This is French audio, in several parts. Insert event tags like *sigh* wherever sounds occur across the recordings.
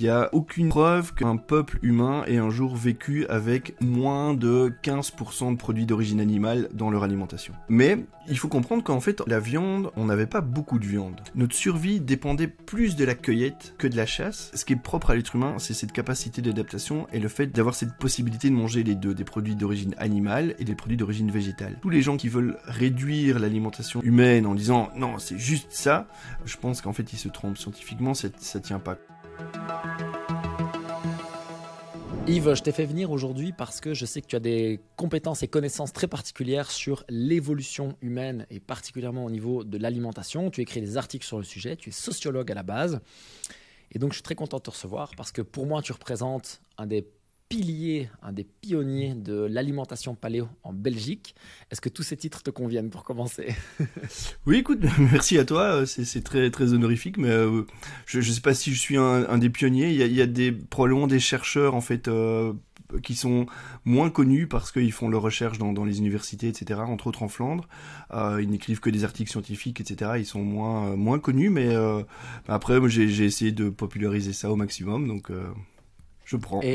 Il n'y a aucune preuve qu'un peuple humain ait un jour vécu avec moins de 15% de produits d'origine animale dans leur alimentation. Mais il faut comprendre qu'en fait, la viande, on n'avait pas beaucoup de viande. Notre survie dépendait plus de la cueillette que de la chasse. Ce qui est propre à l'être humain, c'est cette capacité d'adaptation et le fait d'avoir cette possibilité de manger les deux, des produits d'origine animale et des produits d'origine végétale. Tous les gens qui veulent réduire l'alimentation humaine en disant non, c'est juste ça, je pense qu'en fait, ils se trompent scientifiquement, ça tient pas. Yves, je t'ai fait venir aujourd'hui parce que je sais que tu as des compétences et connaissances très particulières sur l'évolution humaine et particulièrement au niveau de l'alimentation. Tu écris des articles sur le sujet, tu es sociologue à la base. Et donc je suis très content de te recevoir parce que pour moi tu représentes un des pilier, un des pionniers de l'alimentation paléo en Belgique. Est-ce que tous ces titres te conviennent pour commencer *laughs* Oui, écoute, *laughs* merci à toi. Euh, c'est très, très honorifique, mais euh, je ne sais pas si je suis un, des pionniers. Il y a, des, probablement des chercheurs, en fait, euh, qui sont moins connus parce qu'ils font leurs recherches dans, les universités, etc., entre autres en Flandre. ils n'écrivent que des articles scientifiques, etc. Ils sont moins, moins connus, mais après, j'ai essayé de populariser ça au maximum, donc je prends. *laughs*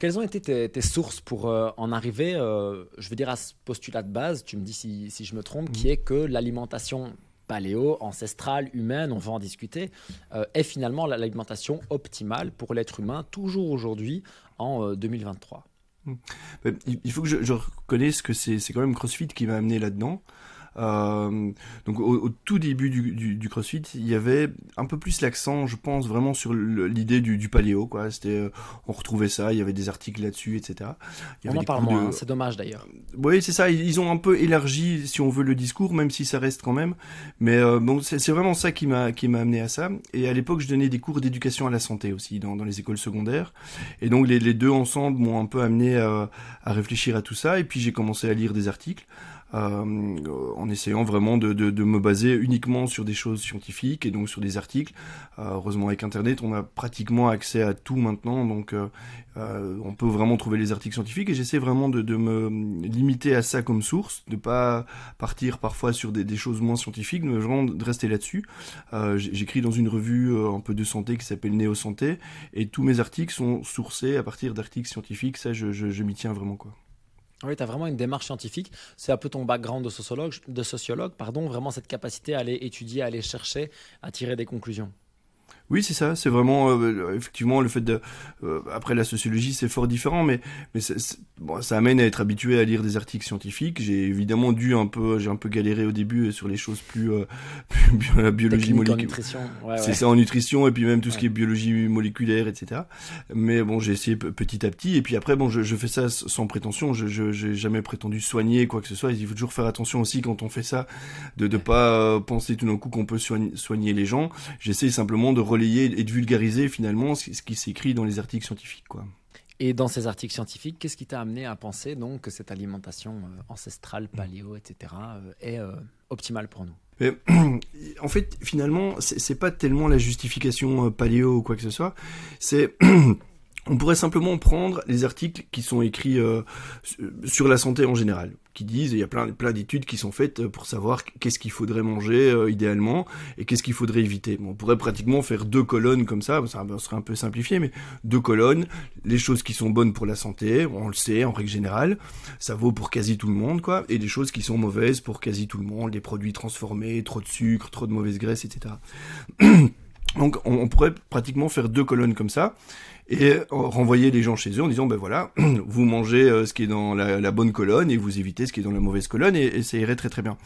Quelles ont été tes, sources pour euh, en arriver, euh, je veux dire, à ce postulat de base, tu me dis si, si je me trompe, qui mm. est que l'alimentation paléo, ancestrale, humaine, on va en discuter, euh, est finalement l'alimentation optimale pour l'être humain, toujours aujourd'hui, en 2023 mm. il faut que je, je reconnaisse que c'est quand même CrossFit qui m'a amené là-dedans. Euh, donc au, tout début du, du, du, CrossFit, il y avait un peu plus l'accent, je pense, vraiment sur l'idée du, du, paléo. Quoi. C'était, euh, on retrouvait ça, il y avait des articles là-dessus, etc. Il on en parle moins, hein, c'est dommage d'ailleurs. Oui, c'est ça. Ils, ont un peu élargi, si on veut, le discours, même si ça reste quand même. Mais euh, bon, c'est, vraiment ça qui m'a qui m'a amené à ça. Et à l'époque, je donnais des cours d'éducation à la santé aussi dans, dans les écoles secondaires. Et donc les, les deux ensemble m'ont un peu amené à, à réfléchir à tout ça. Et puis j'ai commencé à lire des articles. Euh, en essayant vraiment de, de, de, me baser uniquement sur des choses scientifiques et donc sur des articles. Euh, heureusement avec Internet, on a pratiquement accès à tout maintenant, donc euh, on peut vraiment trouver les articles scientifiques et j'essaie vraiment de, de, me limiter à ça comme source, de pas partir parfois sur des, des choses moins scientifiques, mais vraiment de rester là-dessus. J'écris dans une revue un peu de santé qui s'appelle Néo Santé et tous mes articles sont sourcés à partir d'articles scientifiques. Ça, je, je, je m'y tiens vraiment quoi. Ah oui, tu as vraiment une démarche scientifique. C'est un peu ton background de sociologue, de sociologue, pardon, vraiment cette capacité à aller étudier, à aller chercher, à tirer des conclusions. Oui, c'est ça. C'est vraiment euh, euh, effectivement le fait de. Euh, après la sociologie, c'est fort différent, mais mais ça amène à être habitué à lire des articles scientifiques. J'ai évidemment dû un peu, j'ai un peu galéré au début sur les choses plus, *laughs* la biologie moléculaire. c'est ça en nutrition et puis même tout ce qui est biologie moléculaire, etc. Mais bon, j'ai essayé petit à petit et puis après bon, je, fais ça sans prétention. Je j'ai jamais prétendu soigner quoi que ce soit. Il faut toujours faire attention aussi quand on fait ça, de ne pas penser tout d'un coup qu'on peut soigner, soigner les gens. J'essaie simplement de et de vulgariser finalement ce qui s'écrit dans les articles scientifiques. Quoi. Et dans ces articles scientifiques, qu'est-ce qui t'a amené à penser donc que cette alimentation euh, ancestrale, mm. paléo, etc., euh, est euh, optimale pour nous *clears throat* en fait, finalement, c'est pas tellement la justification paléo ou quoi que ce soit. C'est *clears throat* on pourrait simplement prendre les articles qui sont écrits sur la santé en général qui disent, il y a plein, plein d'études qui sont faites euh, pour savoir qu'est-ce qu'il faudrait manger euh, idéalement et qu'est-ce qu'il faudrait éviter. on pourrait pratiquement faire deux colonnes comme ça, ça serait un peu simplifié, mais deux colonnes, les choses qui sont bonnes pour la santé, on le sait en règle générale, ça vaut pour quasi tout le monde, quoi, et des choses qui sont mauvaises pour quasi tout le monde, les produits transformés, trop de sucre, trop de mauvaise graisse, etc. *clears throat* Donc on, pourrait pratiquement faire deux colonnes comme ça et renvoyer les gens chez eux en disant ben voilà, *clears throat* vous mangez euh, ce qui est dans la, bonne colonne et vous évitez ce qui est dans la mauvaise colonne et, ça irait très très bien.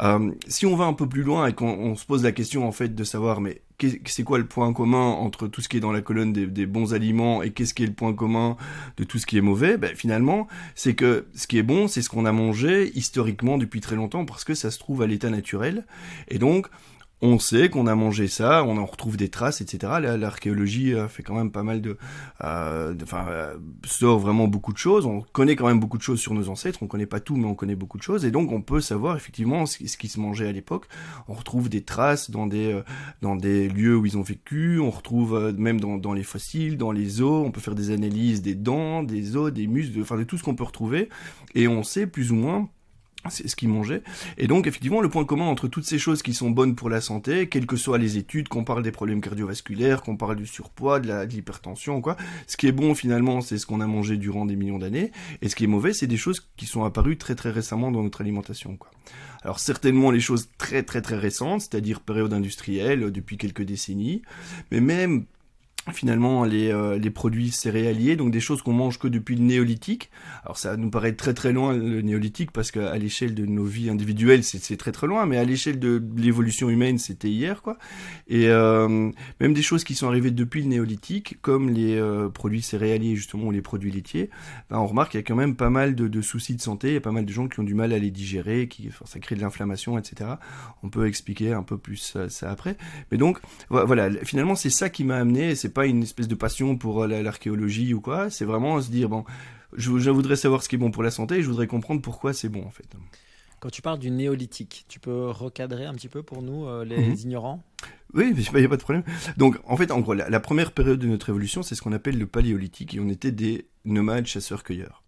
Euh, si on va un peu plus loin et qu'on se pose la question en fait de savoir mais c'est quoi le point commun entre tout ce qui est dans la colonne des, des bons aliments et qu'est-ce qui est le point commun de tout ce qui est mauvais ben, Finalement, c'est que ce qui est bon, c'est ce qu'on a mangé historiquement depuis très longtemps parce que ça se trouve à l'état naturel. Et donc, on sait qu'on a mangé ça, on en retrouve des traces, etc. L'archéologie fait quand même pas mal de, euh, enfin, euh, sort vraiment beaucoup de choses. On connaît quand même beaucoup de choses sur nos ancêtres. On connaît pas tout, mais on connaît beaucoup de choses, et donc on peut savoir effectivement ce, qui se mangeait à l'époque. On retrouve des traces dans des euh, dans des lieux où ils ont vécu. On retrouve même dans, les fossiles, dans les os. On peut faire des analyses des dents, des os, des muscles, enfin de tout ce qu'on peut retrouver, et on sait plus ou moins c'est ce qu'ils mangeaient. Et donc, effectivement, le point commun entre toutes ces choses qui sont bonnes pour la santé, quelles que soient les études, qu'on parle des problèmes cardiovasculaires, qu'on parle du surpoids, de l'hypertension, quoi, ce qui est bon, finalement, c'est ce qu'on a mangé durant des millions d'années, et ce qui est mauvais, c'est des choses qui sont apparues très très récemment dans notre alimentation, quoi. Alors, certainement, les choses très très très récentes, c'est-à-dire période industrielle, depuis quelques décennies, mais même finalement les, euh, les, produits céréaliers, donc des choses qu'on mange que depuis le néolithique. Alors ça nous paraît très très loin le néolithique parce qu'à l'échelle de nos vies individuelles c'est très très loin, mais à l'échelle de l'évolution humaine c'était hier quoi. Et euh, même des choses qui sont arrivées depuis le néolithique, comme les euh, produits céréaliers justement ou les produits laitiers, ben, on remarque qu'il y a quand même pas mal de, de soucis de santé, il y a pas mal de gens qui ont du mal à les digérer, qui ça crée de l'inflammation, etc. On peut expliquer un peu plus ça, ça après. Mais donc voilà, finalement c'est ça qui m'a amené, c'est pas une espèce de passion pour euh, l'archéologie ou quoi. C'est vraiment se dire bon, je, voudrais savoir ce qui est bon pour la santé et je voudrais comprendre pourquoi c'est bon en fait. Quand tu parles du néolithique, tu peux recadrer un petit peu pour nous euh, les mhm. ignorants oui, il n'y a pas de problème. Donc, en fait, en gros, la, la première période de notre évolution, c'est ce qu'on appelle le paléolithique, et on était des nomades chasseurs-cueilleurs.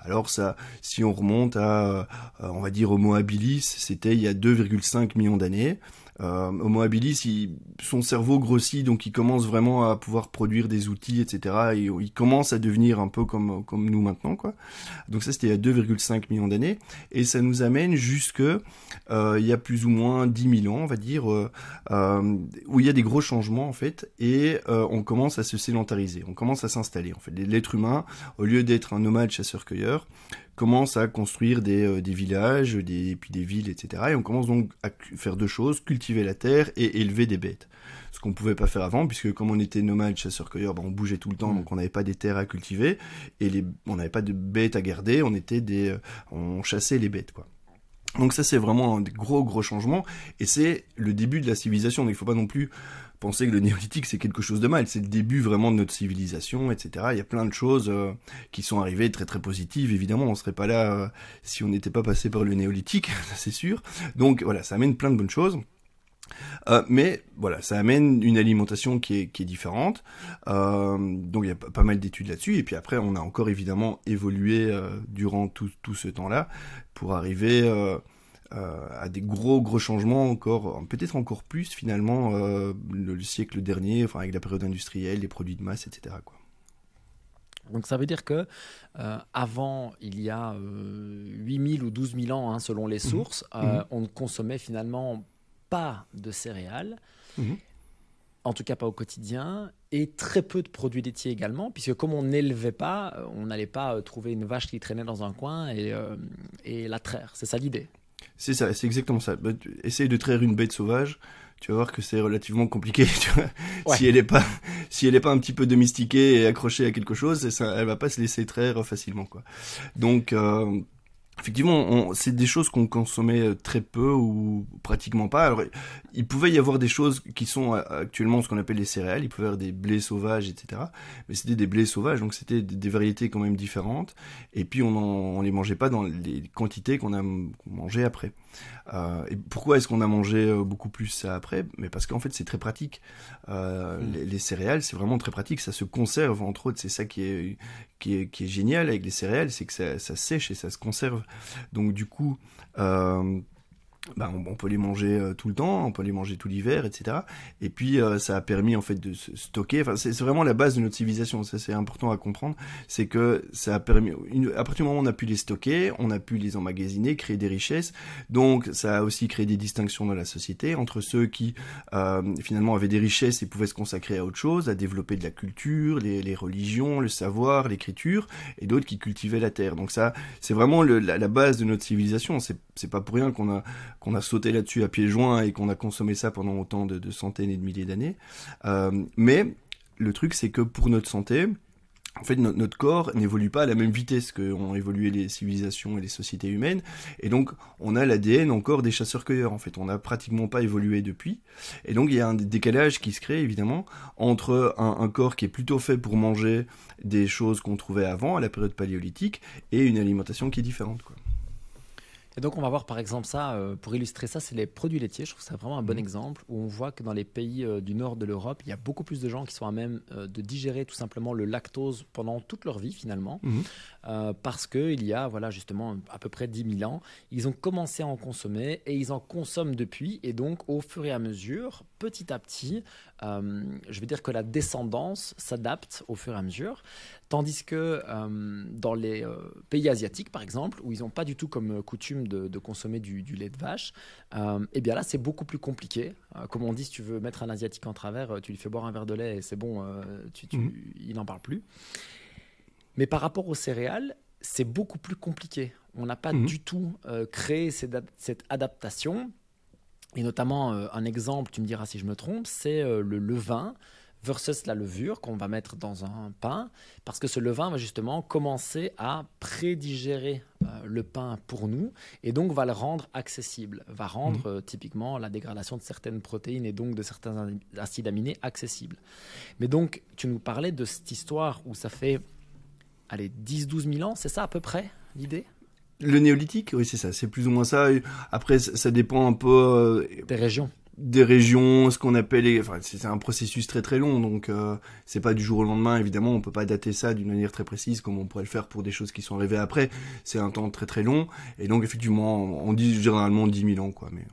Alors ça, si on remonte à, euh, on va dire, Homo habilis, c'était il y a 2,5 millions d'années. Euh, Homo habilis, il, son cerveau grossit, donc il commence vraiment à pouvoir produire des outils, etc. Et il commence à devenir un peu comme, comme nous maintenant, quoi. Donc ça, c'était il y a 2,5 millions d'années. Et ça nous amène jusque, euh, il y a plus ou moins 10 000 ans, on va dire, euh, où il y a des gros changements, en fait, et on commence à se sédentariser, on commence à s'installer, en fait. L'être humain, au lieu d'être un nomade chasseur-cueilleur, commence à construire euh, des, villages, des, puis des villes, etc. Et on commence donc à faire deux choses, cultiver la terre et élever des bêtes. Ce qu'on ne pouvait pas faire avant, puisque comme on était nomades, chasseurs-cueilleurs, bah, on bougeait tout le temps, mm. donc on n'avait pas des terres à cultiver, et les, on n'avait pas de bêtes à garder, on était des, euh, on chassait les bêtes, quoi. Donc ça c'est vraiment un gros gros changement et c'est le début de la civilisation. Donc il faut pas non plus penser que le néolithique c'est quelque chose de mal, c'est le début vraiment de notre civilisation, etc. Il y a plein de choses euh, qui sont arrivées très très positives, évidemment, on serait pas là euh, si on n'était pas passé par le néolithique, *laughs* c'est sûr. Donc voilà, ça amène plein de bonnes choses. Euh, mais voilà, ça amène une alimentation qui est, qui est différente. donc il y a pas mal d'études là-dessus. Et puis après, on a encore évidemment évolué durant tout, tout ce temps-là pour arriver euh, à des gros gros changements encore, peut-être encore plus finalement euh, le, siècle dernier, avec la période industrielle, les produits de masse, etc. Donc ça veut dire que euh, avant, il y a 8000 ou 12 000 ans, hein, selon les mhm. sources, mhm. on ne consommait finalement pas de céréales, mhm. en tout cas pas au quotidien, et très peu de produits laitiers également, puisque comme on n'élevait pas, on n'allait pas trouver une vache qui traînait dans un coin et, et la traire. C'est ça l'idée. C'est ça, c'est exactement ça. Bah, essaye de traire une bête sauvage, tu vas voir que c'est relativement compliqué. *laughs* Si elle n'est pas, si elle est pas un petit peu domestiquée et accrochée à quelque chose, ça, elle va pas se laisser traire facilement, quoi. Donc euh, Effectivement, c'est des choses qu'on consommait euh, très peu ou pratiquement pas. Alors, il pouvait y avoir des choses qui sont euh, actuellement ce qu'on appelle les céréales. Il pouvait y avoir des blés sauvages, etc. Mais c'était des blés sauvages, donc c'était des, variétés quand même différentes. Et puis, on ne les mangeait pas dans les quantités qu'on a mangées après. Euh, et pourquoi est-ce qu'on a mangé euh, beaucoup plus après Mais parce qu'en fait, c'est très pratique. Euh, hmm. les, céréales, c'est vraiment très pratique. Ça se conserve, entre autres. C'est ça qui est, qui est, génial avec les céréales, c'est que ça, sèche et ça se conserve. Donc, du coup, bah, on, peut les manger euh, tout le temps, on peut les manger tout l'hiver, etc. Et puis euh, ça a permis en fait de se stocker. Enfin, c'est vraiment la base de notre civilisation. Ça c'est important à comprendre, c'est que ça a permis. Une, à partir du moment où on a pu les stocker, on a pu les emmagasiner, créer des richesses. Donc ça a aussi créé des distinctions dans la société entre ceux qui euh, finalement avaient des richesses et pouvaient se consacrer à autre chose, à développer de la culture, les, religions, le savoir, l'écriture, et d'autres qui cultivaient la terre. Donc ça, c'est vraiment la, la base de notre civilisation. C'est pas pour rien qu'on a qu'on a sauté là-dessus à pieds joints et qu'on a consommé ça pendant autant de, centaines et de milliers d'années. Euh, mais le truc, c'est que pour notre santé, en fait, notre, corps n'évolue pas à la même vitesse que ont évolué les civilisations et les sociétés humaines, et donc on a l'ADN encore des chasseurs-cueilleurs. En fait, on n'a pratiquement pas évolué depuis, et donc il y a un décalage qui se crée évidemment entre un, un corps qui est plutôt fait pour manger des choses qu'on trouvait avant à la période paléolithique et une alimentation qui est différente. Quoi donc, on va voir par exemple ça, euh, pour illustrer ça, c'est les produits laitiers. Je trouve ça vraiment un bon mm. exemple où on voit que dans les pays euh, du nord de l'Europe, il y a beaucoup plus de gens qui sont à même euh, de digérer tout simplement le lactose pendant toute leur vie finalement, mm-hmm. parce qu'il y a voilà, justement à peu près 10 000 ans, ils ont commencé à en consommer et ils en consomment depuis. Et donc, au fur et à mesure, petit à petit, euh, je veux dire que la descendance s'adapte au fur et à mesure, tandis que euh, dans les euh, pays asiatiques, par exemple, où ils n'ont pas du tout comme coutume de, consommer du, lait de vache, eh bien là, c'est beaucoup plus compliqué. comme on dit, si tu veux mettre un asiatique en travers, tu lui fais boire un verre de lait et c'est bon, tu, mmh. il n'en parle plus. Mais par rapport aux céréales, c'est beaucoup plus compliqué. On n'a pas mmh. du tout créé cette, cette adaptation. Et notamment, euh, un exemple, tu me diras si je me trompe, c'est euh, le levain versus la levure qu'on va mettre dans un pain, parce que ce levain va justement commencer à prédigérer euh, le pain pour nous, et donc va le rendre accessible, va rendre mmh. typiquement la dégradation de certaines protéines et donc de certains acides aminés accessibles. Mais donc, tu nous parlais de cette histoire où ça fait, allez, 10-12 000 ans, c'est ça à peu près l'idée le néolithique, oui, c'est ça. C'est plus ou moins ça. Après, ça dépend un peu. Euh, des régions des régions, ce qu'on appelle, enfin, c'est un processus très très long, donc euh, c'est pas du jour au lendemain. Évidemment, on peut pas dater ça d'une manière très précise, comme on pourrait le faire pour des choses qui sont arrivées après. C'est un temps très très long, et donc effectivement, on dit généralement 10 000 ans, quoi. Mais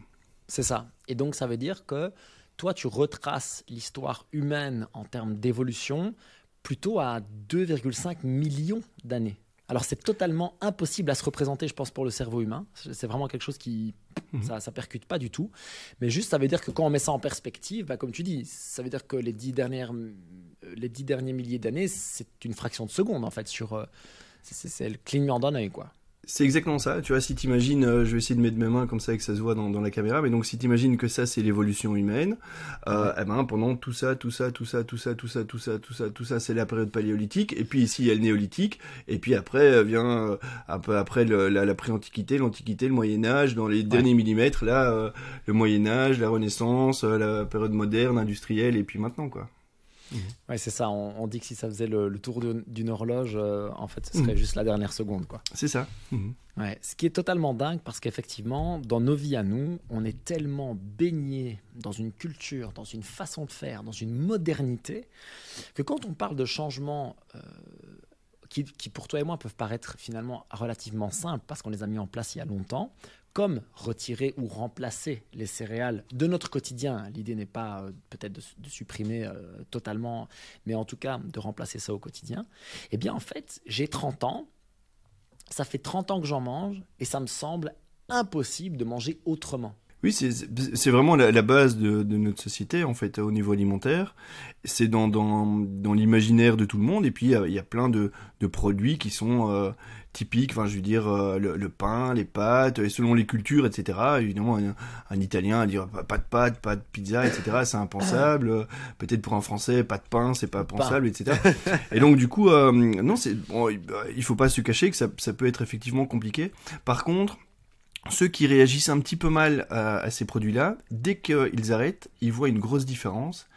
c'est ça. Et donc ça veut dire que toi, tu retraces l'histoire humaine en termes d'évolution plutôt à 2,5 millions d'années. Alors c'est totalement impossible à se représenter, je pense, pour le cerveau humain. C'est vraiment quelque chose qui mhm. ça, ça percute pas du tout. Mais juste, ça veut dire que quand on met ça en perspective, bah, comme tu dis, ça veut dire que les dix dernières, euh, les dix derniers milliers d'années, c'est une fraction de seconde en fait sur. Euh, c'est le clignement d'un œil, quoi. C'est exactement ça. Tu vois, si t'imagines, euh, je vais essayer de mettre mes mains comme ça et que ça se voit dans, la caméra, mais donc si t'imagines que ça c'est l'évolution humaine, euh, eh ben pendant tout ça, tout ça, tout ça, tout ça, tout ça, tout ça, tout ça, tout ça, c'est la période paléolithique. Et puis ici il y a le néolithique. Et puis après euh, vient euh, un peu après la, pré-antiquité, l'antiquité, le Moyen Âge, dans les derniers millimètres là, euh, le Moyen Âge, la Renaissance, la période moderne, industrielle, et puis maintenant quoi. Mhm. Oui, c'est ça. On, dit que si ça faisait le, tour d'une horloge, euh, en fait, ce serait mhm. juste la dernière seconde. quoi. C'est ça. Mhm. Ouais, ce qui est totalement dingue parce qu'effectivement, dans nos vies à nous, on est tellement baigné dans une culture, dans une façon de faire, dans une modernité, que quand on parle de changement euh, qui, pour toi et moi peuvent paraître finalement relativement simples parce qu'on les a mis en place il y a longtemps, comme retirer ou remplacer les céréales de notre quotidien. L'idée n'est pas euh, peut-être de, supprimer euh, totalement, mais en tout cas de remplacer ça au quotidien. Eh bien en fait, j'ai 30 ans, ça fait 30 ans que j'en mange et ça me semble impossible de manger autrement. Oui, c'est vraiment la, base de, notre société, en fait, au niveau alimentaire. C'est dans, l'imaginaire de tout le monde. Et puis, il y a plein de, produits qui sont euh, typiques. Enfin, je veux dire, euh, le, pain, les pâtes, et selon les cultures, etc. Évidemment, un, Italien à dire pas de pâtes, pas de pizza, etc. C'est impensable. *clears throat* Peut-être pour un Français, pas de pain, c'est pas pensable, etc. *laughs* et donc, du coup, euh, non, bah, il faut pas se cacher que ça peut être effectivement compliqué. Par contre, ceux qui réagissent un petit peu mal euh, à, ces produits-là, dès qu'ils arrêtent, ils voient une grosse différence.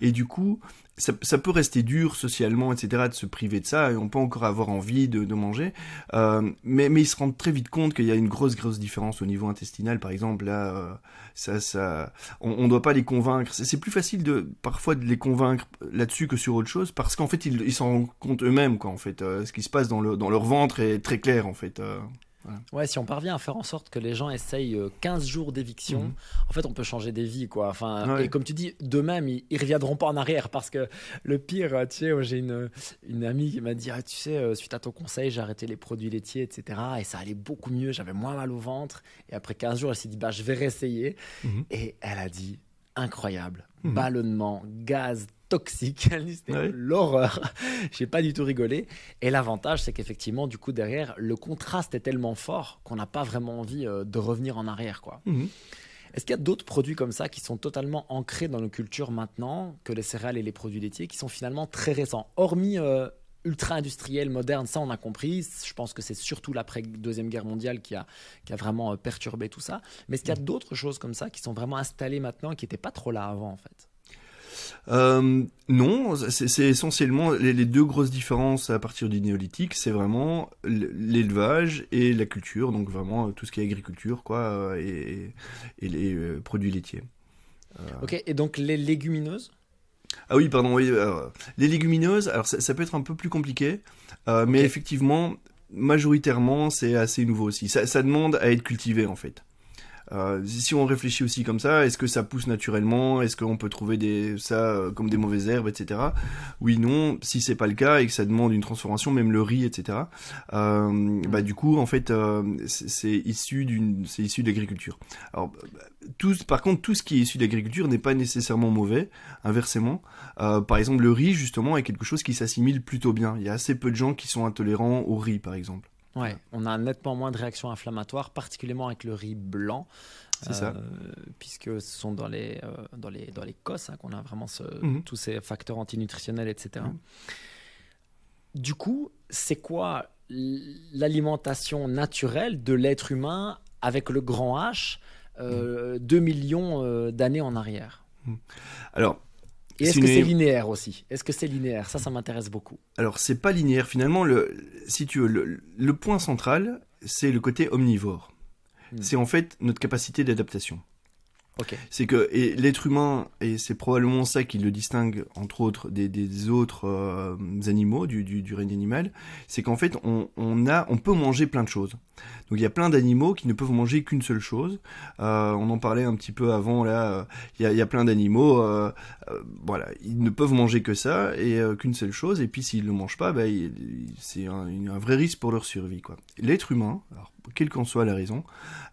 Et du coup, ça, peut rester dur socialement, etc., de se priver de ça, et on peut encore avoir envie de, manger, euh, mais, ils se rendent très vite compte qu'il y a une grosse, grosse différence au niveau intestinal, par exemple, là, euh, ça, ça, on ne doit pas les convaincre. C'est plus facile de, parfois de les convaincre là-dessus que sur autre chose, parce qu'en fait, ils s'en rendent compte eux-mêmes, quoi, en fait. ce qui se passe dans, dans leur ventre est très clair, en fait. Ouais, si on parvient à faire en sorte que les gens essayent 15 euh, jours d'éviction, mhm. en fait, on peut changer des vies, quoi. Enfin, et comme tu dis, de même ils, reviendront pas en arrière parce que le pire, tu sais, oh, j'ai une, amie qui m'a dit, ah, tu sais, euh, suite à ton conseil, j'ai arrêté les produits laitiers, etc. Et ça allait beaucoup mieux, j'avais moins mal au ventre. Et après 15 jours, elle s'est dit, bah, je vais réessayer. Mhm. Et elle a dit, incroyable. Mhm. Ballonnement, gaz toxique, *laughs* l'horreur. l'horreur. *laughs* J'ai pas du tout rigolé. Et l'avantage, c'est qu'effectivement, du coup, derrière, le contraste est tellement fort qu'on n'a pas vraiment envie euh, de revenir en arrière, quoi. Mhm. Est-ce qu'il y a d'autres produits comme ça qui sont totalement ancrés dans nos cultures maintenant que les céréales et les produits laitiers qui sont finalement très récents, hormis euh, ultra industriel, moderne, ça on a compris. Je pense que c'est surtout l'après-deuxième guerre mondiale qui a, a vraiment euh, perturbé tout ça. Mais est-ce qu'il y a mm. d'autres choses comme ça qui sont vraiment installées maintenant et qui n'étaient pas trop là avant en fait euh, non, c'est essentiellement les, deux grosses différences à partir du néolithique, c'est vraiment l'élevage et la culture, donc vraiment euh, tout ce qui est agriculture, quoi, et, les produits laitiers. Ok, et donc les légumineuses ah oui, pardon, euh, les légumineuses, alors ça, peut être un peu plus compliqué, euh, mais effectivement, majoritairement, c'est assez nouveau aussi. ça demande à être cultivé en fait. Euh, si on réfléchit aussi comme ça, est-ce que ça pousse naturellement Est-ce qu'on peut trouver des, ça euh, comme des mauvaises herbes, etc. Oui, non. Si c'est pas le cas et que ça demande une transformation, même le riz, etc. Euh, bah mm. du coup, en fait, euh, c'est issu d'une, c'est issu de l'agriculture. Alors, par contre, tout ce qui est issu d'agriculture n'est pas nécessairement mauvais. Inversement, par exemple, le riz justement est quelque chose qui s'assimile plutôt bien. Il y a assez peu de gens qui sont intolérants au riz, par exemple on a nettement moins de réactions inflammatoires, particulièrement avec le riz blanc. Euh, puisque ce sont dans les, euh, dans les, dans les cosses hein, qu'on a vraiment mhm. tous ces facteurs antinutritionnels, etc. Mhm. Du coup, c'est quoi l'alimentation naturelle de l'être humain avec le grand H euh, 2 mhm. millions euh, d'années en arrière Alors, et est-ce que c'est linéaire aussi Est-ce que c'est linéaire Ça, ça m'intéresse beaucoup. Alors, c'est pas linéaire. Finalement, le, si le, point central, c'est le côté omnivore. Hmm. C'est en fait notre capacité d'adaptation. C'est que l'être humain, et c'est probablement ça qui le distingue entre autres des, autres euh, animaux du, du, règne animal, c'est qu'en fait on, a, on peut manger plein de choses. Donc il y a plein d'animaux qui ne peuvent manger qu'une seule chose. Euh, on en parlait un petit peu avant là. Euh, il y, a, plein d'animaux, voilà, ils ne peuvent manger que ça et qu'une seule chose. Et puis s'ils ne mangent pas, ben, c'est un, vrai risque pour leur survie L'être humain, alors, quelle qu'en soit la raison,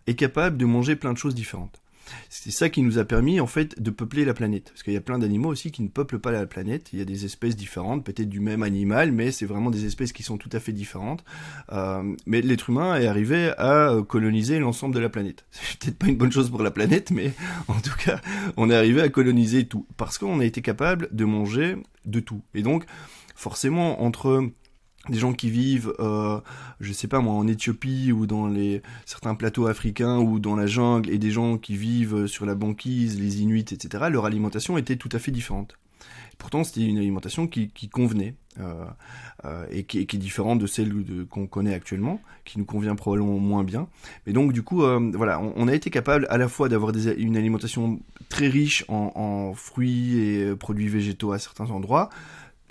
est capable de manger plein de choses différentes. C'est ça qui nous a permis en fait de peupler la planète. Parce qu'il y a plein d'animaux aussi qui ne peuplent pas la planète. Il y a des espèces différentes, peut-être du même animal, mais c'est vraiment des espèces qui sont tout à fait différentes. Euh, mais l'être humain est arrivé à euh, coloniser l'ensemble de la planète. *laughs* C'est peut-être pas une bonne chose pour la planète, mais *laughs* en tout cas, on est arrivé à coloniser tout. Parce qu'on a été capable de manger de tout. Et donc, forcément, entre des gens qui vivent, euh, je sais pas moi, en Éthiopie ou dans les certains plateaux africains ou dans la jungle, et des gens qui vivent sur la banquise, les Inuits, etc. Leur alimentation était tout à fait différente. Pourtant, c'était une alimentation qui, convenait euh, euh, et, qui, est différente de celle qu'on connaît actuellement, qui nous convient probablement moins bien. Mais donc, du coup, euh, voilà, on, a été capable à la fois d'avoir une alimentation très riche en fruits et produits végétaux à certains endroits,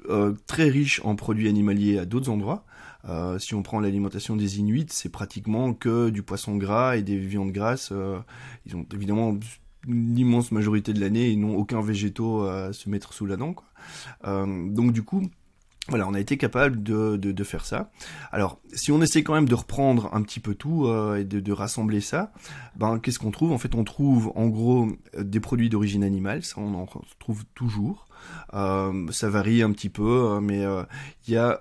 euh, très riche en produits animaliers à d'autres endroits. Euh, si on prend l'alimentation des Inuits, c'est pratiquement que du poisson gras et des viandes grasses. Euh, ils ont évidemment une immense majorité de l'année, et n'ont aucun végétaux à se mettre sous la dent. donc du coup, voilà, on a été capable de, faire ça. Alors, si on essaie quand même de reprendre un petit peu tout et de, de, rassembler ça, ben qu'est-ce qu'on trouve En fait, on trouve en gros des produits d'origine animale, ça on en trouve toujours. Euh, ça varie un petit peu, hein, mais il euh, y a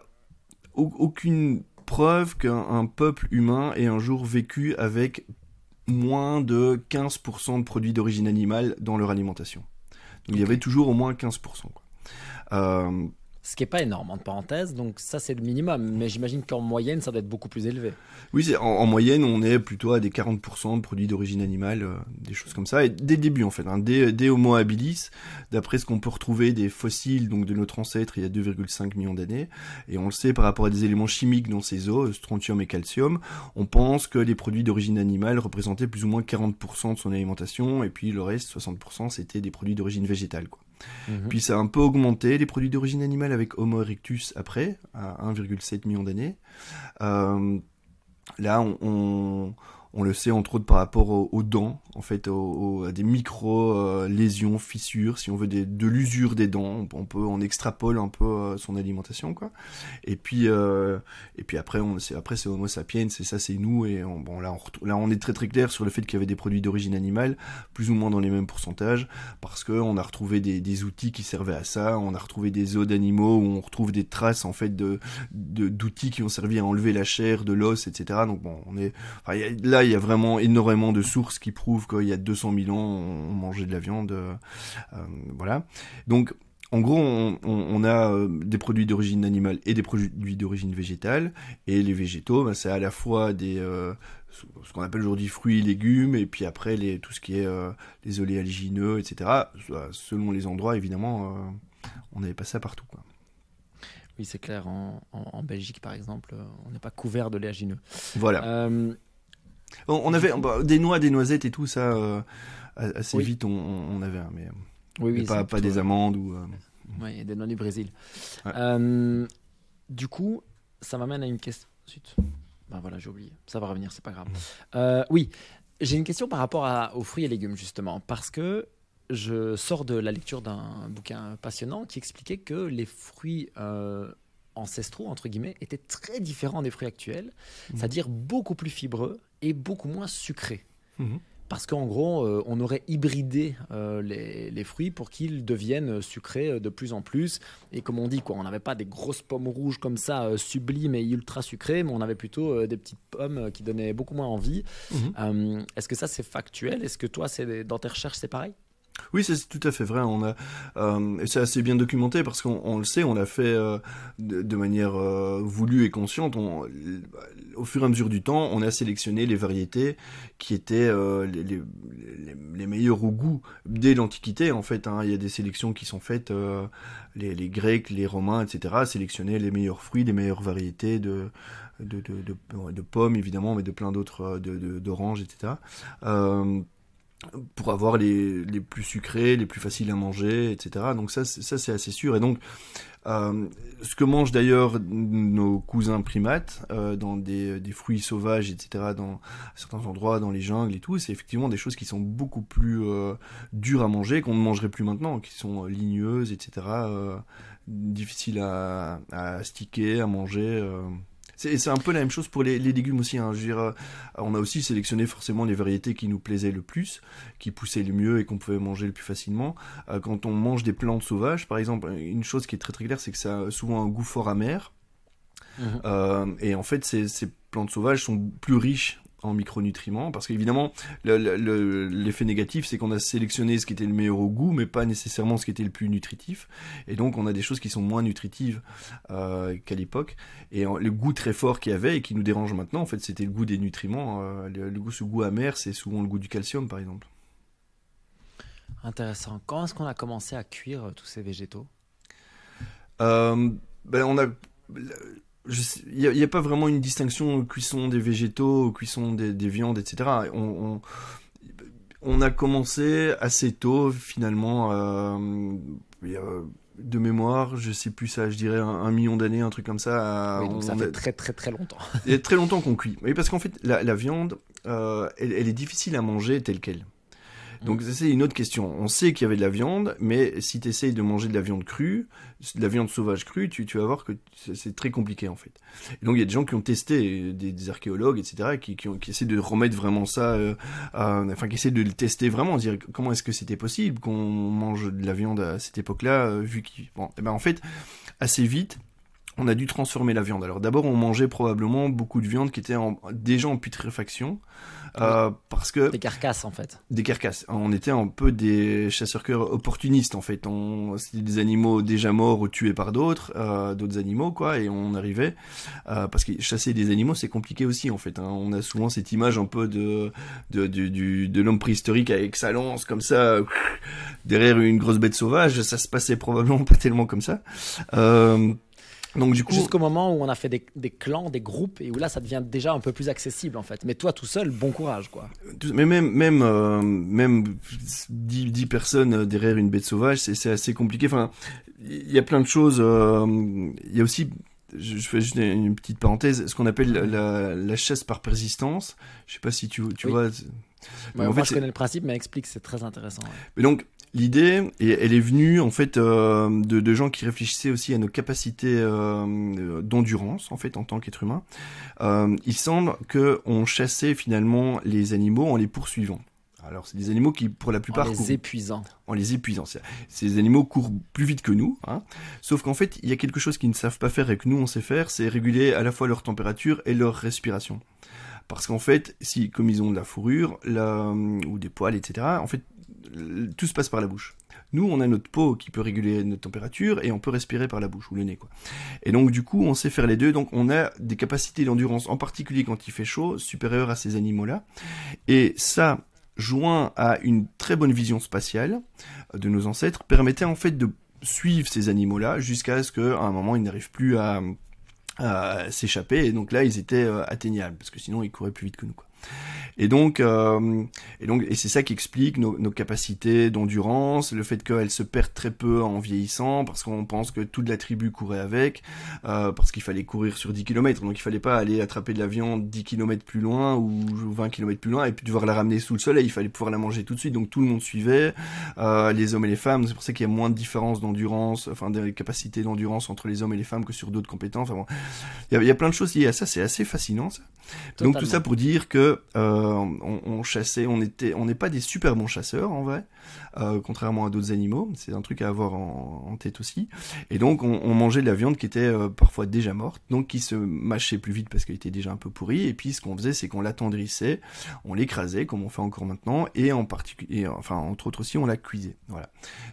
aucune preuve qu'un peuple humain ait un jour vécu avec moins de 15% de produits d'origine animale dans leur alimentation. il y avait toujours au moins 15% ce qui n'est pas énorme, en parenthèse, Donc ça, c'est le minimum. Mais j'imagine qu'en moyenne, ça doit être beaucoup plus élevé. Oui, en, moyenne, on est plutôt à des 40% de produits d'origine animale, euh, des choses comme ça. Et dès le début, en fait, hein, dès, Homo habilis, d'après ce qu'on peut retrouver des fossiles donc de notre ancêtre il y a 2,5 millions d'années, et on le sait par rapport à des éléments chimiques dans ces eaux, strontium et calcium, on pense que les produits d'origine animale représentaient plus ou moins 40% de son alimentation, et puis le reste, 60%, c'était des produits d'origine végétale. Mhm. Puis ça a un peu augmenté, les produits d'origine animale avec Homo erectus après, à 1,7 million d'années. Euh, là, on on le sait entre autres par rapport aux, dents, en fait, aux, à des micro-lésions, euh, fissures, si on veut de l'usure des dents. On, peut, on extrapole un peu euh, son alimentation, quoi. Et puis, euh, et puis après, on, après c'est Homo sapiens, c'est ça c'est nous. Et on, bon, là, on, là, on est très très clair sur le fait qu'il y avait des produits d'origine animale, plus ou moins dans les mêmes pourcentages, parce que on a retrouvé des, des outils qui servaient à ça. On a retrouvé des os d'animaux où on retrouve des traces en fait de d'outils qui ont servi à enlever la chair, de l'os, etc. Donc bon, on est, là, il y a vraiment énormément de sources qui prouvent qu'il y a 200 000 ans, on mangeait de la viande. Euh, euh, voilà. Donc, en gros, on, a euh, des produits d'origine animale et des produits d'origine végétale. Et les végétaux, ben, c'est à la fois des ce qu'on appelle aujourd'hui fruits et légumes, et puis après les, tout ce qui est les oléagineux, etc. Bah, selon les endroits, évidemment, on n'avait pas ça partout. Quoi. Oui, c'est clair. En, en, Belgique, par exemple, on n'est pas couvert d'oléagineux. Voilà. On, avait bah, des noix, des noisettes et tout ça euh, assez vite, on, avait, mais, oui, oui, pas, des euh, amandes ou. Euh, des noix du Brésil. du coup, ça m'amène à une question. Ensuite, Ben voilà, j'ai oublié. Ça va revenir, c'est pas grave. oui, j'ai une question par rapport aux fruits et légumes justement, parce que je sors de la lecture d'un bouquin passionnant qui expliquait que les fruits ancestraux entre guillemets étaient très différents des fruits actuels, mhm. c'est-à-dire beaucoup plus fibreux et beaucoup moins sucré. Mhm. Parce qu'en gros, euh, on aurait hybridé euh, les, fruits pour qu'ils deviennent sucrés euh, de plus en plus. Et comme on dit, quoi, on n'avait pas des grosses pommes rouges comme ça, sublimes et ultra sucrées, mais on avait plutôt des petites pommes qui donnaient beaucoup moins envie. Mhm. Est-ce que ça, c'est factuel Est-ce que toi, c'est, dans tes recherches, c'est pareil oui, c'est tout à fait vrai. On a, euh, c'est assez bien documenté parce qu'on le sait, on a fait euh, de, manière euh, voulue et consciente. On, au fur et à mesure du temps, on a sélectionné les variétés qui étaient les, les, les, meilleures au goût dès l'Antiquité. En fait, hein. il y a des sélections qui sont faites. les, Grecs, les Romains, etc. sélectionnaient les meilleurs fruits, les meilleures variétés de de, de pommes évidemment, mais de plein d'autres, d'oranges, etc pour avoir les, les, plus sucrés, les plus faciles à manger, etc. Donc ça, ça c'est assez sûr. Et donc, euh, ce que mangent d'ailleurs nos cousins primates euh, dans des, des, fruits sauvages, etc., dans certains endroits, dans les jungles et tout, c'est effectivement des choses qui sont beaucoup plus euh, dures à manger, qu'on ne mangerait plus maintenant, qui sont ligneuses, etc., euh, difficiles à, à sticker, à manger. C'est un peu la même chose pour les, légumes aussi. Hein. Je euh, on a aussi sélectionné forcément les variétés qui nous plaisaient le plus, qui poussaient le mieux et qu'on pouvait manger le plus facilement. Euh, quand on mange des plantes sauvages, par exemple, une chose qui est très très claire, c'est que ça a souvent un goût fort amer. Mhm. Euh, et en fait, ces plantes sauvages sont plus riches en micronutriments, parce qu'évidemment, l'effet négatif, c'est qu'on a sélectionné ce qui était le meilleur au goût, mais pas nécessairement ce qui était le plus nutritif, et donc on a des choses qui sont moins nutritives euh, qu'à l'époque, et le goût très fort qu'il y avait et qui nous dérange maintenant, en fait, c'était le goût des nutriments, euh, le, goût, ce goût amer, c'est souvent le goût du calcium, par exemple. Intéressant. Quand est-ce qu'on a commencé à cuire euh, tous ces végétaux ben, on a il n'y a, pas vraiment une distinction cuisson des végétaux, cuisson des, viandes, etc. On, a commencé assez tôt, finalement, euh, de mémoire, je sais plus ça, je dirais un, million d'années, un truc comme ça. ça fait très très très longtemps. Il y a très longtemps qu'on cuit. parce qu'en fait, la, viande, euh, elle, est difficile à manger telle qu'elle. Donc mm. c'est une autre question. On sait qu'il y avait de la viande, mais si tu essayes de manger de la viande crue, de la viande sauvage crue, tu, vas voir que c'est très compliqué en fait. Et donc il y a des gens qui ont testé, euh, des, archéologues, etc., qui, qui, ont, qui, essaient de remettre vraiment ça, euh, enfin qui essaient de le tester vraiment, dire comment est-ce que c'était possible qu'on mange de la viande à cette époque-là, euh, vu qu'il... Bon, et eh ben en fait, assez vite, on a dû transformer la viande. Alors d'abord, on mangeait probablement beaucoup de viande qui était en, déjà en putréfaction, euh, parce que des carcasses en fait. Des carcasses. On était un peu des chasseurs coeurs opportunistes en fait. On c'était des animaux déjà morts ou tués par d'autres, euh, d'autres animaux quoi, et on arrivait euh, parce que chasser des animaux c'est compliqué aussi en fait. Hein. On a souvent cette image un peu de de, de l'homme préhistorique avec sa lance comme ça derrière une grosse bête sauvage. Ça se passait probablement *laughs* pas tellement comme ça. Euh, donc du coup, jusqu'au moment où on a fait des, clans, des groupes, et où là, ça devient déjà un peu plus accessible en fait. Mais toi, tout seul, bon courage, quoi. Mais même, même, euh, même 10, personnes euh, derrière une bête sauvage, c'est assez compliqué. Enfin, il y a plein de choses. Euh, il y a aussi je fais juste une petite parenthèse, ce qu'on appelle la, chasse par persistance. Je sais pas si tu, tu vois. en moi fait, je connais le principe, mais explique, c'est très intéressant. Mais donc, L'idée, elle est venue en fait euh, de, gens qui réfléchissaient aussi à nos capacités euh, euh, d'endurance en fait en tant qu'être humain. il semble que on chassait finalement les animaux en les poursuivant. Alors c'est des animaux qui pour la plupart en les épuisant. En les épuisant, ces animaux courent plus vite que nous. Hein. Sauf qu'en fait il y a quelque chose qu'ils ne savent pas faire et que nous on sait faire, c'est réguler à la fois leur température et leur respiration parce qu'en fait, si comme ils ont de la fourrure, la, ou des poils, etc. En fait, tout se passe par la bouche. Nous, on a notre peau qui peut réguler notre température et on peut respirer par la bouche ou le nez. Quoi. Et donc, du coup, on sait faire les deux. Donc, on a des capacités d'endurance, en particulier quand il fait chaud, supérieures à ces animaux-là. Et ça, joint à une très bonne vision spatiale de nos ancêtres, permettait en fait de suivre ces animaux-là jusqu'à ce qu'à un moment, ils n'arrivent plus à, s'échapper. Et donc là, ils étaient euh, atteignables, parce que sinon, ils couraient plus vite que nous. Quoi. Et donc, euh, et donc, et c'est ça qui explique nos, capacités d'endurance, le fait qu'elles se perdent très peu en vieillissant, parce qu'on pense que toute la tribu courait avec, euh, parce qu'il fallait courir sur 10 km, donc il fallait pas aller attraper de la viande 10 km plus loin ou 20 km plus loin et puis devoir la ramener sous le soleil, il fallait pouvoir la manger tout de suite, donc tout le monde suivait, euh, les hommes et les femmes, c'est pour ça qu'il y a moins de différence d'endurance, enfin des capacités d'endurance entre les hommes et les femmes que sur d'autres compétences. il y, a, y a plein de choses liées à ça, c'est assez fascinant. Ça. Donc tout ça pour dire que euh, on, chassait, on était, on n'est pas des super bons chasseurs en vrai, euh, contrairement à d'autres animaux. C'est un truc à avoir en, tête aussi. Et donc on, mangeait de la viande qui était euh, parfois déjà morte, donc qui se mâchait plus vite parce qu'elle était déjà un peu pourrie. Et puis ce qu'on faisait, c'est qu'on l'attendrissait, on l'écrasait comme on fait encore maintenant, et en particulier, enfin entre autres aussi, on la cuisait. Voilà.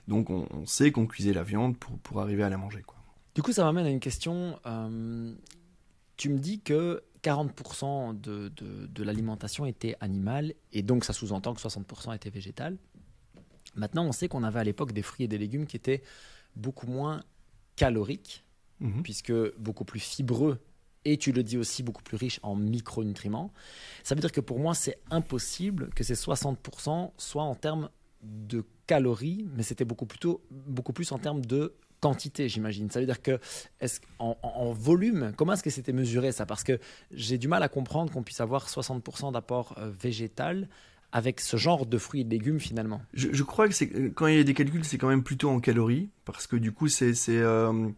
Donc on, sait qu'on cuisait la viande pour, arriver à la manger. Quoi. Du coup, ça m'amène à une question. tu me dis que 40% de, l'alimentation était animale, et donc ça sous-entend que 60% était végétale. Maintenant, on sait qu'on avait à l'époque des fruits et des légumes qui étaient beaucoup moins caloriques, mhm. puisque beaucoup plus fibreux, et tu le dis aussi beaucoup plus riches en micronutriments. Ça veut dire que pour moi, c'est impossible que ces 60% soient en termes de calories, mais c'était beaucoup, plutôt, beaucoup plus en termes de quantité, j'imagine. Ça veut dire que, est en, en, volume, comment est-ce que c'était mesuré ça Parce que j'ai du mal à comprendre qu'on puisse avoir 60% d'apport euh, végétal avec ce genre de fruits et de légumes finalement Je, crois que euh, quand il y a des calculs, c'est quand même plutôt en calories, parce que du coup, c'est euh,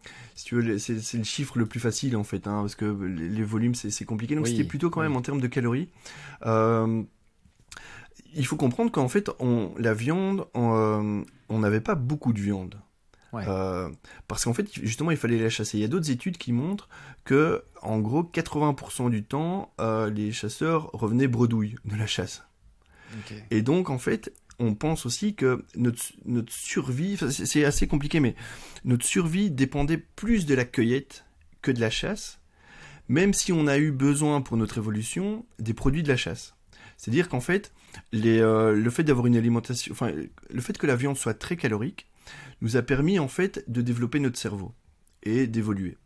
le chiffre le plus facile en fait, hein, parce que les, volumes, c'est compliqué. Donc c'était plutôt quand même en termes de calories. il faut comprendre qu'en fait, on, la viande, on n'avait pas beaucoup de viande. Euh, parce qu'en fait, justement, il fallait la chasser. Il y a d'autres études qui montrent que, en gros, 80% du temps, euh, les chasseurs revenaient bredouilles de la chasse. Et donc, en fait, on pense aussi que notre, survie, c'est assez compliqué, mais notre survie dépendait plus de la cueillette que de la chasse, même si on a eu besoin pour notre évolution des produits de la chasse. C'est-à-dire qu'en fait, euh, le fait d'avoir une alimentation, enfin, le fait que la viande soit très calorique, nous a permis en fait de développer notre cerveau et d'évoluer.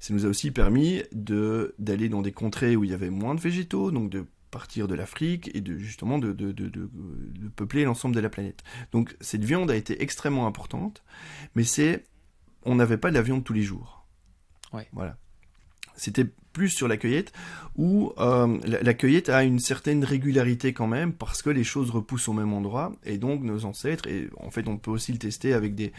Ça nous a aussi permis d'aller dans des contrées où il y avait moins de végétaux, donc de partir de l'Afrique et de justement de, de, de, peupler l'ensemble de la planète. Donc cette viande a été extrêmement importante, mais c'est on n'avait pas de la viande tous les jours. Ouais. Voilà. C'était plus sur la cueillette, où euh, la, cueillette a une certaine régularité quand même, parce que les choses repoussent au même endroit, et donc nos ancêtres, et en fait on peut aussi le tester avec des,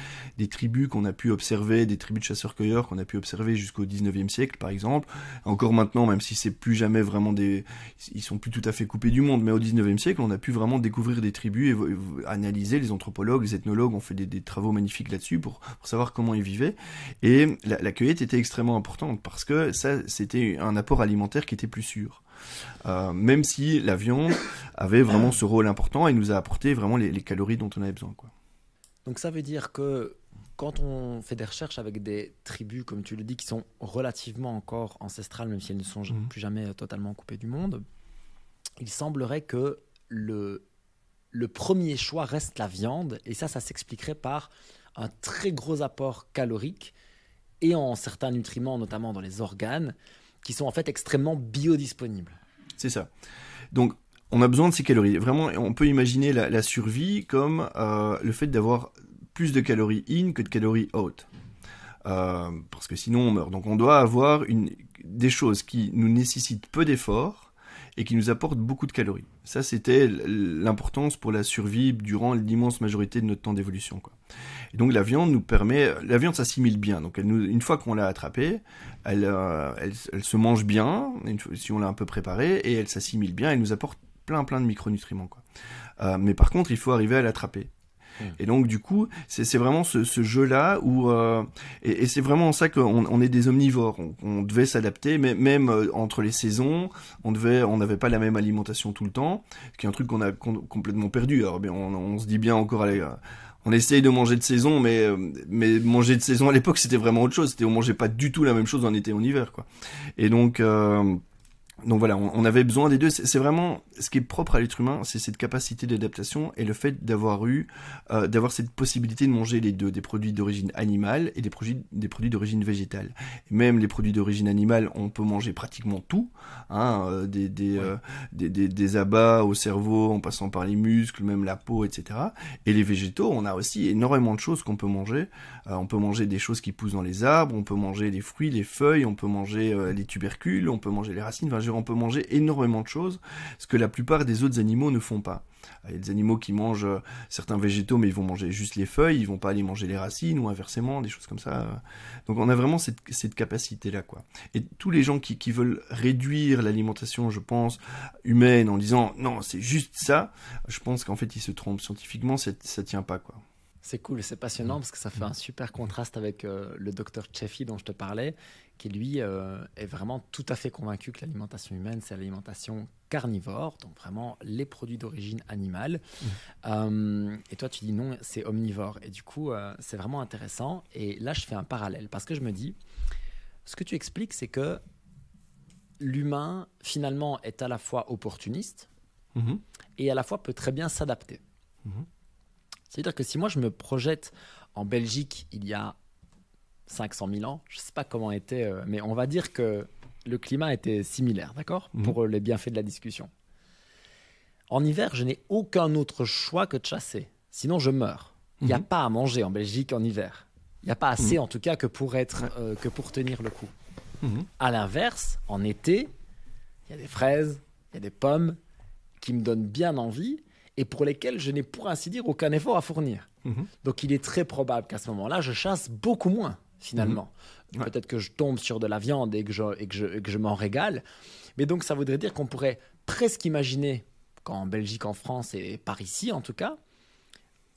tribus qu'on a pu observer, des tribus de chasseurs-cueilleurs qu'on a pu observer jusqu'au 19e siècle par exemple, encore maintenant, même si c'est plus jamais vraiment des... ils sont plus tout à fait coupés du monde, mais au 19e siècle on a pu vraiment découvrir des tribus, et analyser, les anthropologues, les ethnologues ont fait des, travaux magnifiques là-dessus pour, savoir comment ils vivaient, et la, la cueillette était extrêmement importante, parce que ça c'était un apport alimentaire qui était plus sûr. Euh, même si la viande avait vraiment ce rôle important et nous a apporté vraiment les, calories dont on avait besoin. Donc ça veut dire que quand on fait des recherches avec des tribus, comme tu le dis, qui sont relativement encore ancestrales, même si elles ne sont mhm. plus jamais euh, totalement coupées du monde, il semblerait que le premier choix reste la viande, et ça, ça s'expliquerait par un très gros apport calorique et en certains nutriments, notamment dans les organes, qui sont en fait extrêmement biodisponibles. C'est ça. Donc on a besoin de ces calories. Vraiment, on peut imaginer la, survie comme euh, le fait d'avoir plus de calories in que de calories out. Euh, parce que sinon on meurt. Donc on doit avoir une, des choses qui nous nécessitent peu d'efforts et qui nous apporte beaucoup de calories. Ça, c'était l'importance pour la survie durant l'immense majorité de notre temps d'évolution. Et donc la viande nous permet, la viande s'assimile bien. Donc une fois qu'on l'a attrapée, elle, euh, se mange bien, si on l'a un peu préparée, et elle s'assimile bien, elle nous apporte plein plein de micronutriments. Quoi. Euh, mais par contre, il faut arriver à l'attraper. Et donc du coup, c'est vraiment ce, jeu-là où euh, et, c'est vraiment ça qu'on on est des omnivores. On, devait s'adapter, mais même euh, entre les saisons, on devait, on n'avait pas la même alimentation tout le temps, ce qui est un truc qu'on a complètement perdu. Alors bien, on, se dit bien encore allez. Euh, on essaye de manger de saison, mais mais manger de saison à l'époque c'était vraiment autre chose. C'était on mangeait pas du tout la même chose en été et en hiver, quoi. Et donc donc voilà, on, avait besoin des deux. C'est vraiment ce qui est propre à l'être humain, c'est cette capacité d'adaptation et le fait d'avoir eu, euh, d'avoir cette possibilité de manger les deux, des produits d'origine animale et des produits, des produits d'origine végétale. même les produits d'origine animale, on peut manger pratiquement tout, hein, euh, euh, des, abats au cerveau, en passant par les muscles, même la peau, etc. Et les végétaux, on a aussi énormément de choses qu'on peut manger. on peut manger des choses qui poussent dans les arbres, on peut manger les fruits, les feuilles, on peut manger les tubercules, on peut manger les racines on peut manger énormément de choses, ce que la plupart des autres animaux ne font pas. Il y a des animaux qui mangent euh, certains végétaux, mais ils vont manger juste les feuilles, ils vont pas aller manger les racines ou inversement, des choses comme ça. Euh. Donc on a vraiment cette, capacité-là, quoi. Et tous les gens qui, veulent réduire l'alimentation, je pense, humaine, en disant non, c'est juste ça, je pense qu'en fait ils se trompent scientifiquement, ça tient pas, quoi. C'est cool, c'est passionnant parce que ça fait un super contraste avec euh, le docteur Cheffy dont je te parlais, qui lui euh, est vraiment tout à fait convaincu que l'alimentation humaine, c'est l'alimentation carnivore, donc vraiment les produits d'origine animale. Mmh. Euh, et toi, tu dis non, c'est omnivore. Et du coup, euh, c'est vraiment intéressant. Et là, je fais un parallèle parce que je me dis, ce que tu expliques, c'est que l'humain, finalement, est à la fois opportuniste mmh. et à la fois peut très bien s'adapter. Mmh. C'est-à-dire que si moi, je me projette en Belgique il y a 500 000 ans, je ne sais pas comment était, euh, mais on va dire que le climat était similaire, d'accord mhm. Pour euh, les bienfaits de la discussion. En hiver, je n'ai aucun autre choix que de chasser, sinon je meurs. Il n'y a mhm. pas à manger en Belgique en hiver. Il n'y a pas assez, mhm. en tout cas, que pour, être, euh, que pour tenir le coup. À l'inverse, en été, il y a des fraises, il y a des pommes qui me donnent bien envie et pour lesquelles je n'ai pour ainsi dire aucun effort à fournir. Donc il est très probable qu'à ce moment-là, je chasse beaucoup moins finalement. Mhm. Peut-être que je tombe sur de la viande et que je, que je, m'en régale. Mais donc ça voudrait dire qu'on pourrait presque imaginer qu'en Belgique, en France et par ici en tout cas,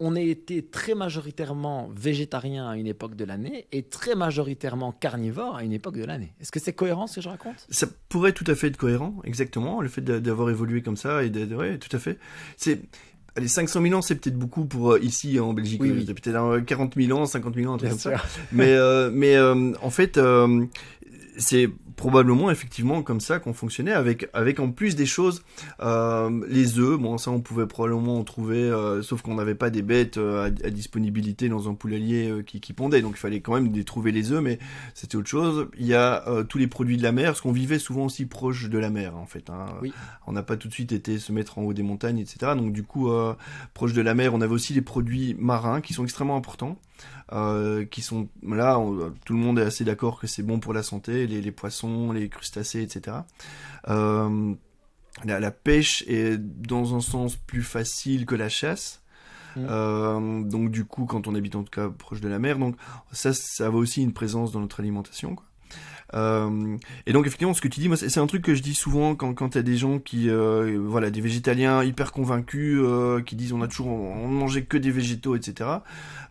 on a été très majoritairement végétarien à une époque de l'année et très majoritairement carnivore à une époque de l'année. Est-ce que c'est cohérent ce que je raconte Ça pourrait tout à fait être cohérent, exactement. Le fait d'avoir évolué comme ça et de, tout à fait. C'est Allez, 500 000 ans, c'est peut-être beaucoup pour euh, ici en Belgique. Oui, euh, oui. Peut-être 40 000 euh, ans, 50 000 ans, un truc comme ça. Mais, euh, mais en fait, c'est probablement effectivement comme ça qu'on fonctionnait avec avec en plus des choses euh, les œufs bon ça on pouvait probablement en trouver euh, sauf qu'on n'avait pas des bêtes euh, à, disponibilité dans un poulailler qui, pondait donc il fallait quand même les trouver les œufs mais c'était autre chose il y a tous les produits de la mer parce qu'on vivait souvent aussi proche de la mer en fait hein. on n'a pas tout de suite été se mettre en haut des montagnes etc donc du coup proche de la mer on avait aussi les produits marins qui sont extrêmement importants euh, qui sont là, tout le monde est assez d'accord que c'est bon pour la santé, les, poissons, les crustacés, etc. Euh, la, pêche est dans un sens plus facile que la chasse. Mmh. Euh, donc du coup, quand on habite en tout cas proche de la mer, donc ça, ça va aussi une présence dans notre alimentation. Euh, et donc effectivement, ce que tu dis, moi, c'est un truc que je dis souvent quand quand t'as des gens qui, euh, voilà, des végétaliens hyper convaincus, euh, qui disent on a toujours on mangeait que des végétaux, etc.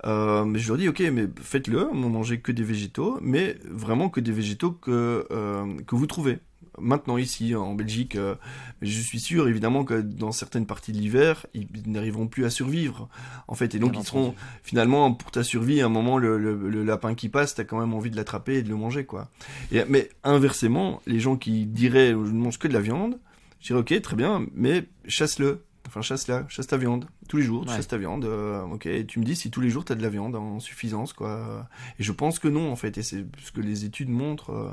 mais je leur dis ok, mais faites-le, on mangeait que des végétaux, mais vraiment que des végétaux que que vous trouvez maintenant ici hein, en Belgique. Euh, je suis sûr évidemment que dans certaines parties de l'hiver, ils, n'arriveront plus à survivre en fait. Et donc ils seront finalement pour ta survie, à un moment le, lapin qui passe, t'as quand même envie de l'attraper et de le manger quoi. Et, mais inversement, les gens qui diraient je ne mange que de la viande, je dirais ok très bien, mais chasse-le. Enfin, chasse-la, chasse ta viande. Tous les jours, tu chasses ta viande. Euh, ok, tu me dis si tous les jours tu as de la viande en suffisance, quoi. Et je pense que non, en fait. Et c'est ce que les études montrent. Euh.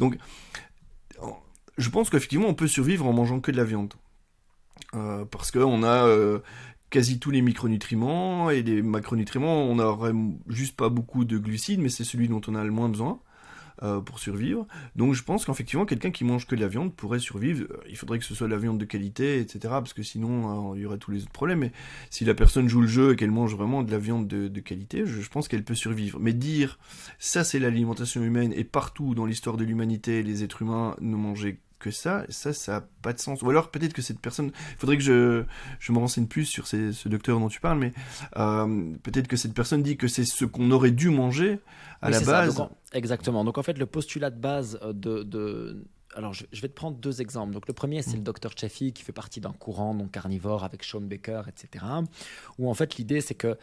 Donc, je pense qu'effectivement, on peut survivre en mangeant que de la viande. Euh, parce qu'on a euh, quasi tous les micronutriments et les macronutriments, on n'aurait juste pas beaucoup de glucides, mais c'est celui dont on a le moins besoin euh, pour survivre. Donc je pense qu'effectivement, quelqu'un qui mange que de la viande pourrait survivre. Il faudrait que ce soit de la viande de qualité, etc. Parce que sinon, il y aurait tous les autres problèmes. Mais si la personne joue le jeu et qu'elle mange vraiment de la viande de, qualité, je, pense qu'elle peut survivre. Mais dire ça, c'est l'alimentation humaine et partout dans l'histoire de l'humanité, les êtres humains ne mangeaient que ça, ça, ça n'a pas de sens. Ou alors peut-être que cette personne, il faudrait que je, je me renseigne plus sur ce docteur dont tu parles, mais euh, peut-être que cette personne dit que c'est ce qu'on aurait dû manger à la base. exactement. Donc en fait, le postulat de base euh, de alors je, vais te prendre deux exemples. Donc le premier, c'est le mm. docteur Chaffee qui fait partie d'un courant non carnivore avec Sean Baker, etc. Où en fait l'idée c'est que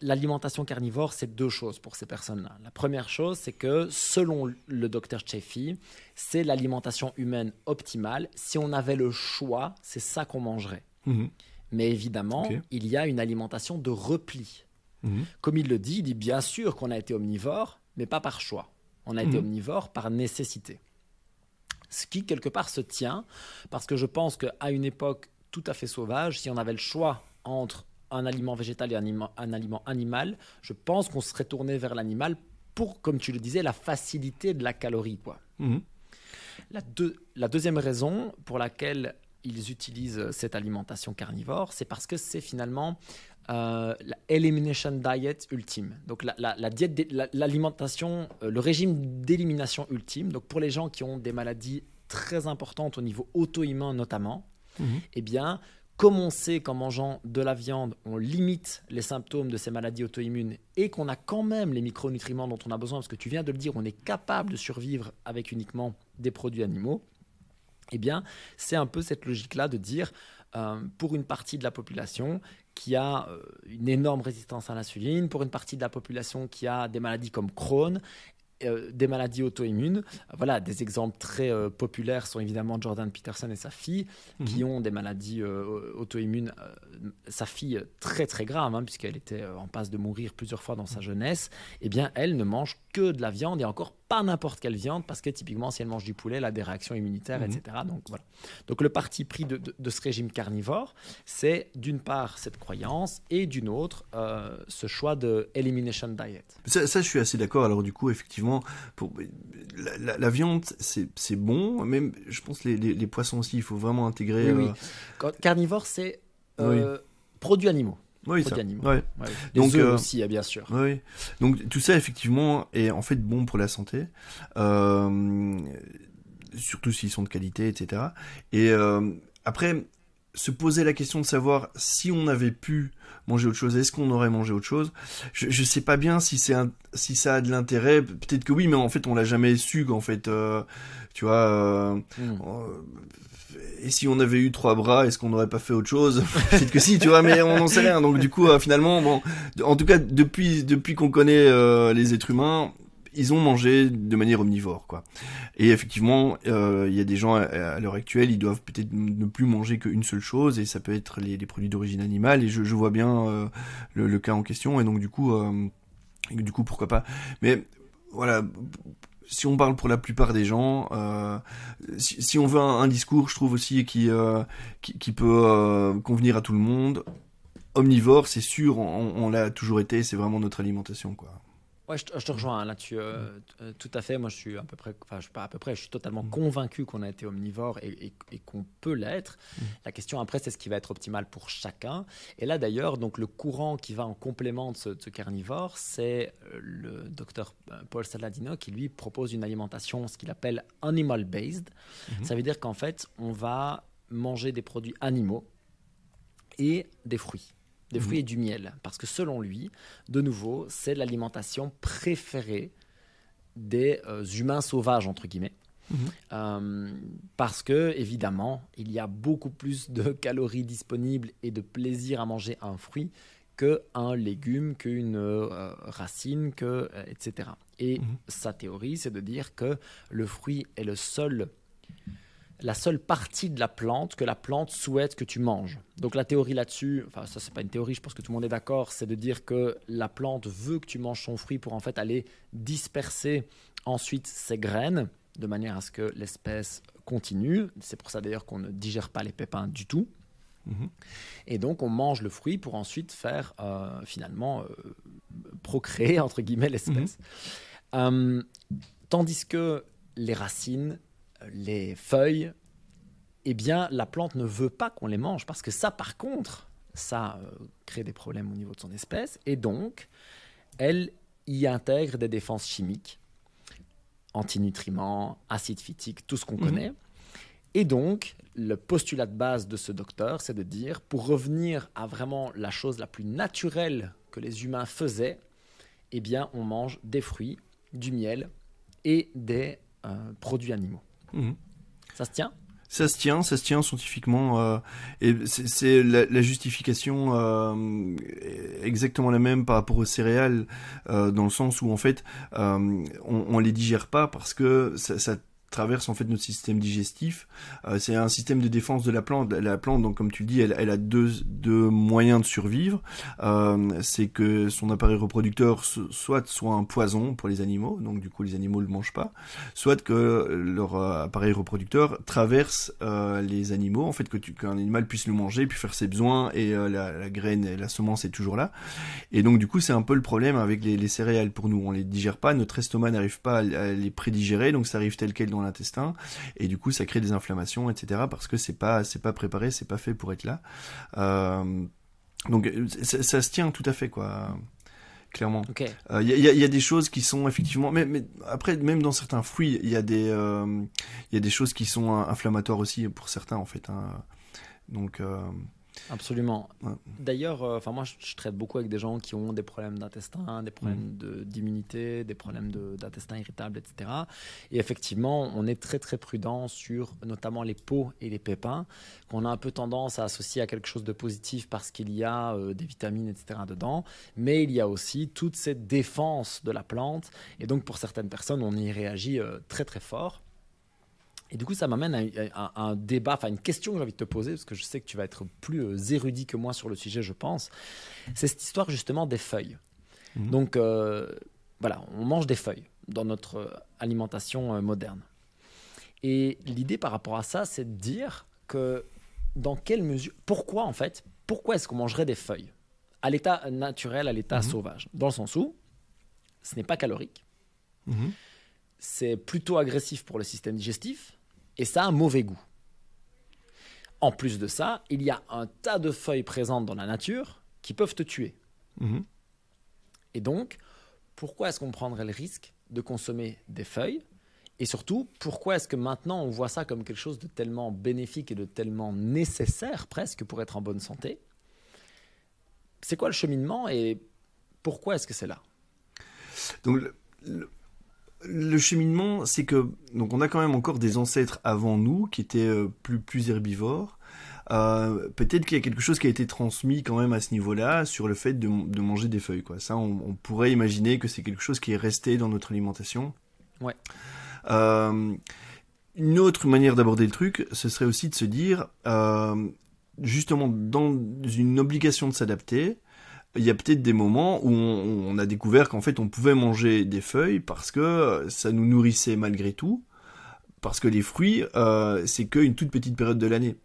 l'alimentation carnivore, c'est deux choses pour ces personnes-là. La première chose, c'est que selon le docteur Chaffee, c'est l'alimentation humaine optimale. Si on avait le choix, c'est ça qu'on mangerait. Mm-hmm. Mais évidemment, il y a une alimentation de repli. Mm-hmm. Comme il le dit, il dit bien sûr qu'on a été omnivore, mais pas par choix. On a été mm-hmm. omnivore par nécessité ce qui quelque part se tient, parce que je pense qu'à une époque tout à fait sauvage, si on avait le choix entre un aliment végétal et un, aliment, animal, je pense qu'on serait tourné vers l'animal pour, comme tu le disais, la facilité de la calorie. Quoi. Mhm. la deuxième raison pour laquelle ils utilisent cette alimentation carnivore, c'est parce que c'est finalement euh, elimination diet ultime. Donc la, la, diète, l'alimentation, euh, le régime d'élimination ultime. Donc pour les gens qui ont des maladies très importantes au niveau auto-immun notamment, et mhm. eh bien comme on sait qu'en mangeant de la viande, on limite les symptômes de ces maladies auto-immunes et qu'on a quand même les micronutriments dont on a besoin, parce que tu viens de le dire, on est capable de survivre avec uniquement des produits animaux, eh bien, c'est un peu cette logique-là de dire, euh, pour une partie de la population, qui a euh, une énorme résistance à l'insuline, pour une partie de la population qui a des maladies comme Crohn, euh, des maladies auto-immunes. Voilà, des exemples très euh, populaires sont évidemment Jordan Peterson et sa fille, qui mhm. ont des maladies auto-immunes. sa fille très très grave, hein, puisqu'elle était en passe de mourir plusieurs fois dans sa jeunesse. et eh bien, elle ne mange que de la viande et encore pas n'importe quelle viande parce que typiquement si elle mange du poulet, elle a des réactions immunitaires, mhm. etc. Donc voilà. Donc le parti pris de, de, ce régime carnivore, c'est d'une part cette croyance et d'une autre euh, ce choix de elimination diet. Ça, je suis assez d'accord. Alors du coup effectivement, pour, la, viande c'est bon, même je pense les, les, poissons aussi, il faut vraiment intégrer. Euh, carnivore c'est euh, produits animaux. Oui, ça. Ouais. Donc œufs euh, aussi, hein, bien sûr. Oui. Donc tout ça effectivement est en fait bon pour la santé. Euh, surtout s'ils sont de qualité, etc. Et euh, après, se poser la question de savoir si on avait pu manger autre chose, est-ce qu'on aurait mangé autre chose je, ne sais pas bien si c'est si ça a de l'intérêt, peut-être que oui, mais en fait on l'a jamais su qu'en fait, euh, tu vois. Hmm. Euh, euh, et si on avait eu trois bras, est-ce qu'on n'aurait pas fait autre chose *laughs* Peut-être que si, tu vois, mais on n'en sait rien. Donc du coup, finalement, bon, en tout cas depuis depuis qu'on connaît les êtres humains, ils ont mangé de manière omnivore, quoi. Et effectivement, euh, il y a des gens à, l'heure actuelle, ils doivent peut-être ne plus manger qu'une seule chose, et ça peut être les, produits d'origine animale. Et je, vois bien euh, le, cas en question, et donc du coup, euh, du coup, pourquoi pas. Mais voilà si on parle pour la plupart des gens, si, on veut un, discours, je trouve aussi qui qui, peut convenir à tout le monde. Omnivore, c'est sûr, on, on l'a toujours été, c'est vraiment notre alimentation, quoi. Ouais, je, te rejoins hein, là-dessus euh, mm. euh, tout à fait. Moi, je suis à peu près, enfin, je suis pas à peu près, je suis totalement mm. convaincu qu'on a été omnivore et, qu'on peut l'être. Mm. La question après, c'est ce qui va être optimal pour chacun. Et là, d'ailleurs, donc le courant qui va en complément de ce, carnivore, c'est euh, le docteur Paul Saladino qui lui propose une alimentation, ce qu'il appelle animal based. Mm-hmm. Ça veut dire qu'en fait, on va manger des produits animaux et des fruits des fruits mhm. et du miel, parce que selon lui, de nouveau, c'est l'alimentation préférée des euh, humains sauvages, entre guillemets. Mhm. Euh, parce que, évidemment, il y a beaucoup plus de *laughs* calories disponibles et de plaisir à manger un fruit qu'un légume, qu'une euh, racine, que, etc. Et mhm. sa théorie, c'est de dire que le fruit est le seul la seule partie de la plante que la plante souhaite que tu manges. Donc la théorie là-dessus, enfin ça c'est pas une théorie, je pense que tout le monde est d'accord, c'est de dire que la plante veut que tu manges son fruit pour en fait aller disperser ensuite ses graines de manière à ce que l'espèce continue. C'est pour ça d'ailleurs qu'on ne digère pas les pépins du tout. Mhm. Et donc on mange le fruit pour ensuite faire euh, finalement euh, procréer entre guillemets l'espèce. Mhm. Euh, tandis que les racines, les feuilles, eh bien, la plante ne veut pas qu'on les mange parce que ça, par contre, ça euh, crée des problèmes au niveau de son espèce. Et donc, elle y intègre des défenses chimiques, antinutriments, acides phytiques, tout ce qu'on mhm. connaît. Et donc, le postulat de base de ce docteur, c'est de dire, pour revenir à vraiment la chose la plus naturelle que les humains faisaient, eh bien, on mange des fruits, du miel et des euh, produits animaux. Mhm. Ça se tient ça se tient, ça se tient scientifiquement. Euh, et c'est la, la, justification euh, exactement la même par rapport aux céréales, euh, dans le sens où en fait, euh, on, on les digère pas parce que ça, ça traverse en fait notre système digestif. Euh, c'est un système de défense de la plante. La plante, donc comme tu le dis, elle, elle a deux, deux moyens de survivre. Euh, c'est que son appareil reproducteur soit soit un poison pour les animaux, donc du coup les animaux ne le mangent pas, soit que leur euh, appareil reproducteur traverse les animaux, en fait que qu'un animal puisse le manger, puis faire ses besoins et la, graine, et la semence est toujours là. Et donc du coup c'est un peu le problème avec les, céréales pour nous. On les digère pas, notre estomac n'arrive pas à, à les prédigérer, donc ça arrive tel quel dans l'intestin et du coup ça crée des inflammations, etc. Parce que c'est pas c'est pas préparé, c'est pas fait pour être là. Euh, donc ça, se tient tout à fait quoi. Clairement. Il euh, y, a des choses qui sont effectivement. Mais, après, même dans certains fruits, il y, a des, euh, il y des choses qui sont inflammatoires aussi pour certains, en fait. Hein. Donc. Absolument. D'ailleurs, euh, enfin moi, je, traite beaucoup avec des gens qui ont des problèmes d'intestin, des problèmes mm. d'immunité, des problèmes d'intestin irritable, etc. Et effectivement, on est très très prudent sur notamment les peaux et les pépins, qu'on a un peu tendance à associer à quelque chose de positif parce qu'il y a euh, des vitamines, etc. dedans. Mais il y a aussi toute cette défense de la plante. Et donc, pour certaines personnes, on y réagit euh, très très fort. Et du coup, ça m'amène à, un débat, enfin une question que j'ai envie de te poser, parce que je sais que tu vas être plus euh, érudit que moi sur le sujet, je pense. C'est cette histoire justement des feuilles. Mhm. Donc euh, voilà, on mange des feuilles dans notre euh, alimentation moderne. Et l'idée par rapport à ça, c'est de dire que dans quelle mesure, pourquoi en fait, pourquoi est-ce qu'on mangerait des feuilles à l'état naturel, à l'état mhm. sauvage Dans le sens où ce n'est pas calorique. Mhm c'est plutôt agressif pour le système digestif et ça a un mauvais goût. En plus de ça, il y a un tas de feuilles présentes dans la nature qui peuvent te tuer. Mhm. Et donc, pourquoi est-ce qu'on prendrait le risque de consommer des feuilles Et surtout, pourquoi est-ce que maintenant on voit ça comme quelque chose de tellement bénéfique et de tellement nécessaire presque pour être en bonne santé C'est quoi le cheminement et pourquoi est-ce que c'est là Donc, le le cheminement, c'est que donc on a quand même encore des ancêtres avant nous qui étaient euh, plus, plus herbivores. Euh, peut-être qu'il y a quelque chose qui a été transmis quand même à ce niveau-là sur le fait de, manger des feuilles. Quoi. Ça, on, pourrait imaginer que c'est quelque chose qui est resté dans notre alimentation. Ouais. Euh, une autre manière d'aborder le truc, ce serait aussi de se dire, justement, dans une obligation de s'adapter, il y a peut-être des moments où on, a découvert qu'en fait on pouvait manger des feuilles parce que euh, ça nous nourrissait malgré tout, parce que les fruits, euh, c'est qu'une toute petite période de l'année.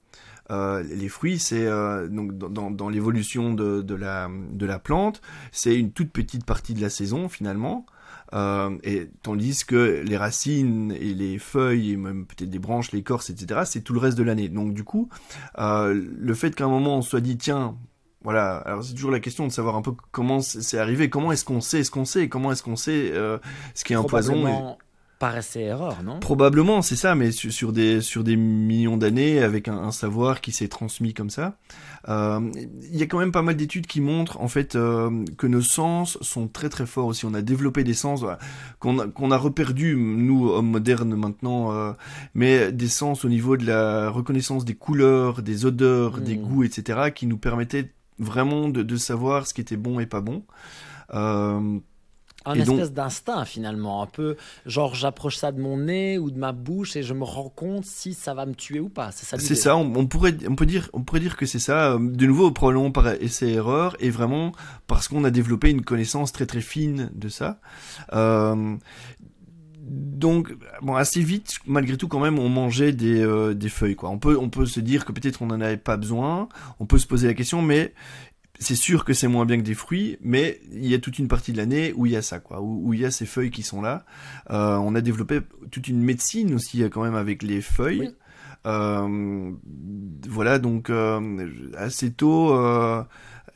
Euh, les fruits, c'est euh, donc dans, l'évolution de, la, de la plante, c'est une toute petite partie de la saison finalement. Euh, et tandis que les racines et les feuilles et même peut-être des branches, l'écorce, etc., c'est tout le reste de l'année. Donc du coup, le fait qu'à un moment on soit dit tiens, voilà, alors c'est toujours la question de savoir un peu comment c'est arrivé, comment est-ce qu'on sait ce qu'on sait, comment est-ce qu'on sait euh, ce qui est un poison. Et... Par essai erreur, non Probablement, c'est ça, mais sur, des, sur des millions d'années, avec un, savoir qui s'est transmis comme ça. Euh, il y a quand même pas mal d'études qui montrent en fait euh, que nos sens sont très très forts aussi. On a développé des sens qu'on a, qu'on a reperdu, nous, hommes modernes maintenant, mais des sens au niveau de la reconnaissance des couleurs, des odeurs, des hmm. goûts, etc., qui nous permettaient vraiment de, savoir ce qui était bon et pas bon. Euh, un espèce d'instinct finalement, un peu genre j'approche ça de mon nez ou de ma bouche et je me rends compte si ça va me tuer ou pas. C'est ça. On, pourrait, on peut dire, on pourrait dire que c'est ça. Euh, de nouveau, probablement par essai erreur et vraiment parce qu'on a développé une connaissance très très fine de ça. Euh, donc, assez vite, malgré tout, quand même, on mangeait des, euh, feuilles, On peut, on peut se dire que peut-être on n'en avait pas besoin, on peut se poser la question, mais c'est sûr que c'est moins bien que des fruits, mais il y a toute une partie de l'année où il y a ça, où, il y a ces feuilles qui sont là. Euh, on a développé toute une médecine aussi, euh, quand même, avec les feuilles. voilà, donc, assez tôt,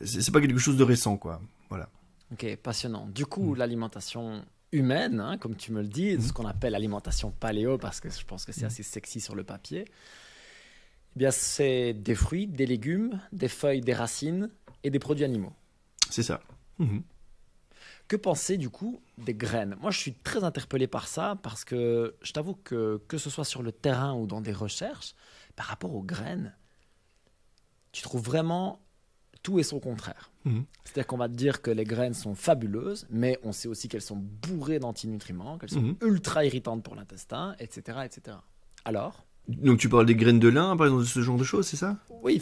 c'est pas quelque chose de récent, quoi. Voilà. Ok, passionnant. Du coup, mm. l'alimentation humaine, hein, comme tu me le dis, ce mhm. qu'on appelle alimentation paléo, parce que je pense que c'est mhm. assez sexy sur le papier, eh bien c'est des fruits, des légumes, des feuilles, des racines et des produits animaux. C'est ça. Mhm. Que penser du coup des graines Moi, je suis très interpellé par ça parce que je t'avoue que que ce soit sur le terrain ou dans des recherches, par rapport aux graines, tu trouves vraiment tout est son contraire. Mhm. C'est-à-dire qu'on va dire que les graines sont fabuleuses, mais on sait aussi qu'elles sont bourrées d'antinutriments, qu'elles sont mhm. ultra irritantes pour l'intestin, etc., etc. Alors, donc tu parles des graines de lin, par exemple, de ce genre de choses, c'est ça Oui,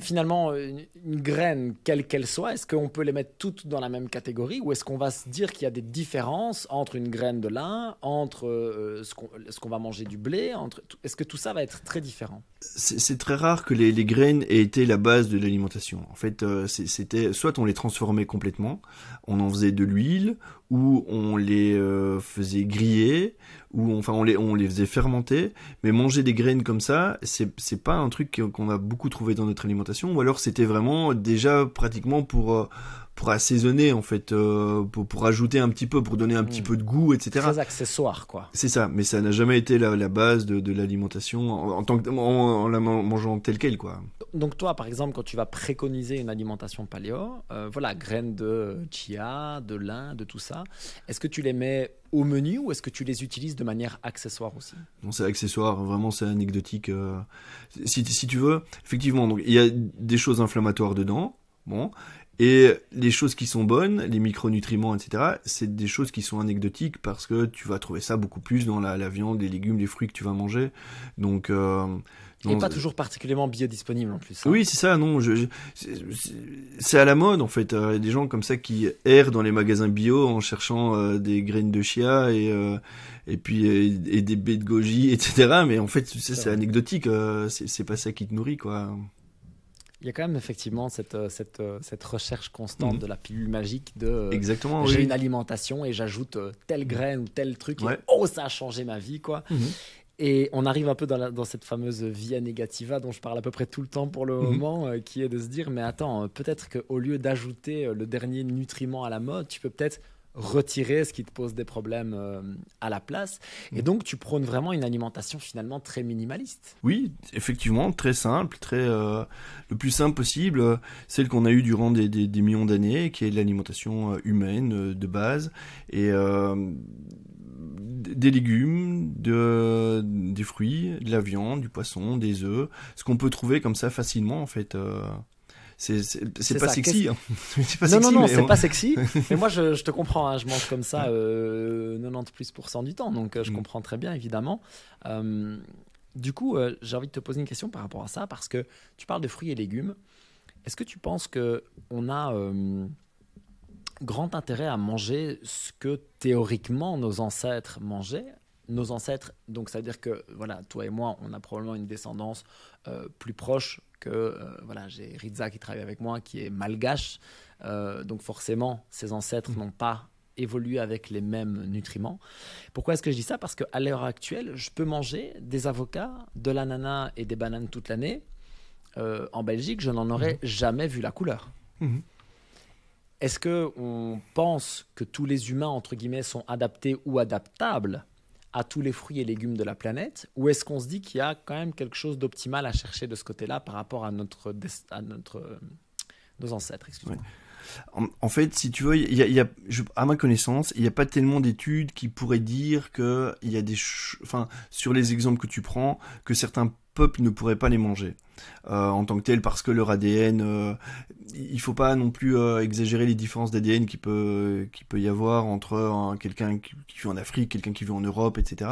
finalement, euh, une, graine, quelle qu'elle soit, est-ce qu'on peut les mettre toutes dans la même catégorie ou est-ce qu'on va se dire qu'il y a des différences entre une graine de lin, entre euh, ce qu'on va manger du blé entre... Est-ce que tout ça va être très différent C'est très rare que les, graines aient été la base de l'alimentation. En fait, euh, c'était soit on les transformait complètement, on en faisait de l'huile, où on les euh, faisait griller, ou enfin on les, on les faisait fermenter, mais manger des graines comme ça, c'est pas un truc qu'on a beaucoup trouvé dans notre alimentation, ou alors c'était vraiment déjà pratiquement pour euh, pour assaisonner en fait, euh, pour, pour ajouter un petit peu, pour donner un petit mm. peu de goût, etc. Très accessoire quoi. C'est ça, mais ça n'a jamais été la, la base de, l'alimentation en, tant que en, la mangeant telle quelle quoi. Donc toi par exemple quand tu vas préconiser une alimentation paléo, euh, voilà graines de chia, de lin, de tout ça, est-ce que tu les mets au menu ou est-ce que tu les utilises de manière accessoire aussi Non, c'est accessoire, vraiment c'est anecdotique. Euh, si, si tu veux, effectivement, donc il y a des choses inflammatoires dedans. Bon, et les choses qui sont bonnes, les micronutriments, etc., c'est des choses qui sont anecdotiques parce que tu vas trouver ça beaucoup plus dans la, viande, les légumes, les fruits que tu vas manger. Donc. Euh, et pas toujours particulièrement disponible en plus. Hein. Oui, c'est ça, non. c'est à la mode en fait. Euh, il y a des gens comme ça qui errent dans les magasins bio en cherchant euh, des graines de chia et, euh, et puis et, des baies de goji, etc. Mais en fait, c'est anecdotique. c'est pas ça qui te nourrit, quoi il y a quand même effectivement cette, euh, cette, euh, cette recherche constante mm. de la pilule magique de euh, exactement j'ai une alimentation et j'ajoute telle graine ou tel truc oh ça a changé ma vie quoi mm-hmm. Et on arrive un peu dans, cette fameuse via negativa dont je parle à peu près tout le temps pour le mm-hmm. moment, qui est de se dire, mais attends, peut-être qu'au lieu d'ajouter le dernier nutriment à la mode, tu peux peut-être retirer ce qui te pose des problèmes euh, à la place. Et mm. donc, tu prônes vraiment une alimentation finalement très minimaliste. Oui, effectivement, très simple, très euh, le plus simple possible, euh, celle qu'on a eue durant des, millions d'années, qui est l'alimentation humaine de base. Et des légumes, des fruits, de la viande, du poisson, des œufs, ce qu'on peut trouver comme ça facilement en fait c'est pas sexy. Hein. *laughs* pas non, sexy, non, non, c'est pas sexy. *laughs* Mais moi, je, te comprends. Hein. je mange comme ça 90 euh, plus du temps, donc euh, je mm. comprends très bien, évidemment. Euh, du coup, j'ai envie de te poser une question par rapport à ça, parce que tu parles de fruits et légumes. Est-ce que tu penses que on a grand intérêt à manger ce que théoriquement nos ancêtres mangeaient nos ancêtres, donc ça veut dire que voilà, toi et moi, on a probablement une descendance plus proche que euh, voilà, j'ai Riza qui travaille avec moi, qui est malgache. Euh, donc forcément, ses ancêtres mm. n'ont pas évolué avec les mêmes nutriments. Pourquoi est-ce que je dis ça Parce qu'à l'heure actuelle, je peux manger des avocats, de l'ananas et des bananes toute l'année. Euh, en Belgique, je n'en aurais mm. jamais vu la couleur. Mm-hmm. Est-ce que pense que tous les humains entre guillemets sont adaptés ou adaptables à tous les fruits et légumes de la planète Ou est-ce qu'on se dit qu'il y a quand même quelque chose d'optimal à chercher de ce côté-là par rapport à, notre, à notre, euh, nos ancêtres En, fait, si tu veux, à ma connaissance, il n'y a pas tellement d'études qui pourraient dire que y a des, enfin, sur les exemples que tu prends, que certains peuples ne pourraient pas les manger. Euh, en tant que tel parce que leur ADN, euh, il faut pas non plus euh, exagérer les différences d'ADN qui peut qui peut y avoir entre quelqu'un qui, vit en Afrique, quelqu'un qui vit en Europe, etc.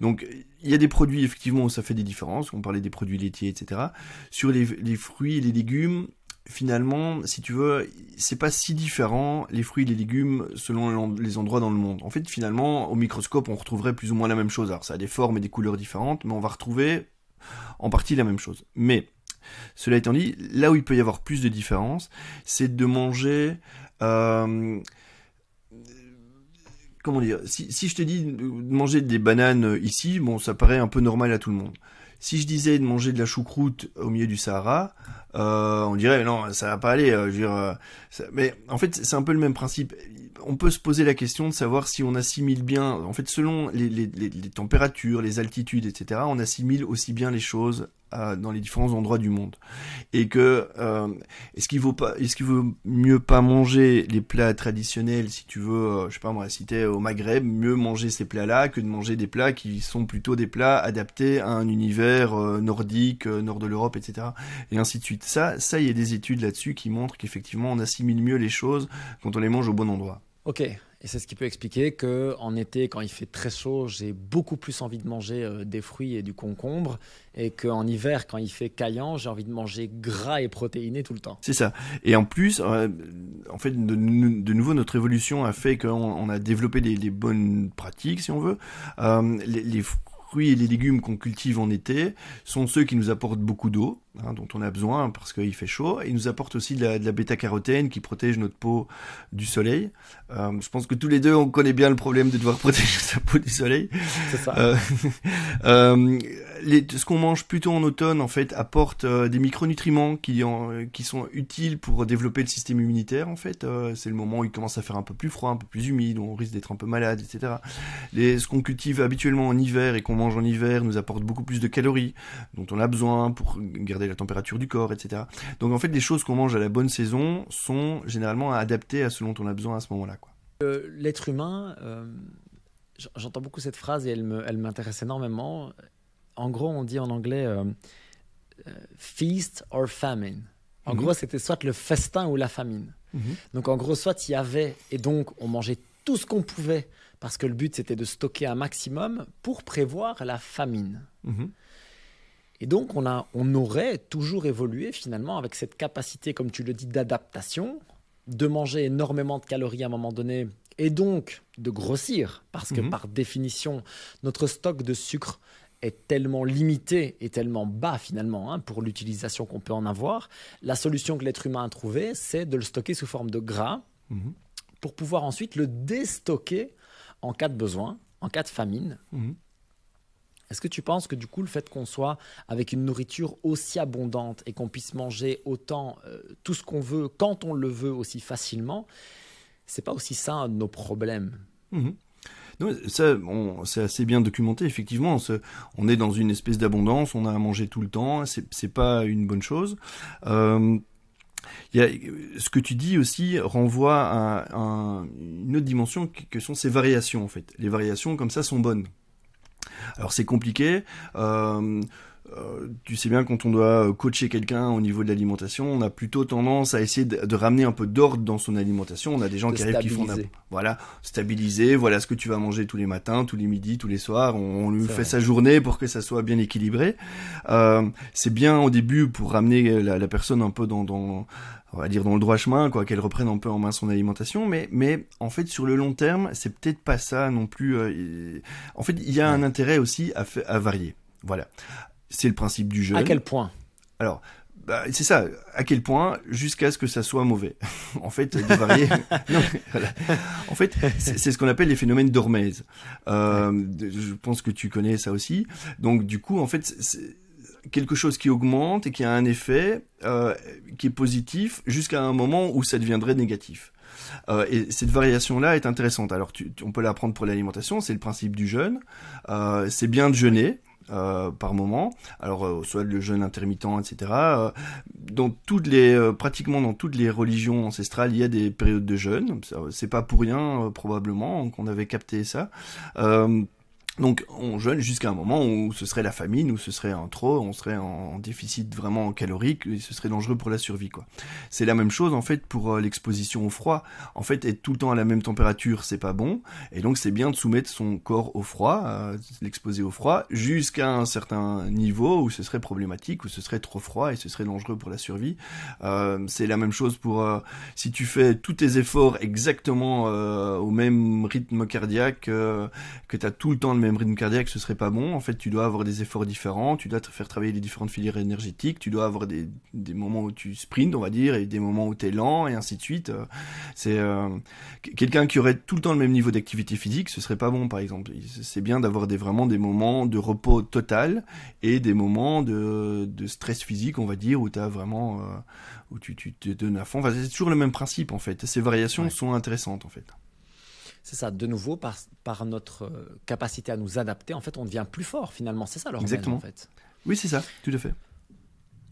donc il y a des produits effectivement où ça fait des différences. On parlait des produits laitiers, etc. Sur les, fruits et les légumes, finalement, si tu veux, c'est pas si différent les fruits et les légumes selon les endroits dans le monde. En fait, finalement, au microscope, on retrouverait plus ou moins la même chose. Alors, ça a des formes et des couleurs différentes, mais on va retrouver en partie la même chose. Mais, cela étant dit, là où il peut y avoir plus de différence, c'est de manger... Euh, comment dire si, je te dis de manger des bananes euh, ici, bon, ça paraît un peu normal à tout le monde. Si je disais de manger de la choucroute au milieu du Sahara, euh, on dirait non, ça va pas aller. dire, mais en fait, c'est un peu le même principe on peut se poser la question de savoir si on assimile bien, en fait selon les, températures, les altitudes, etc., on assimile aussi bien les choses euh, dans les différents endroits du monde. Et que euh, est-ce qu'il vaut pas, est-ce qu'il vaut mieux pas manger les plats traditionnels si tu veux, je euh, je sais pas moi, si au Maghreb, mieux manger ces plats-là que de manger des plats qui sont plutôt des plats adaptés à un univers nordique, nord de l'Europe, etc. Et ainsi de suite. Ça, ça, il y a des études là-dessus qui montrent qu'effectivement on assimile mieux les choses quand on les mange au bon endroit. Ok, et c'est ce qui peut expliquer qu'en été, quand il fait très chaud, j'ai beaucoup plus envie de manger euh, des fruits et du concombre, et qu'en hiver, quand il fait caillant, j'ai envie de manger gras et protéiné tout le temps. C'est ça. Et en plus, euh, en fait, de, nouveau, notre évolution a fait qu'on a développé des, bonnes pratiques, si on veut. Euh, les fruits et les légumes qu'on cultive en été sont ceux qui nous apportent beaucoup d'eau Hein, dont on a besoin parce qu'il fait chaud. Et il nous apporte aussi de la, bêta-carotène qui protège notre peau du soleil. Euh, je pense que tous les deux, on connaît bien le problème de devoir *laughs* protéger sa peau du soleil. C'est ça. Euh, *laughs* euh, ce qu'on mange plutôt en automne, en fait, apporte des micronutriments qui, en, qui sont utiles pour développer le système immunitaire, en fait. c'est le moment où il commence à faire un peu plus froid, un peu plus humide, où on risque d'être un peu malade, etc. Les, ce qu'on cultive habituellement en hiver et qu'on mange en hiver nous apporte beaucoup plus de calories dont on a besoin pour garder la température du corps, etc. Donc en fait, les choses qu'on mange à la bonne saison sont généralement adaptées à ce dont on a besoin à ce moment-là. Euh, l'être humain, euh, j'entends beaucoup cette phrase et elle m'intéresse elle énormément. En gros, on dit en anglais euh, feast or famine. En mhm. gros, c'était soit le festin ou la famine. Mhm. Donc en gros, soit il y avait, et donc on mangeait tout ce qu'on pouvait, parce que le but c'était de stocker un maximum pour prévoir la famine. Mhm. Et donc, on, a, on aurait toujours évolué finalement avec cette capacité, comme tu le dis, d'adaptation, de manger énormément de calories à un moment donné et donc de grossir, parce que mhm. par définition, notre stock de sucre est tellement limité et tellement bas finalement hein, pour l'utilisation qu'on peut en avoir. La solution que l'être humain a trouvée, c'est de le stocker sous forme de gras mhm. pour pouvoir ensuite le déstocker en cas de besoin, en cas de famine, mhm. Est-ce que tu penses que du coup, le fait qu'on soit avec une nourriture aussi abondante et qu'on puisse manger autant euh, tout ce qu'on veut quand on le veut aussi facilement, c'est pas aussi ça de nos problèmes mmh c'est assez bien documenté. Effectivement, on, est dans une espèce d'abondance, on a à manger tout le temps. C'est, n'est pas une bonne chose. ce que tu dis aussi renvoie à, une autre dimension que, sont ces variations en fait. Les variations comme ça sont bonnes. Alors c'est compliqué. Euh, euh, tu sais bien quand on doit euh, coacher quelqu'un au niveau de l'alimentation, on a plutôt tendance à essayer de, ramener un peu d'ordre dans son alimentation. On a des gens qui arrivent qui font voilà stabiliser, voilà ce que tu vas manger tous les matins, tous les midis, tous les soirs. On, lui fait sa journée pour que ça soit bien équilibré. Euh, c'est bien au début pour ramener la, personne un peu dans, dans on va dire dans le droit chemin, quoi, qu'elle reprenne un peu en main son alimentation, mais, mais en fait sur le long terme, c'est peut-être pas ça non plus. en fait, il y a un intérêt aussi à, à varier. Voilà c'est le principe du jeûne. À quel point Alors, bah, c'est ça, à quel point, jusqu'à ce que ça soit mauvais. *laughs* en fait, varier. *laughs* En fait, c'est ce qu'on appelle les phénomènes d'ormez. Euh, je pense que tu connais ça aussi. Donc, du coup, en fait, c'est quelque chose qui augmente et qui a un effet euh, qui est positif jusqu'à un moment où ça deviendrait négatif. Euh, et cette variation-là est intéressante. Alors, on peut l'apprendre pour l'alimentation, c'est le principe du jeûne. c'est bien de jeûner, euh, par moment. Alors, euh, soit le jeûne intermittent, etc. Euh, dans toutes les, pratiquement dans toutes les religions ancestrales, il y a des périodes de jeûne. C'est pas pour rien, probablement, qu'on avait capté ça. Donc on jeûne jusqu'à un moment où ce serait la famine, où ce serait un trop, on serait en déficit vraiment calorique, et ce serait dangereux pour la survie. quoi. C'est la même chose en fait pour euh, l'exposition au froid. En fait, être tout le temps à la même température, c'est pas bon, et donc c'est bien de soumettre son corps au froid, euh, l'exposer au froid, jusqu'à un certain niveau où ce serait problématique, où ce serait trop froid et ce serait dangereux pour la survie. Euh, c'est la même chose pour si tu fais tous tes efforts exactement au même rythme cardiaque, que tu as tout le temps le même même rythme cardiaque, ce serait pas bon. En fait, tu dois avoir des efforts différents, tu dois te faire travailler les différentes filières énergétiques, tu dois avoir des, des moments où tu sprints, on va dire, et des moments où tu es lent, et ainsi de suite. Euh, c'est euh, quelqu'un qui aurait tout le temps le même niveau d'activité physique, ce serait pas bon, par exemple. C'est bien d'avoir des, vraiment des moments de repos total et des moments de, de stress physique, on va dire, où euh, tu as vraiment, où tu, te donnes à fond. Enfin, c'est toujours le même principe, en fait. Ces variations sont intéressantes, en fait. C'est ça, de nouveau, par, notre euh, capacité à nous adapter, en fait, on devient plus fort finalement. C'est ça leur Exactement. En fait. Oui, c'est ça, tout à fait.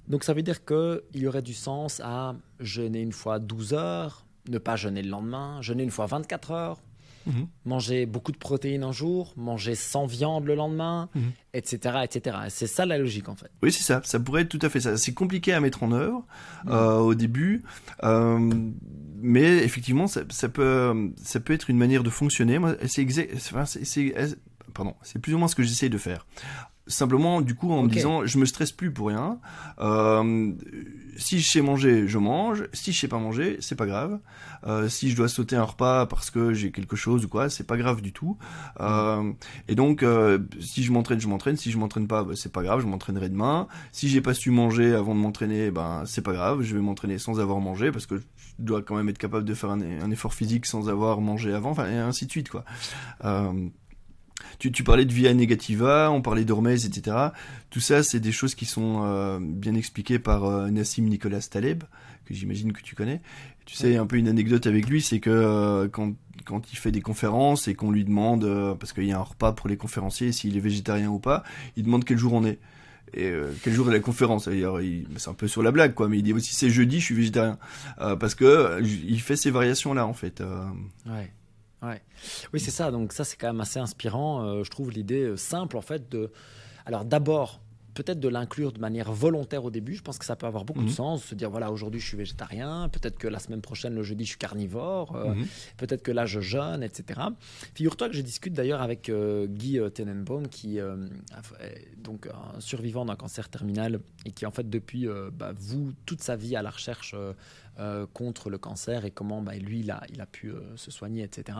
Donc ça veut dire qu'il y aurait du sens à jeûner une fois 12 heures, ne pas jeûner le lendemain, jeûner une fois 24 heures, Mhm. Manger beaucoup de protéines un jour, manger sans viande le lendemain, etc., mhm. etc. C'est ça la logique en fait. Oui, c'est ça. Ça pourrait être tout à fait ça. C'est compliqué à mettre en œuvre mhm. euh, au début, euh, mais effectivement, ça, peut ça peut être une manière de fonctionner. c'est c'est plus ou moins ce que j'essaye de faire simplement du coup en me disant je me stresse plus pour rien euh, si je sais manger je mange si je sais pas manger c'est pas grave euh, si je dois sauter un repas parce que j'ai quelque chose ou quoi c'est pas grave du tout euh, mhm. et donc si je m'entraîne je m'entraîne si je m'entraîne pas bah, c'est pas grave je m'entraînerai demain si j'ai pas su manger avant de m'entraîner ben c'est pas grave je vais m'entraîner sans avoir mangé parce que je dois quand même être capable de faire un, effort physique sans avoir mangé avant enfin, et ainsi de suite quoi tu, parlais de Via Negativa, on parlait d'Hormez, etc. Tout ça, c'est des choses qui sont euh, bien expliquées par euh, Nassim Nicolas Taleb, que j'imagine que tu connais. Tu sais, un peu une anecdote avec lui, c'est que euh, quand, quand il fait des conférences et qu'on lui demande, parce qu'il y a un repas pour les conférenciers, s'il est végétarien ou pas, il demande quel jour on est et quel jour est la conférence bah, c'est un peu sur la blague quoi mais il dit aussi c'est jeudi je suis végétarien parce que il fait ces variations là en fait ouais Ouais. Oui, c'est ça. Donc ça, c'est quand même assez inspirant. Euh, je trouve l'idée euh, simple, en fait, de... Alors d'abord, peut-être de l'inclure de manière volontaire au début. Je pense que ça peut avoir beaucoup de mhm. sens. Se dire, voilà, aujourd'hui, je suis végétarien. Peut-être que la semaine prochaine, le jeudi, je suis carnivore. Euh, mhm. Peut-être que là, je jeûne, etc. Figure-toi que je discute d'ailleurs avec Guy Tenenbaum, qui est donc un survivant d'un cancer terminal et qui, en fait, depuis, bah, vous, toute sa vie à la recherche euh, contre le cancer et comment bah, lui, il a, pu euh, se soigner, etc.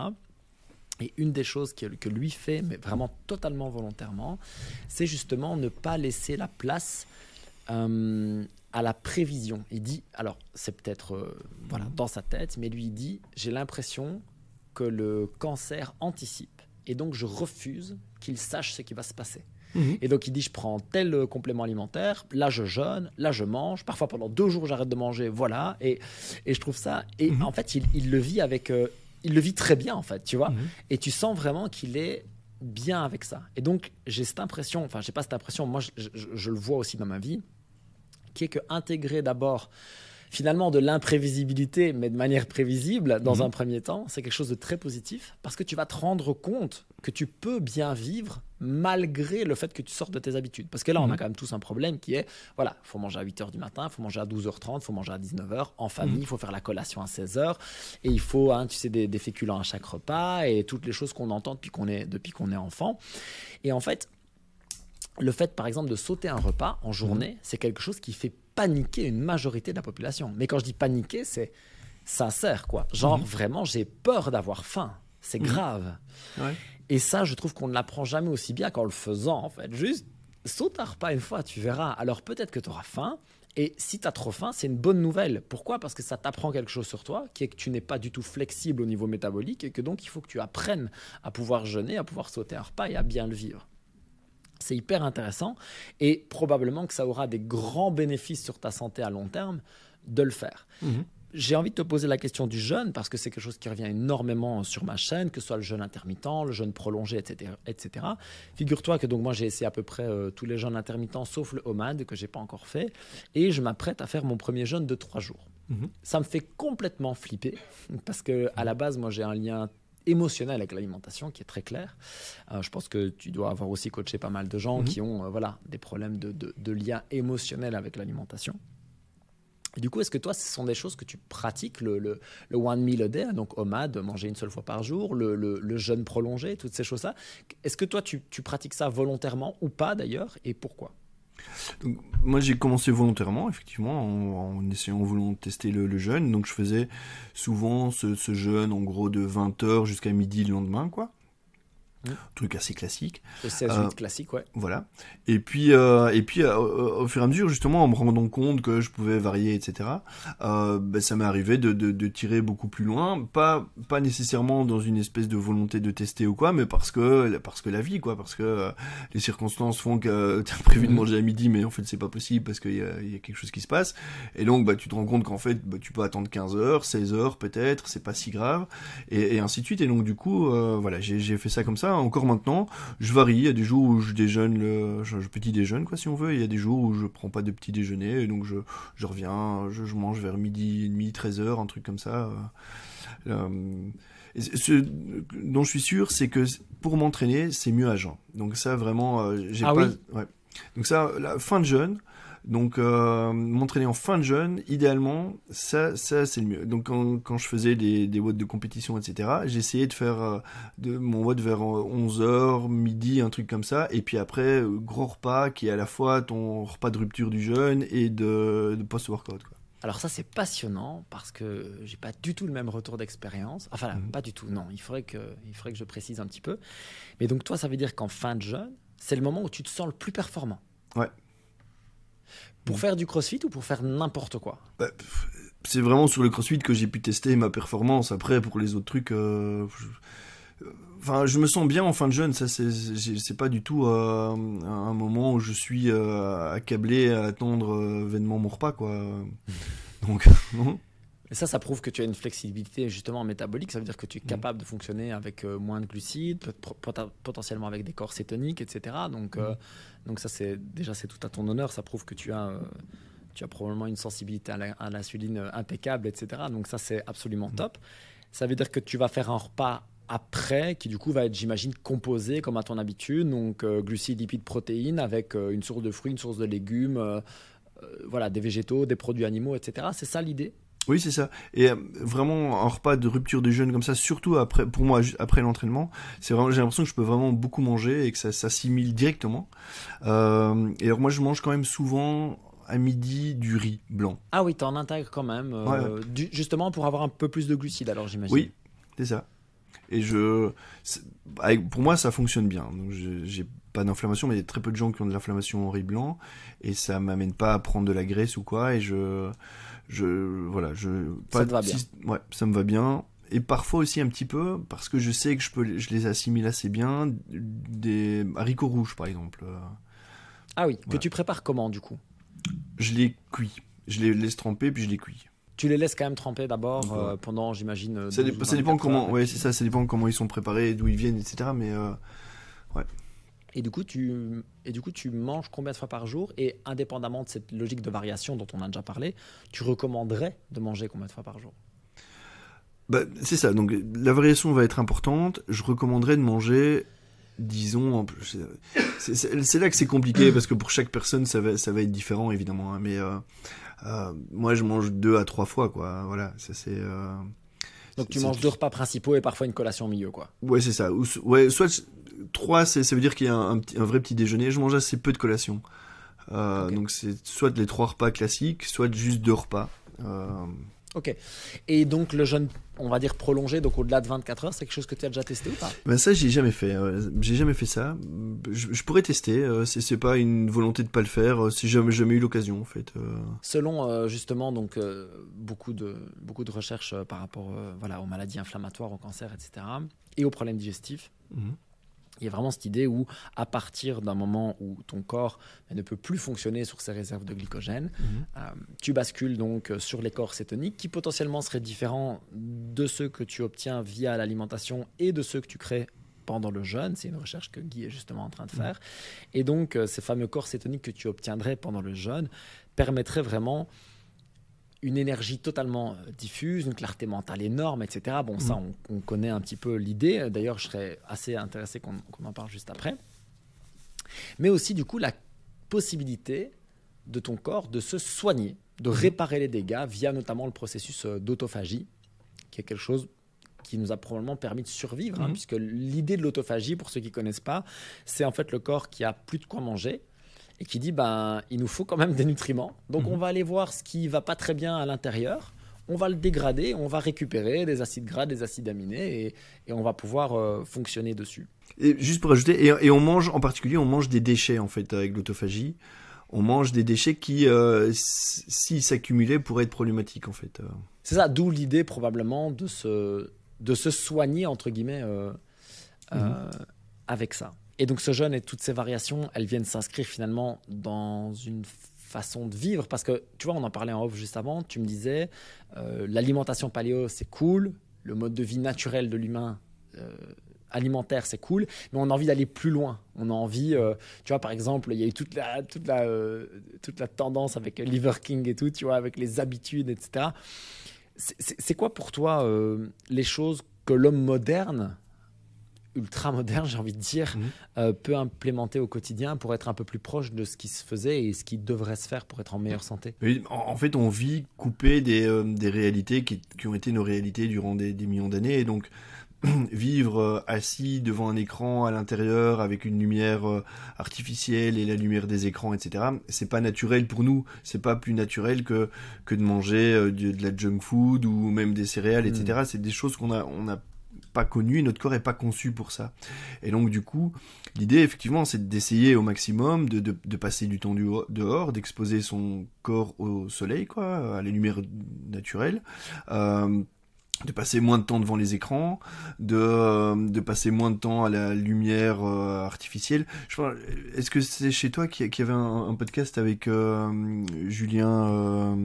Et une des choses que, lui fait, mais vraiment totalement volontairement, c'est justement ne pas laisser la place euh, à la prévision. Il dit, alors c'est peut-être voilà mhm. dans sa tête, mais lui il dit, j'ai l'impression que le cancer anticipe et donc je refuse qu'il sache ce qui va se passer. Mhm. Et donc il dit je prends tel euh, complément alimentaire, là je jeûne, là je mange, parfois pendant deux jours j'arrête de manger, voilà. Et, je trouve ça. Et mhm. en fait, il, le vit avec. Euh, il le vit très bien en fait, tu vois. Mhm. Et tu sens vraiment qu'il est bien avec ça. Et donc j'ai cette impression, enfin j'ai pas cette impression, moi je, le vois aussi dans ma vie, qui est que intégrer d'abord finalement de l'imprévisibilité, mais de manière prévisible dans un premier temps, c'est quelque chose de très positif parce que tu vas te rendre compte que tu peux bien vivre malgré le fait que tu sortes de tes habitudes. Parce que là, on a mhm. quand même tous un problème qui est, voilà, faut manger à 8h du matin, faut manger à 12h30, faut manger à 19h en famille, il mhm. faut faire la collation à 16h, et il faut, hein, tu sais, des, féculents à chaque repas, et toutes les choses qu'on entend depuis qu'on est, depuis est enfant. Et en fait, le fait, par exemple, de sauter un repas en journée, mhm. c'est quelque chose qui fait paniquer une majorité de la population. Mais quand je dis paniquer, c'est sincère, quoi. Genre, vraiment, j'ai peur d'avoir faim. C'est grave. Ouais. Et ça, je trouve qu'on ne l'apprend jamais aussi bien qu'en le faisant, en fait. Juste, saute un repas une fois, tu verras. Alors peut-être que tu auras faim. Et si tu as trop faim, c'est une bonne nouvelle. Pourquoi Parce que ça t'apprend quelque chose sur toi, qui est que tu n'es pas du tout flexible au niveau métabolique et que donc il faut que tu apprennes à pouvoir jeûner, à pouvoir sauter un repas et à bien le vivre. C'est hyper intéressant et probablement que ça aura des grands bénéfices sur ta santé à long terme de le faire. Mmh j'ai envie de te poser la question du jeûne parce que c'est quelque chose qui revient énormément sur ma chaîne, que ce soit le jeûne intermittent, le jeûne prolongé, etc. etc. Figure-toi que donc moi j'ai essayé à peu près euh, tous les jeûnes intermittents sauf le OMAD que j'ai pas encore fait et je m'apprête à faire mon premier jeûne de trois jours. Mhm. Ça me fait complètement flipper parce que à la base moi j'ai un lien émotionnel avec l'alimentation qui est très clair. Euh, je pense que tu dois avoir aussi coaché pas mal de gens mhm. qui ont euh, voilà des problèmes de, de lien émotionnel avec l'alimentation. Du coup, est-ce que toi, ce sont des choses que tu pratiques, le, one meal a day, hein, donc OMAD, manger une seule fois par jour, le, le jeûne prolongé, toutes ces choses-là Est-ce que toi, tu, pratiques ça volontairement ou pas d'ailleurs, et pourquoi moi j'ai commencé volontairement, effectivement, en, en essayant voulant tester le, jeûne. Donc je faisais souvent ce, ce jeûne en gros de 20h jusqu'à midi le lendemain, quoi. Mm. Truc assez classique. 16 euh, classique, ouais. Voilà. Et puis, euh, et puis euh, au fur et à mesure, justement, en me rendant compte que je pouvais varier, etc., euh, ben ça m'est arrivé de, de, de, tirer beaucoup plus loin. Pas, pas nécessairement dans une espèce de volonté de tester ou quoi, mais parce que, parce que la vie, quoi. Parce que les circonstances font que tu as prévu de mm. manger à midi, mais en fait, c'est pas possible parce qu'il y a, y a, quelque chose qui se passe. Et donc, bah, tu te rends compte qu'en fait, bah, tu peux attendre 15 heures, 16 heures peut-être, c'est pas si grave, et, et ainsi de suite. Et donc, du coup, voilà, j'ai fait ça comme ça encore maintenant, je varie. Il y a des jours où je déjeune, le, je, petit déjeune, quoi, si on veut. Il y a des jours où je prends pas de petit déjeuner, donc je, reviens, je, mange vers midi et demi, 13 h un truc comme ça. Euh, euh, ce dont je suis sûr, c'est que pour m'entraîner, c'est mieux à jeun. Donc ça, vraiment, euh, j'ai ah pas. Donc ça, la fin de jeûne, donc, euh, m'entraîner en fin de jeûne, idéalement, ça, ça c'est le mieux. Donc, quand, je faisais des, des watts de compétition, etc., j'essayais de faire euh, de, mon watt vers 11h, euh, midi, un truc comme ça. Et puis après, gros repas qui est à la fois ton repas de rupture du jeûne et de, post-workout. Alors ça c'est passionnant parce que j'ai pas du tout le même retour d'expérience. Enfin mhm. pas du tout. Non, il faudrait que il faudrait que je précise un petit peu. Mais donc toi ça veut dire qu'en fin de jeûne, c'est le moment où tu te sens le plus performant. Ouais. Pour mm. faire du crossfit ou pour faire n'importe quoi bah, C'est vraiment sur le crossfit que j'ai pu tester ma performance. Après, pour les autres trucs, euh, je... Euh, enfin, je me sens bien en fin de jeûne. Ça, c'est pas du tout euh, un moment où je suis accablé à attendre vainement mon repas, quoi. Mm. Donc, *laughs* non. Et ça, ça prouve que tu as une flexibilité justement métabolique. Ça veut dire que tu es mm. capable de fonctionner avec euh, moins de glucides, potentiellement avec des corps cétoniques, etc. Donc, euh, mm. donc ça, c'est déjà c'est tout à ton honneur. Ça prouve que tu as, euh, tu as probablement une sensibilité à l'insuline impeccable, etc. Donc ça, c'est absolument mm. top. Ça veut dire que tu vas faire un repas après, qui du coup va être, j'imagine, composé comme à ton habitude, donc glucides, lipides, protéines, avec une source de fruits, une source de légumes, voilà, des végétaux, des produits animaux, etc. C'est ça l'idée oui, c'est ça. Et euh, vraiment, un repas de rupture de jeûne comme ça, surtout après, pour moi, après l'entraînement, c'est vraiment, j'ai l'impression que je peux vraiment beaucoup manger et que ça s'assimile directement. Euh, et alors, moi, je mange quand même souvent à midi du riz blanc. Ah oui, tu en intègres quand même, euh, du, justement pour avoir un peu plus de glucides, alors j'imagine. Oui, c'est ça. Et je, pour moi, ça fonctionne bien. Donc, j'ai pas d'inflammation, mais il très peu de gens qui ont de l'inflammation en riz blanc, et ça m'amène pas à prendre de la graisse ou quoi, et je, je, voilà, je, ça ouais, ça me va bien. Et parfois aussi un petit peu, parce que je sais que je peux, je les assimile assez bien, des haricots rouges par exemple. Ah oui, que tu prépares comment du coup Je les cuis, je les laisse tremper puis je les cuis tu les laisses quand même tremper d'abord euh, pendant, j'imagine. Euh, ça, dépend comment. ouais, c'est ça. Ça dépend comment ils sont préparés, d'où ils viennent, etc. Mais euh, ouais. Et du, coup, tu, et du coup, tu manges combien de fois par jour Et indépendamment de cette logique de variation dont on a déjà parlé, tu recommanderais de manger combien de fois par jour bah, C'est ça, donc la variation va être importante. Je recommanderais de manger, disons, c'est là que c'est compliqué, *coughs* parce que pour chaque personne, ça va, ça va être différent, évidemment. Hein. mais euh, euh, moi, je mange deux à trois fois, quoi. Voilà, ça c'est... Euh, donc tu manges deux repas principaux et parfois une collation au milieu, quoi. Ouais, c'est ça. ouais, soit 3, ça veut dire qu'il y a un, vrai petit déjeuner. Je mange assez peu de collations. Euh, donc c'est soit les trois repas classiques, soit juste deux repas. Euh, ok. Et donc le jeûne, on va dire prolongé, donc au-delà de 24 heures, c'est quelque chose que tu as déjà testé ou pas Ben ça, j'ai jamais fait. Euh, j'ai jamais fait ça. Je, pourrais tester. C'est pas une volonté de pas le faire. Si jamais, jamais eu l'occasion en fait. Selon justement donc beaucoup de beaucoup de recherches par rapport voilà aux maladies inflammatoires, au cancer, etc. et aux problèmes digestifs. Mmh. Il y a vraiment cette idée où, à partir d'un moment où ton corps bah, ne peut plus fonctionner sur ses réserves de glycogène, mhm. euh, tu bascules donc euh, sur les corps cétoniques qui potentiellement seraient différents de ceux que tu obtiens via l'alimentation et de ceux que tu crées pendant le jeûne. C'est une recherche que Guy est justement en train de mhm. faire. Et donc, euh, ces fameux corps cétoniques que tu obtiendrais pendant le jeûne permettraient vraiment une énergie totalement euh, diffuse, une clarté mentale énorme, etc. Bon, ça, mm. on, connaît un petit peu l'idée. D'ailleurs, je serais assez intéressé qu'on en parle juste après. Mais aussi, du coup, la possibilité de ton corps de se soigner, de mm. réparer les dégâts via notamment le processus euh, d'autophagie, qui est quelque chose qui nous a probablement permis de survivre, hein, mm. puisque l'idée de l'autophagie, pour ceux qui ne connaissent pas, c'est en fait le corps qui a plus de quoi manger, et qui dit ben il nous faut quand même des nutriments. Donc mhm. on va aller voir ce qui va pas très bien à l'intérieur. On va le dégrader, on va récupérer des acides gras, des acides aminés et, et on va pouvoir euh, fonctionner dessus. Et juste pour ajouter, et, on mange en particulier, on mange des déchets en fait avec l'autophagie. On mange des déchets qui, euh, s'ils s'accumulaient, pourraient être problématiques en fait. C'est ça, d'où l'idée probablement de se, de se soigner entre guillemets euh, mhm. avec ça. Et donc ce jeûne et toutes ces variations, elles viennent s'inscrire finalement dans une façon de vivre parce que tu vois on en parlait en off juste avant tu me disais euh, l'alimentation paléo c'est cool le mode de vie naturel de l'humain euh, alimentaire c'est cool mais on a envie d'aller plus loin on a envie euh, tu vois par exemple il y a eu toute la toute la toute la tendance avec Liver King et tout tu vois avec les habitudes etc c'est quoi pour toi les choses que l'homme moderne ultra moderne, j'ai envie de dire, mhm. euh, peut implémenter au quotidien pour être un peu plus proche de ce qui se faisait et ce qui devrait se faire pour être en meilleure santé en, fait, on vit coupé des, euh, réalités qui, ont été nos réalités durant des, millions d'années. Et donc, *clears throat* vivre euh, assis devant un écran à l'intérieur avec une lumière artificielle et la lumière des écrans, etc. C'est pas naturel pour nous. C'est pas plus naturel que que de manger de, la junk food ou même des céréales, etc. Mm. C'est des choses qu'on a on a pas connu et notre corps n'est pas conçu pour ça. Et donc du coup, l'idée effectivement, c'est d'essayer au maximum de, passer du temps dehors, d'exposer son corps au soleil, quoi, à la lumière naturelle. Euh, de passer moins de temps devant les écrans, de, euh, passer moins de temps à la lumière euh, artificielle. Est-ce que c'est chez toi qui y, avait un, podcast avec Julien...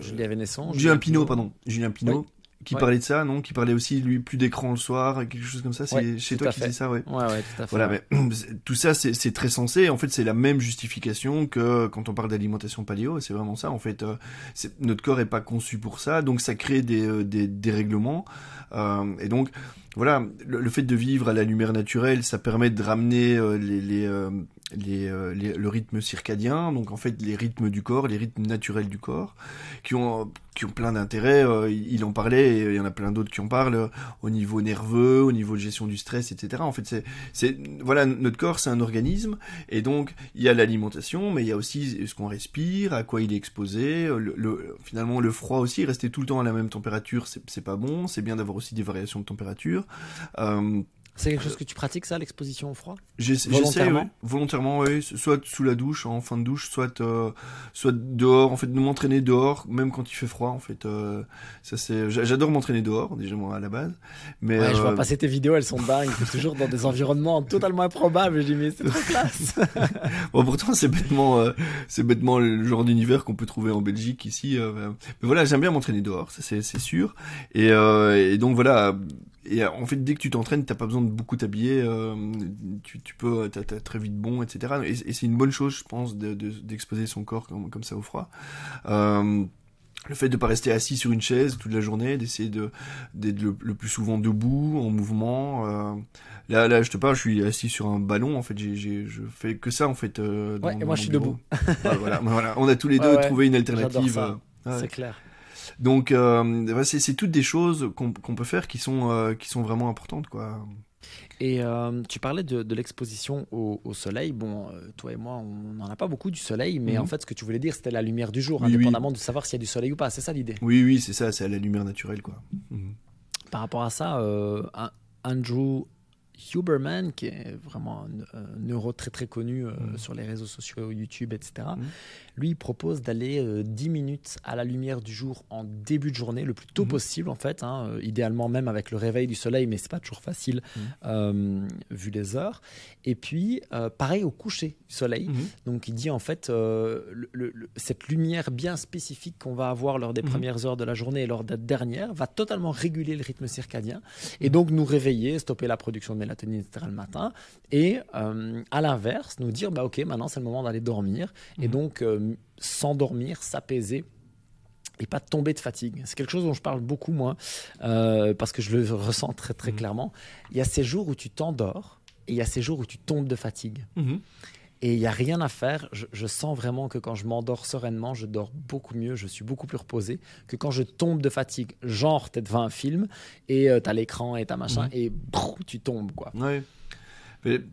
Julien Vénesson. Julien pardon. Julien Pinault qui parlait de ça, non Qui parlait aussi, lui, plus d'écran le soir, quelque chose comme ça. C'est chez toi qui disait ça, ouais. Ouais, ouais, tout à fait. Voilà, mais *clears throat* tout ça, c'est très sensé. En fait, c'est la même justification que quand on parle d'alimentation paléo. C'est vraiment ça. En fait, euh, notre corps est pas conçu pour ça, donc ça crée des, euh, des, règlements. Euh, et donc, voilà, le, fait de vivre à la lumière naturelle, ça permet de ramener euh, euh, euh, le rythme circadien, donc en fait les rythmes du corps, les rythmes naturels du corps, qui ont, qui ont plein d'intérêts. il en parlait, il y en a plein d'autres qui en parlent, au niveau nerveux, au niveau de gestion du stress, etc. En fait, c'est, voilà, notre corps, c'est un organisme, et donc il y a l'alimentation, mais il y a aussi ce qu'on respire, à quoi il est exposé. finalement, le froid aussi, rester tout le temps à la même température, c'est pas bon. C'est bien d'avoir aussi des variations de température. Euh, c'est quelque chose que tu pratiques ça, l'exposition au froid Volontairement Volontairement, oui. Soit sous la douche, en fin de douche, soit, euh, soit dehors. En fait, de m'entraîner dehors, même quand il fait froid, en fait. Euh, ça c'est. J'adore m'entraîner dehors, déjà moi à la base. Mais je vois passer tes vidéos, elles sont dingues. toujours dans des environnements totalement improbables. Je dis mais c'est trop classe. *laughs* bon, pourtant c'est bêtement, c'est bêtement le genre d'univers qu'on peut trouver en Belgique ici. mais voilà, j'aime bien m'entraîner dehors, c'est sûr. et donc voilà et euh, en fait, dès que tu t'entraînes, t'as pas besoin de beaucoup t'habiller, euh, tu, tu, peux, euh, tu as très vite bon, etc. Et, c'est une bonne chose, je pense, d'exposer son corps comme, comme, ça au froid. le fait de ne pas rester assis sur une chaise toute la journée, d'essayer de, d'être le, plus souvent debout, en mouvement. là, là, je te parle, je suis assis sur un ballon, en fait, j'ai, je fais que ça, en fait. ouais, et moi, je suis debout. voilà, On a tous les *laughs* deux trouvé une alternative. C'est clair. Donc euh, c'est toutes des choses qu'on peut faire qui sont, euh, qui sont vraiment importantes. quoi. Et euh, tu parlais de, l'exposition au, soleil. Bon, toi et moi, on n'en a pas beaucoup du soleil, mais en mhm. fait, ce que tu voulais dire, c'était la lumière du jour, indépendamment de savoir s'il y a du soleil ou pas. C'est ça l'idée Oui, oui, c'est ça, c'est la lumière naturelle. quoi. Mhm. Par rapport à ça, Andrew Huberman, qui est vraiment un, neuro très très connu euh, mm. sur les réseaux sociaux, YouTube, etc., mm. lui il propose d'aller 10 euh, minutes à la lumière du jour en début de journée, le plus tôt mm. possible en fait, hein, euh, idéalement même avec le réveil du soleil, mais c'est pas toujours facile vu les heures. Et puis pareil au coucher du soleil. Mm-hmm. Donc il dit en fait le, cette lumière bien spécifique qu'on va avoir lors des mm-hmm. premières heures de la journée et lors de la dernière va totalement réguler le rythme circadien et donc nous réveiller, stopper la production de tenue, etc. le matin. Et euh, à l'inverse, nous dire, bah, OK, maintenant c'est le moment d'aller dormir. Et mhm. donc, euh, s'endormir, s'apaiser et pas tomber de fatigue. C'est quelque chose dont je parle beaucoup moins euh, parce que je le ressens très très mhm. clairement. Il y a ces jours où tu t'endors et il y a ces jours où tu tombes de fatigue. Mhm. Et il n'y a rien à faire. Je, sens vraiment que quand je m'endors sereinement, je dors beaucoup mieux, je suis beaucoup plus reposé que quand je tombe de fatigue. Genre, t'es devant un film et tu euh, t'as l'écran et t'as machin et tu tombes quoi.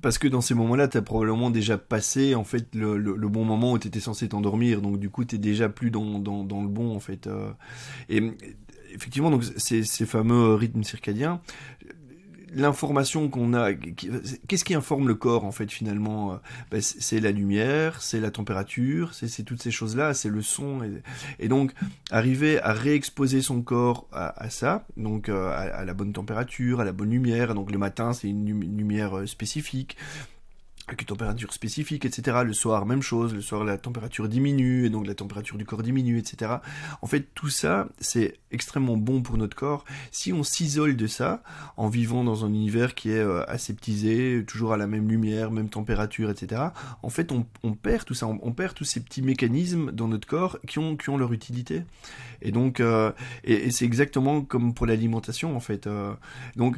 Parce que dans ces moments-là, tu as probablement déjà passé en fait le, bon moment où tu étais censé t'endormir, donc du coup tu déjà plus dans, dans, le bon en fait. Euh. et effectivement, donc ces, ces fameux rythmes circadiens, l'information qu'on a, qu'est-ce qui informe le corps en fait finalement euh, ben, C'est la lumière, c'est la température, c'est toutes ces choses-là, c'est le son. Et, donc arriver à réexposer son corps à, ça, donc euh, à, la bonne température, à la bonne lumière. Donc le matin c'est une lumière euh, spécifique avec une température spécifique, etc. Le soir, même chose, le soir la température diminue, et donc la température du corps diminue, etc. En fait, tout ça, c'est extrêmement bon pour notre corps. Si on s'isole de ça, en vivant dans un univers qui est euh, aseptisé, toujours à la même lumière, même température, etc., en fait, on, perd tout ça, on, perd tous ces petits mécanismes dans notre corps qui ont, leur utilité. Et donc, euh, et, c'est exactement comme pour l'alimentation, en fait. Euh. donc,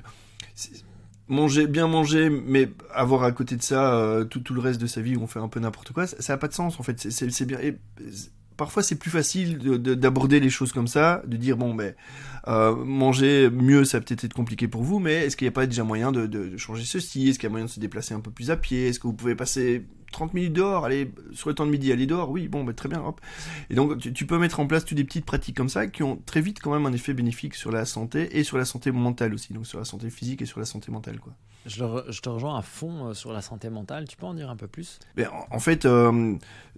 manger, bien manger, mais avoir à côté de ça euh, tout, tout, le reste de sa vie où on fait un peu n'importe quoi, ça n'a pas de sens en fait. C'est bien. Et, parfois, c'est plus facile d'aborder les choses comme ça, de dire bon, mais ben, euh, manger mieux, ça peut-être être compliqué pour vous, mais est-ce qu'il n'y a pas déjà moyen de, de, de changer ceci Est-ce qu'il y a moyen de se déplacer un peu plus à pied Est-ce que vous pouvez passer 30 minutes dehors, allez, sur le temps de midi, allez dehors, oui, bon, bah, très bien, hop. Et donc, tu, peux mettre en place toutes des petites pratiques comme ça qui ont très vite quand même un effet bénéfique sur la santé et sur la santé mentale aussi, donc sur la santé physique et sur la santé mentale, quoi. Je, te rejoins à fond euh, sur la santé mentale, tu peux en dire un peu plus ben, en, fait, euh,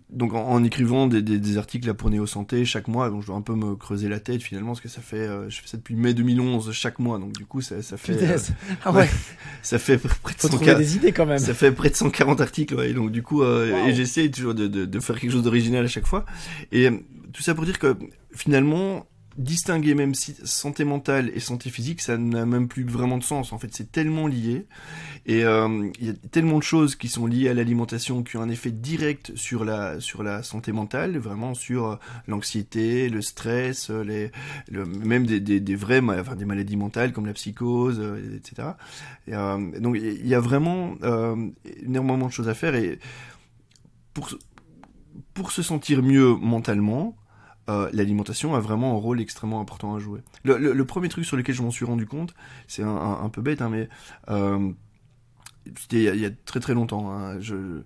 donc en, écrivant des, articles là, pour Néo Santé chaque mois, donc je dois un peu me creuser la tête finalement, parce que ça fait, euh, je fais ça depuis mai 2011 chaque mois, donc du coup, ça, fait. ah ouais. *laughs* Ça fait près de 140, quand même. Ça fait près de 140 articles, ouais, donc du coup, euh, et j'essaie toujours de, de, faire quelque chose d'original à chaque fois. Et euh, tout ça pour dire que finalement, distinguer même si santé mentale et santé physique, ça n'a même plus vraiment de sens. En fait, c'est tellement lié. Et euh, il y a tellement de choses qui sont liées à l'alimentation qui ont un effet direct sur la, sur la santé mentale, vraiment sur euh, l'anxiété, le stress, euh, les, même des, des, des des maladies mentales comme la psychose, etc. Et, donc, il y a vraiment énormément de choses à faire. Et pour, pour se sentir mieux mentalement, euh, l'alimentation a vraiment un rôle extrêmement important à jouer. Le, premier truc sur lequel je m'en suis rendu compte, c'est un, peu bête, hein, mais euh, c'était il y, a très très longtemps. Hein. je,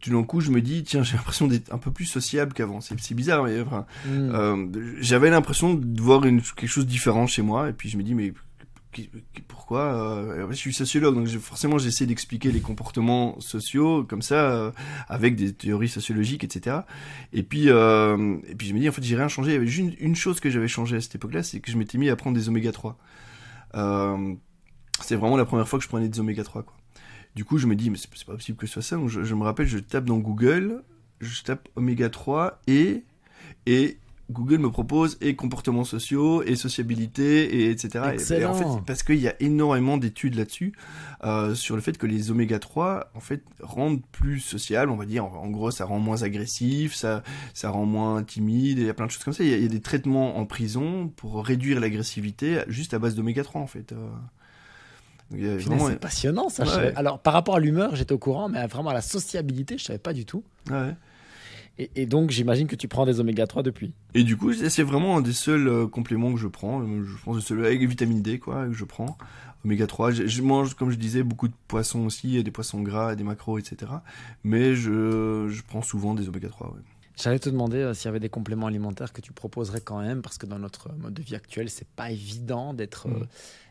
tout d'un coup, je me dis, tiens, j'ai l'impression d'être un peu plus sociable qu'avant. C'est bizarre, mais hmm. euh, j'avais l'impression de voir quelque chose de différent chez moi. Et puis je me dis, mais pourquoi euh, je suis sociologue donc forcément j'essaie d'expliquer les comportements sociaux comme ça euh, avec des théories sociologiques etc et puis euh, et puis je me dis en fait j'ai rien changé il y avait juste une, chose que j'avais changé à cette époque là c'est que je m'étais mis à prendre des oméga 3 c'est vraiment la première fois que je prenais des oméga 3 quoi du coup je me dis mais c'est pas possible que ce soit ça donc je, me rappelle je tape dans Google je tape oméga 3 et et Google me propose et comportements sociaux et sociabilité et etc. parce qu'il y a énormément d'études là-dessus euh, sur le fait que les oméga 3 en fait rendent plus social, on va dire. En, gros, ça rend moins agressif, ça ça rend moins timide. Il y a plein de choses comme ça. Il y, a, des traitements en prison pour réduire l'agressivité juste à base d'oméga 3 en fait. Euh. C'est passionnant ça. Alors par rapport à l'humeur, j'étais au courant, mais vraiment à la sociabilité, je savais pas du tout. Ouais. Et, donc, j'imagine que tu prends des oméga 3 depuis. Et du coup, c'est vraiment un des seuls euh, compléments que je prends. Euh, je pense celui avec vitamine D, quoi, que je prends. Oméga 3. Je, mange, comme je disais, beaucoup de poissons aussi, des poissons gras, et des macros, etc. Mais je, prends souvent des oméga 3, ouais. J'allais te demander euh, s'il y avait des compléments alimentaires que tu proposerais quand même, parce que dans notre mode de vie actuel, c'est pas évident d'être mm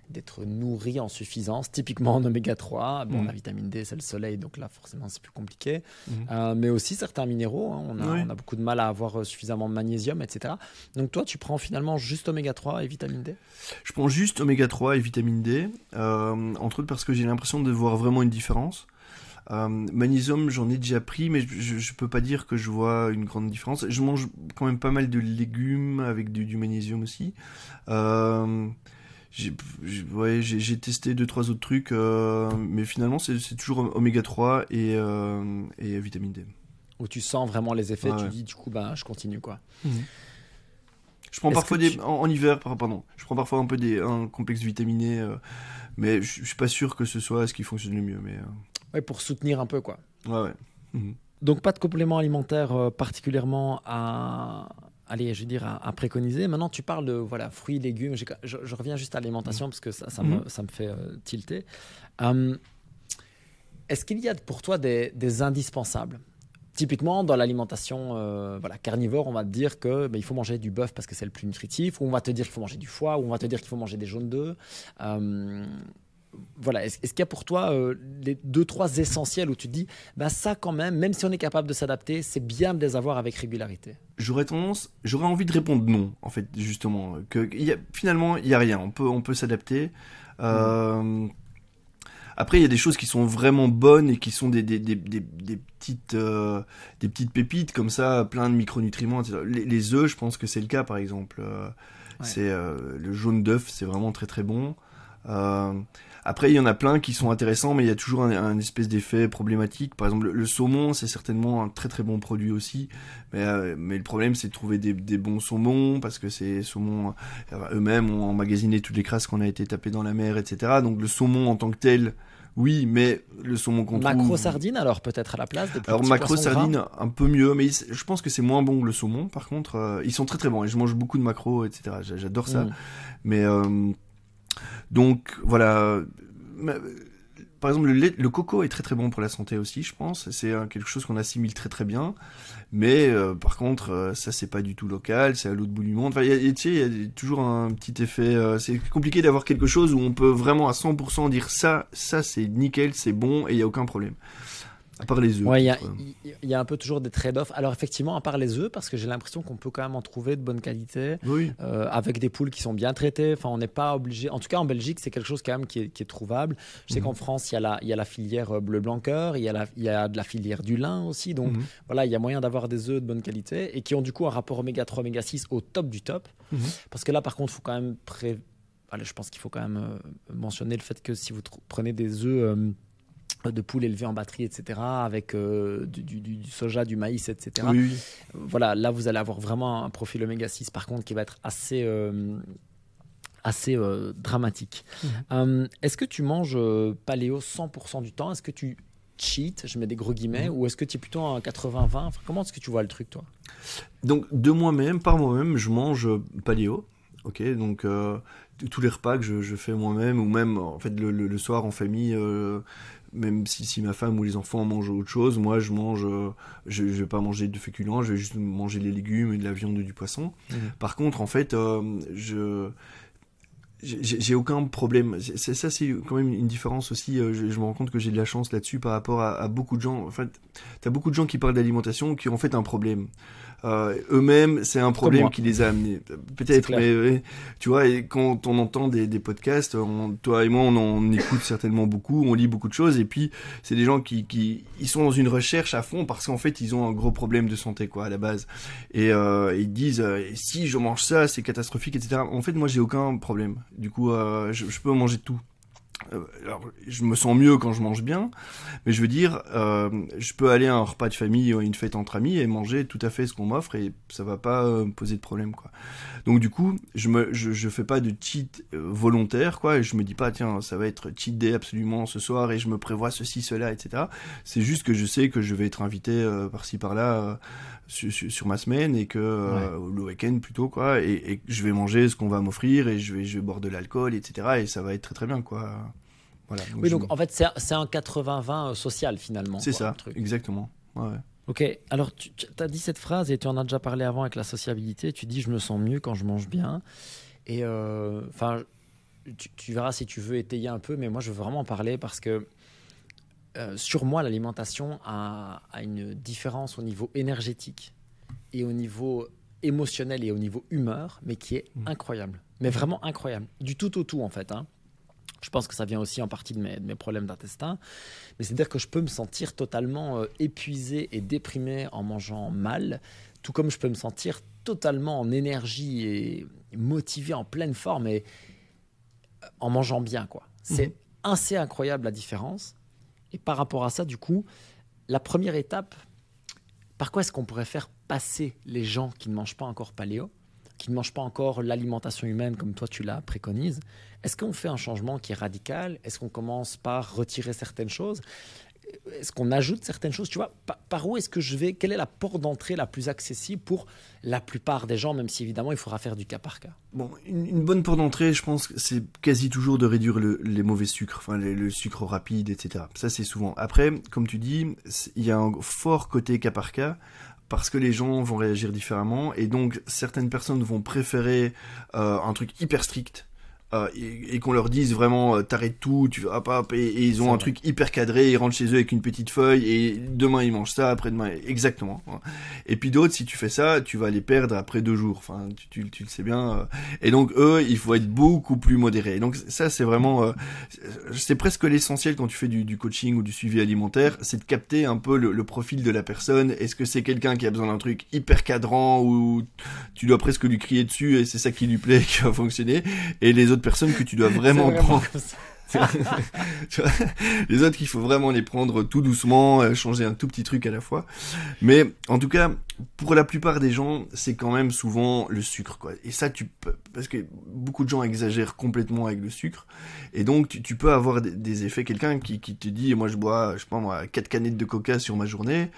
d'être nourri en suffisance, typiquement en oméga 3. Bon, mm. la vitamine D, c'est le soleil, donc là, forcément, c'est plus compliqué. Mm. Euh, mais aussi certains minéraux, hein. on, a, beaucoup de mal à avoir euh, suffisamment de magnésium, etc. Donc toi, tu prends finalement juste oméga 3 et vitamine D Je prends juste oméga 3 et vitamine D, euh, entre autres parce que j'ai l'impression de voir vraiment une différence. magnésium, j'en ai déjà pris, mais je, ne peux pas dire que je vois une grande différence. Je mange quand même pas mal de légumes avec du, du magnésium aussi. Euh, j'ai testé deux trois autres trucs, euh, mais finalement c'est toujours oméga 3 et, euh, et, vitamine D. Où tu sens vraiment les effets, tu dis du coup ben je continue quoi. Mhm. Je prends parfois des en, hiver, pardon, je prends parfois un peu des un complexe vitaminé, euh, mais je, suis pas sûr que ce soit ce qui fonctionne le mieux, mais. pour soutenir un peu quoi. Mhm. Donc pas de complément alimentaire particulièrement à allez, je veux dire, à, préconiser. Maintenant, tu parles de voilà, fruits, légumes. Je, reviens juste à l'alimentation mmh. parce que ça, ça, me, mmh. ça me, fait euh, tilter. Hum, est-ce qu'il y a pour toi des, indispensables Typiquement, dans l'alimentation euh, voilà, carnivore, on va te dire que ben, il faut manger du bœuf parce que c'est le plus nutritif, ou on va te dire qu'il faut manger du foie, ou on va te dire qu'il faut manger des jaunes d'œufs. Hum, voilà, est-ce qu'il y a pour toi euh, les deux, trois essentiels où tu dis, bah ça quand même, même si on est capable de s'adapter, c'est bien de les avoir avec régularité J'aurais tendance, j'aurais envie de répondre non, en fait, justement. Que, finalement, il n'y a rien, on peut, on peut s'adapter. Mmh. Euh, après, il y a des choses qui sont vraiment bonnes et qui sont des, petites, euh, des petites pépites comme ça, plein de micronutriments. Etc. Les, oeufs œufs, je pense que c'est le cas, par exemple. C'est le jaune d'œuf, c'est vraiment très très bon. Euh, après, il y en a plein qui sont intéressants, mais il y a toujours un, espèce d'effet problématique. Par exemple, le, saumon, c'est certainement un très très bon produit aussi, mais, euh, mais le problème, c'est de trouver des, des, bons saumons, parce que ces saumons euh, eux-mêmes ont emmagasiné toutes les crasses qu'on a été tapé dans la mer, etc. Donc le saumon en tant que tel, oui, mais le saumon qu'on Macro sardine alors peut-être à la place. Des alors macro sardine un peu mieux, mais je pense que c'est moins bon que le saumon. Par contre, euh, ils sont très très bons et je mange beaucoup de macro, etc. J'adore ça. Mm. Mais donc voilà. Par exemple, le, coco est très très bon pour la santé aussi, je pense. C'est quelque chose qu'on assimile très très bien. Mais euh, par contre, euh, ça c'est pas du tout local, c'est à l'autre bout du monde. Enfin, il y, a toujours un petit effet. Euh, c'est compliqué d'avoir quelque chose où on peut vraiment à 100% dire ça, ça c'est nickel, c'est bon et il n'y a aucun problème. À part les œufs. il y, a un peu toujours des trade-offs. Alors effectivement, à part les œufs, parce que j'ai l'impression qu'on peut quand même en trouver de bonne qualité, euh, avec des poules qui sont bien traitées. Enfin, on n'est pas obligé. En tout cas, en Belgique, c'est quelque chose quand même qui est, trouvable. Je sais mhm. qu'en France, il y, a la, filière euh, bleu blanc coeur il y a de la filière du lin aussi. Donc mhm. voilà, il y a moyen d'avoir des œufs de bonne qualité et qui ont du coup un rapport oméga 3, oméga 6 au top du top. Mhm. Parce que là, par contre, il faut quand même pré... je pense qu'il faut quand même euh, mentionner le fait que si vous prenez des œufs de poules élevées en batterie, etc., avec euh, du, soja, du maïs, etc. Voilà, là, vous allez avoir vraiment un profil oméga 6, par contre, qui va être assez, euh, assez euh, dramatique. Mhm. Hum, est-ce que tu manges paléo 100% du temps Est-ce que tu cheat, je mets des gros guillemets, mhm. ou est-ce que tu es plutôt en 80-20 Comment est-ce que tu vois le truc, toi Donc, de moi-même, par moi-même, je mange paléo. Ok, donc tous les repas que je, fais moi-même, ou même en fait le, soir en famille, même si, ma femme ou les enfants mangent autre chose, moi je mange, euh, je, vais pas manger de féculents, je vais juste manger les légumes et de la viande et du poisson. Mhm. Par contre, en fait, euh, je j'ai aucun problème. C'est ça, c'est quand même une différence aussi. Euh, je, me rends compte que j'ai de la chance là-dessus par rapport à, beaucoup de gens. En fait, as beaucoup de gens qui parlent d'alimentation qui ont en fait un problème euh, eux-mêmes, c'est un problème qui les a amenés. Peut-être, mais tu vois, quand on entend des, podcasts, on, toi et moi, on en écoute certainement beaucoup, on lit beaucoup de choses, et puis c'est des gens qui, qui ils sont dans une recherche à fond parce qu'en fait, ils ont un gros problème de santé, quoi, à la base. Et euh, ils disent, euh, si je mange ça, c'est catastrophique, etc. En fait, moi, j'ai aucun problème. Du coup, euh, je peux manger tout. Euh, alors, je me sens mieux quand je mange bien, mais je veux dire, euh, je peux aller à un repas de famille ou une fête entre amis et manger tout à fait ce qu'on m'offre et ça va pas euh, me poser de problème, quoi. Donc, du coup, je me, je, je fais pas de cheat volontaire, quoi, et je me dis pas, tiens, ça va être cheat day absolument ce soir et je me prévois ceci, cela, etc. C'est juste que je sais que je vais être invité par-ci, par-là sur ma semaine et que le week-end plutôt, quoi, et, et je vais manger ce qu'on va m'offrir et je vais, je vais boire de l'alcool, etc. Et ça va être très très bien, quoi oui, donc en fait, c'est un 80-20 euh, social finalement. C'est ça, exactement. Ok, alors tu, as dit cette phrase et tu en as déjà parlé avant avec la sociabilité. Tu dis je me sens mieux quand je mange bien. Et euh, enfin, tu, verras si tu veux étayer un peu, mais moi je veux vraiment en parler parce que euh, sur moi, l'alimentation a, une différence au niveau énergétique et au niveau émotionnel et au niveau humeur, mais qui est mmh. incroyable. Mais vraiment incroyable. Du tout au tout en fait. Hein. Je pense que ça vient aussi en partie de mes, problèmes d'intestin. Mais c'est-à-dire que je peux me sentir totalement euh, épuisé et déprimé en mangeant mal, tout comme je peux me sentir totalement en énergie et motivé, en pleine forme et euh, en mangeant bien. quoi. C'est mhm. assez incroyable la différence. Et par rapport à ça, du coup, la première étape, par quoi est-ce qu'on pourrait faire passer les gens qui ne mangent pas encore paléo qui ne mangent pas encore l'alimentation humaine comme toi tu la préconises, est-ce qu'on fait un changement qui est radical Est-ce qu'on commence par retirer certaines choses est-ce qu'on ajoute certaines choses Tu vois, par, où est-ce que je vais Quelle est la porte d'entrée la plus accessible pour la plupart des gens, même si évidemment il faudra faire du cas par cas Bon, une, bonne porte d'entrée, je pense, c'est quasi toujours de réduire les mauvais sucres, enfin le, le sucre rapide, etc. Ça, c'est souvent. Après, comme tu dis, il y a un fort côté cas par cas parce que les gens vont réagir différemment et donc certaines personnes vont préférer euh, un truc hyper strict euh, et, qu'on leur dise vraiment euh, t'arrêtes tout, tu vas pas et, ils ont un truc hyper cadré, ils rentrent chez eux avec une petite feuille et demain ils mangent ça, après-demain exactement. Et puis d'autres, si tu fais ça, tu vas les perdre après deux jours. Enfin, tu, le sais bien. Euh. Et donc eux, il faut être beaucoup plus modéré. Donc ça, c'est vraiment, c'est presque l'essentiel quand tu fais du, coaching ou du suivi alimentaire, c'est de capter un peu le, profil de la personne. Est-ce que c'est quelqu'un qui a besoin d'un truc hyper cadrant ou tu dois presque lui crier dessus et c'est ça qui lui plaît *laughs* qui va fonctionner. Et les autres personnes que tu dois vraiment, prendre. *laughs* les autres qu'il faut vraiment les prendre tout doucement, euh, changer un tout petit truc à la fois. Mais en tout cas, pour la plupart des gens, c'est quand même souvent le sucre, quoi. Et ça, tu peux, parce que beaucoup de gens exagèrent complètement avec le sucre, et donc tu, peux avoir des, effets. Quelqu'un qui, te dit, moi je bois, je sais pas moi, quatre canettes de coca sur ma journée,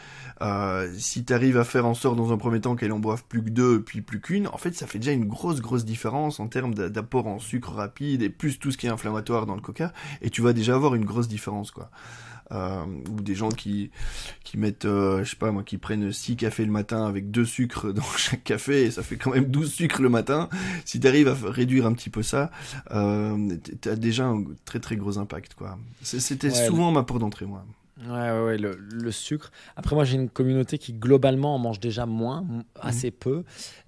euh, si tu arrives à faire en sorte dans un premier temps qu'elle en boive plus que deux, puis plus qu'une, en fait, ça fait déjà une grosse, grosse différence en termes d'apport en sucre rapide et plus tout ce qui est inflammatoire dans le coca, et tu vas déjà avoir une grosse différence, quoi. Euh, ou des gens qui, qui mettent, euh, je sais pas moi, qui prennent 6 cafés le matin avec deux sucres *laughs* dans chaque café, et ça fait quand même 12 sucres le matin. Si tu arrives à réduire un petit peu ça, euh, tu as déjà un très très gros impact. quoi. C'était souvent ma porte d'entrée, moi. Ouais, ouais, le, sucre. Après, moi, j'ai une communauté qui, globalement, en mange déjà moins, mmh. assez peu.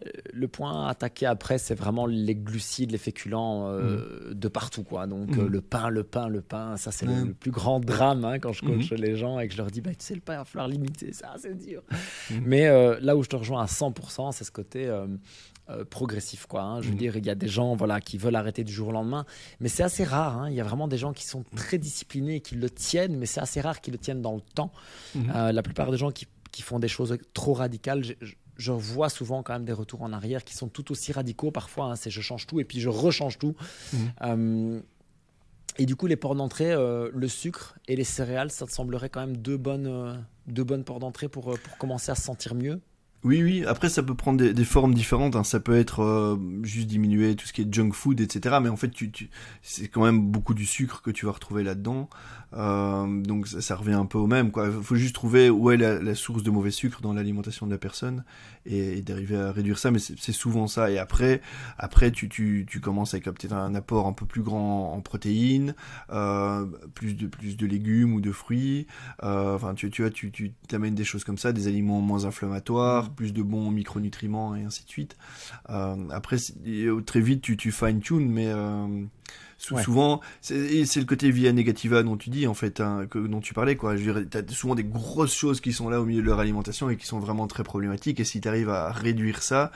Euh, le point à attaquer après, c'est vraiment les glucides, les féculents euh, mmh. de partout, quoi. Donc, mmh. euh, le pain, le pain, le pain, ça, c'est le, plus grand drame hein, quand je coach les gens et que je leur dis, bah, tu sais, le pain, il va falloir limiter ça, c'est dur. Mais là où je te rejoins à 100%, c'est ce côté euh, progressif quoi. Hein. Je veux mhm. dire, il y a des gens voilà qui veulent arrêter du jour au lendemain, mais c'est assez rare. Hein. Il y a vraiment des gens qui sont mhm. très disciplinés et qui le tiennent, mais c'est assez rare qu'ils le tiennent dans le temps. Mhm. Euh, la plupart des gens qui, font des choses trop radicales, je, vois souvent quand même des retours en arrière qui sont tout aussi radicaux parfois. Hein. C'est je change tout et puis je rechange tout. Euh, et du coup, les ports d'entrée, le sucre et les céréales, ça te semblerait quand même deux bonnes, deux bonnes ports d'entrée pour, pour commencer à se sentir mieux oui, oui. Après, ça peut prendre des, formes différentes. Hein. Ça peut être euh, juste diminuer tout ce qui est junk food, etc. Mais en fait, tu, tu, c'est quand même beaucoup du sucre que tu vas retrouver là-dedans. Euh, donc, ça, ça, revient un peu au même. Il faut juste trouver où est la source de mauvais sucre dans l'alimentation de la personne et, d'arriver à réduire ça, mais c'est souvent ça. Et après, après tu, tu, tu commences avec peut-être un apport un peu plus grand en protéines, euh, plus, de, plus de légumes ou de fruits. Euh, enfin, tu, tu vois, tu t'amènes des choses comme ça, des aliments moins inflammatoires, mm. plus de bons micronutriments et ainsi de suite. Euh, après, euh, très vite, tu, tu fine tune mais Souvent, c'est le côté via negativa dont tu dis, en fait, hein, dont tu parlais, quoi. Je as souvent des grosses choses qui sont là au milieu de leur alimentation et qui sont vraiment très problématiques. Et si tu arrives à réduire ça,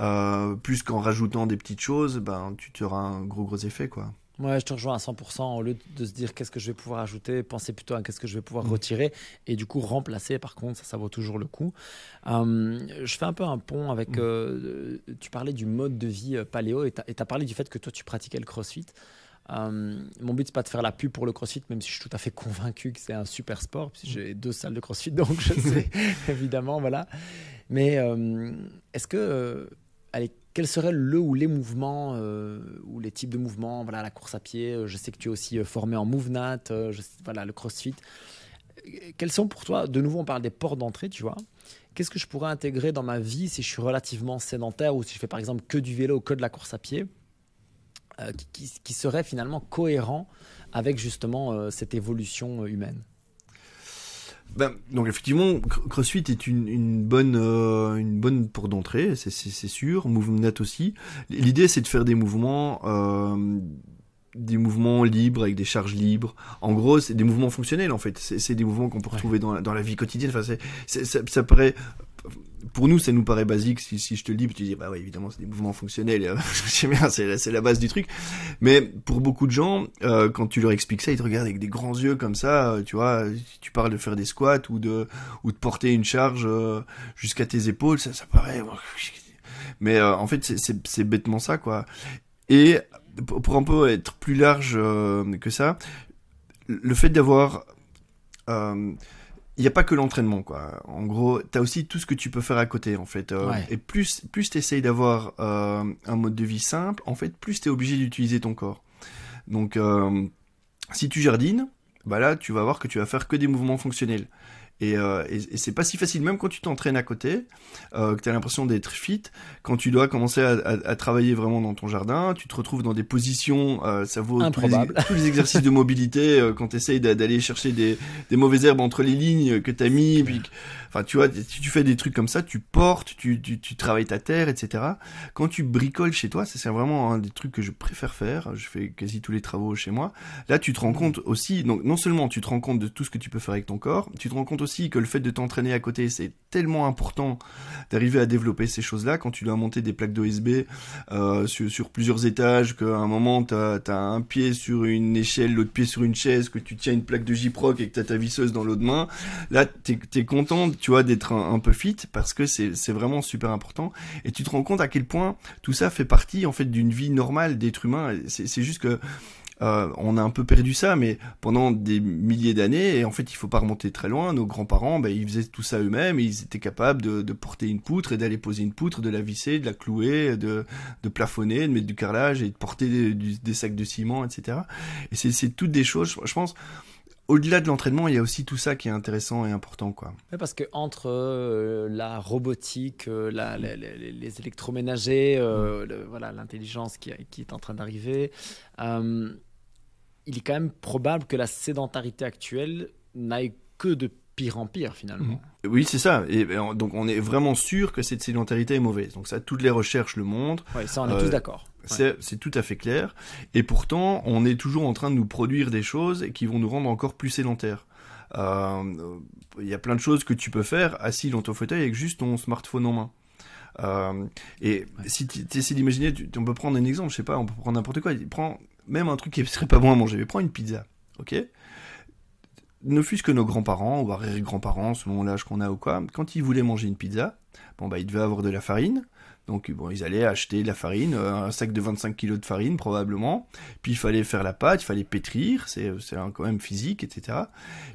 euh, plus qu'en rajoutant des petites choses, ben, tu auras un gros, gros effet, quoi. Ouais, je te rejoins à 100%. Au lieu de se dire qu'est-ce que je vais pouvoir ajouter, pensez plutôt à qu'est-ce que je vais pouvoir mm. retirer et du coup remplacer. Par contre, ça, ça vaut toujours le coup. Hum, je fais un peu un pont avec. Mm. Euh, tu parlais du mode de vie euh, paléo et tu as, parlé du fait que toi, tu pratiquais le crossfit. Hum, mon but, c'est pas de faire la pub pour le crossfit, même si je suis tout à fait *laughs* convaincu que c'est un super sport. Mm. J'ai deux salles de crossfit, *laughs* donc je sais, *laughs* évidemment, voilà. Mais hum, est-ce que. Euh, quels seraient le ou les mouvements euh, ou les types de mouvements Voilà, la course à pied, euh, je sais que tu es aussi euh, formé en MoveNat, je voilà, le CrossFit. Quels sont pour toi, de nouveau, on parle des portes d'entrée, tu vois Qu'est-ce que je pourrais intégrer dans ma vie si je suis relativement sédentaire ou si je fais par exemple que du vélo ou que de la course à pied qui, serait finalement cohérent avec justement cette évolution humaine ben, donc effectivement, CrossFit est une, une bonne euh, une bonne porte d'entrée, c'est sûr. Nat aussi. L'idée c'est de faire des mouvements euh, des mouvements libres avec des charges libres. En gros, c'est des mouvements fonctionnels en fait. C'est des mouvements qu'on peut retrouver dans, dans, la vie quotidienne. Enfin, c'est c'est ça, ça paraît pour nous, ça nous paraît basique. Si, je te le dis, tu dis, bah oui, évidemment, c'est des mouvements fonctionnels. *laughs* c'est bien, c'est la, base du truc. Mais pour beaucoup de gens, euh, quand tu leur expliques ça, ils te regardent avec des grands yeux comme ça. Euh, tu vois, tu parles de faire des squats ou de, ou de porter une charge euh, jusqu'à tes épaules, ça, ça paraît. *laughs* Mais en fait, c'est bêtement ça, quoi. Et pour un peu être plus large que ça, le fait d'avoir il n'y a pas que l'entraînement, quoi. En gros, tu as aussi tout ce que tu peux faire à côté, en fait. Euh, et plus, plus tu d'avoir euh, un mode de vie simple, en fait, plus tu es obligé d'utiliser ton corps. Donc, euh, si tu jardines, bah là, tu vas voir que tu vas faire que des mouvements fonctionnels. Euh, et, et, c'est pas si facile, même quand tu t'entraînes à côté, euh, que tu as l'impression d'être fit, quand tu dois commencer à, à, travailler vraiment dans ton jardin, tu te retrouves dans des positions, euh, ça vaut tous les, tous les, exercices de mobilité, euh, quand tu d'aller chercher des, des, mauvaises herbes entre les lignes que tu as mis, puis, enfin tu vois, si tu fais des trucs comme ça, tu portes, tu, tu, tu travailles ta terre, etc. Quand tu bricoles chez toi, c'est vraiment un des trucs que je préfère faire, je fais quasi tous les travaux chez moi, là tu te rends mmh. compte aussi, donc non seulement tu te rends compte de tout ce que tu peux faire avec ton corps, tu te rends compte aussi que le fait de t'entraîner à côté, c'est tellement important d'arriver à développer ces choses-là. Quand tu dois monter des plaques d'OSB euh, sur, plusieurs étages, qu'à un moment, tu as, un pied sur une échelle, l'autre pied sur une chaise, que tu tiens une plaque de j et que tu as ta visseuse dans l'autre main, là, tu es, content, tu vois, d'être un, un, peu fit parce que c'est vraiment super important. Et tu te rends compte à quel point tout ça fait partie, en fait, d'une vie normale d'être humain. C'est juste que euh, on a un peu perdu ça, mais pendant des milliers d'années, et en fait, il faut pas remonter très loin, nos grands-parents, bah, ils faisaient tout ça eux-mêmes, ils étaient capables de, porter une poutre et d'aller poser une poutre, de la visser, de la clouer, de, plafonner, de mettre du carrelage et de porter des, sacs de ciment, etc. Et c'est toutes des choses, je pense au-delà de l'entraînement, il y a aussi tout ça qui est intéressant et important. Quoi. Oui, parce que entre euh, la robotique, euh, les électroménagers, voilà l'intelligence qui, est en train d'arriver, il est quand même probable que la sédentarité actuelle n'aille que de pire en pire finalement. Mhm. Oui, c'est ça. Et ben, donc on est vraiment sûr que cette sédentarité est mauvaise. Donc ça, toutes les recherches le montrent. Oui, ça, on est tous euh, d'accord. C'est tout à fait clair. Et pourtant, on est toujours en train de nous produire des choses qui vont nous rendre encore plus sédentaires. Euh, il y a plein de choses que tu peux faire assis dans ton fauteuil avec juste ton smartphone en main. Euh, et si tu essaies d'imaginer, on peut prendre un exemple, je sais pas, on peut prendre n'importe quoi. Prends même un truc qui serait pas bon à manger, mais prends une pizza, ok ne fût-ce que nos grands-parents ou arrière-grands-parents, selon l'âge qu'on a ou quoi, quand ils voulaient manger une pizza, bon bah ils devaient avoir de la farine, donc bon, ils allaient acheter de la farine, euh, un sac de 25 kilos de farine probablement. Puis il fallait faire la pâte, il fallait pétrir, c'est quand même physique, etc.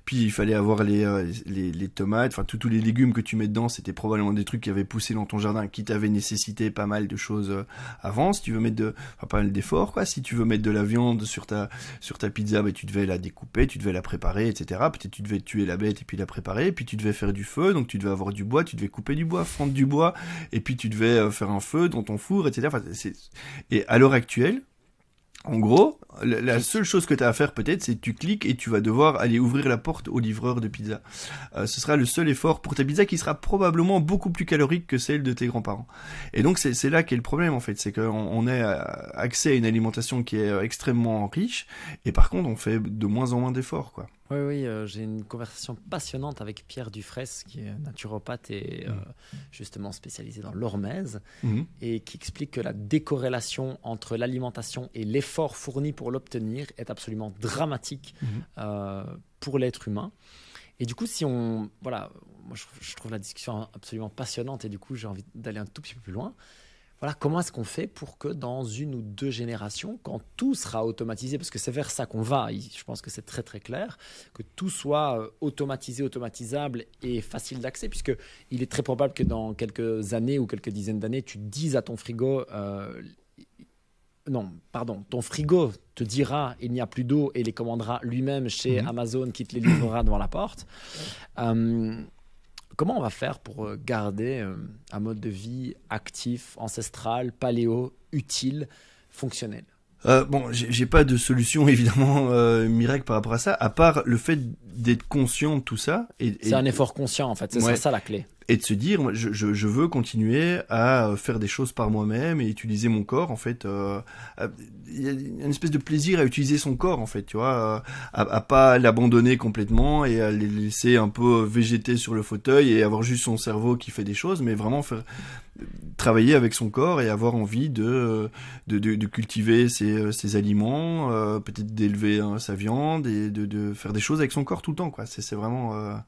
Puis il fallait avoir les, euh, les, tomates, enfin tous les légumes que tu mets dedans, c'était probablement des trucs qui avaient poussé dans ton jardin, qui t'avaient nécessité pas mal de choses euh, avant. Si tu veux mettre de, enfin, pas mal d'efforts, quoi. Si tu veux mettre de la viande sur ta, sur ta pizza, mais bah, tu devais la découper, tu devais la préparer, etc. Peut-être tu devais tuer la bête et puis la préparer. Puis tu devais faire du feu, donc tu devais avoir du bois, tu devais couper du bois, fendre du bois, et puis tu devais un feu dans ton four, etc. et à l'heure actuelle, en gros, la seule chose que tu as à faire peut-être, c'est tu cliques et tu vas devoir aller ouvrir la porte au livreur de pizza. Euh, ce sera le seul effort pour ta pizza qui sera probablement beaucoup plus calorique que celle de tes grands-parents. Et donc c'est là qu'est le problème en fait, c'est qu'on on est accès à une alimentation qui est extrêmement riche et par contre on fait de moins en moins d'efforts quoi. Oui, oui, euh, j'ai une conversation passionnante avec Pierre Dufresne, qui est naturopathe et euh, mm. justement spécialisé dans l'hormèse, mm. et qui explique que la décorrélation entre l'alimentation et l'effort fourni pour l'obtenir est absolument dramatique mm. euh, pour l'être humain. Et du coup, si on. Voilà, moi je trouve la discussion absolument passionnante et du coup, j'ai envie d'aller un tout petit peu plus loin voilà, comment est-ce qu'on fait pour que dans une ou deux générations, quand tout sera automatisé, parce que c'est vers ça qu'on va, je pense que c'est très très clair, que tout soit euh, automatisé, automatisable et facile d'accès, puisque il est très probable que dans quelques années ou quelques dizaines d'années, tu dises à ton frigo, euh, non, pardon, ton frigo te dira il n'y a plus d'eau et les commandera lui-même chez mhm. Amazon qui te les livrera devant la porte. Euh, Comment on va faire pour euh, garder euh, un mode de vie actif, ancestral, paléo, utile, fonctionnel euh, bon, j'ai pas de solution *laughs* évidemment euh, miracle par rapport à ça, à part le fait d'être conscient de tout ça. Et, C'est un effort conscient en fait, c'est ça la clé et de se dire je, je, je, veux continuer à euh, faire des choses par moi-même et utiliser mon corps en fait euh, il y a une espèce de plaisir à utiliser son corps en fait tu vois euh, à, à pas l'abandonner complètement et à le laisser un peu végéter sur le fauteuil et avoir juste son cerveau qui fait des choses mais vraiment faire travailler avec son corps et avoir envie de de, de, cultiver ses, ses aliments peut-être d'élever hein, sa viande et de, de, faire des choses avec son corps tout le temps quoi c'est vraiment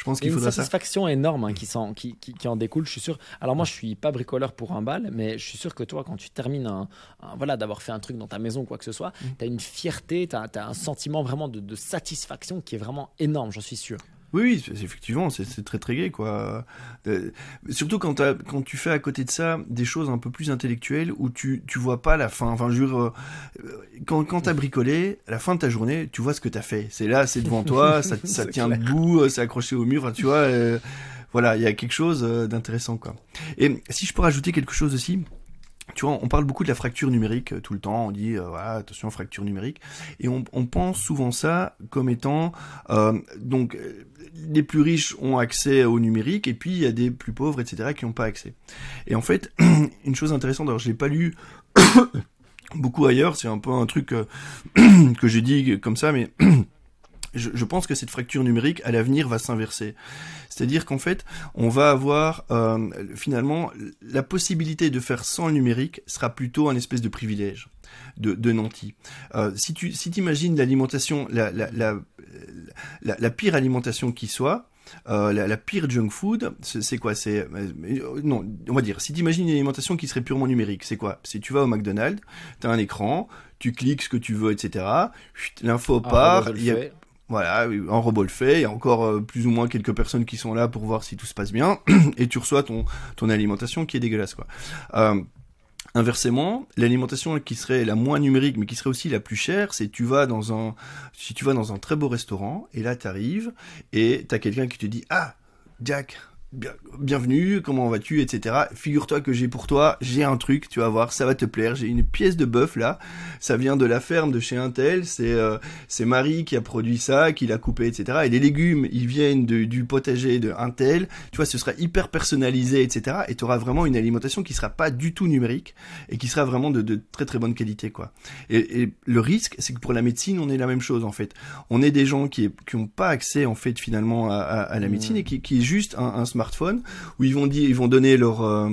je pense qu'il faudra une satisfaction énorme hein, qui, en découle, je suis sûr. Alors moi, je suis pas bricoleur pour un bal, mais je suis sûr que toi, quand tu termines un, voilà, d'avoir fait un truc dans ta maison, ou quoi que ce soit, mm. tu as une fierté, tu as, un sentiment vraiment de, de satisfaction qui est vraiment énorme, j'en suis sûr. Oui, oui effectivement, c'est très très gai, quoi. Euh, surtout quand, tu fais à côté de ça des choses un peu plus intellectuelles où tu, tu vois pas la fin. Enfin, je veux euh, euh, quand, tu as bricolé, à la fin de ta journée, tu vois ce que tu as fait. C'est là, c'est devant toi, *laughs* ça, tient debout, c'est accroché au mur, tu vois. voilà, il y a quelque chose d'intéressant, quoi. Et si je peux rajouter quelque chose aussi, tu vois, on parle beaucoup de la fracture numérique euh, tout le temps, on dit euh, voilà, attention fracture numérique, et on, pense souvent ça comme étant euh, donc les plus riches ont accès au numérique et puis il y a des plus pauvres etc qui n'ont pas accès. Et en fait, *clears throat* une chose intéressante, alors je l'ai pas lu *coughs* beaucoup ailleurs, c'est un peu un truc que, *coughs* que j'ai dit comme ça, mais je, pense que cette fracture numérique à l'avenir va s'inverser. C'est-à-dire qu'en fait, on va avoir euh, finalement la possibilité de faire sans le numérique sera plutôt un espèce de privilège de, de nantis. Euh, si tu si l'alimentation, la la, la, la, pire alimentation qui soit, euh, la, pire junk food, c'est quoi C'est euh, non, on va dire. Si tu imagines une alimentation qui serait purement numérique, c'est quoi Si tu vas au McDonald's, as un écran, tu cliques ce que tu veux, etc. L'info ah, part. Voilà, euh, un robot le fait, il y a encore euh, plus ou moins quelques personnes qui sont là pour voir si tout se passe bien, *clears throat* et tu reçois ton, ton alimentation qui est dégueulasse, quoi. Euh, inversement, l'alimentation qui serait la moins numérique, mais qui serait aussi la plus chère, c'est tu vas dans un, si tu vas dans un très beau restaurant, et là tu arrives et t'as quelqu'un qui te dit, ah, Jack, bienvenue, comment vas-tu, etc. Figure-toi que j'ai pour toi, j'ai un truc, tu vas voir, ça va te plaire. J'ai une pièce de bœuf là, ça vient de la ferme de chez Intel, c'est euh, Marie qui a produit ça, qui l'a coupé, etc. Et les légumes, ils viennent du potager de Intel. Tu vois, ce sera hyper personnalisé, etc. Et tu auras vraiment une alimentation qui sera pas du tout numérique et qui sera vraiment de, très très bonne qualité, quoi. Et, le risque, c'est que pour la médecine, on est la même chose en fait. On est des gens qui qui ont pas accès en fait finalement à, la mmh. médecine et qui est juste un, un smartphone smartphone, où ils vont dire, ils vont donner leur euh,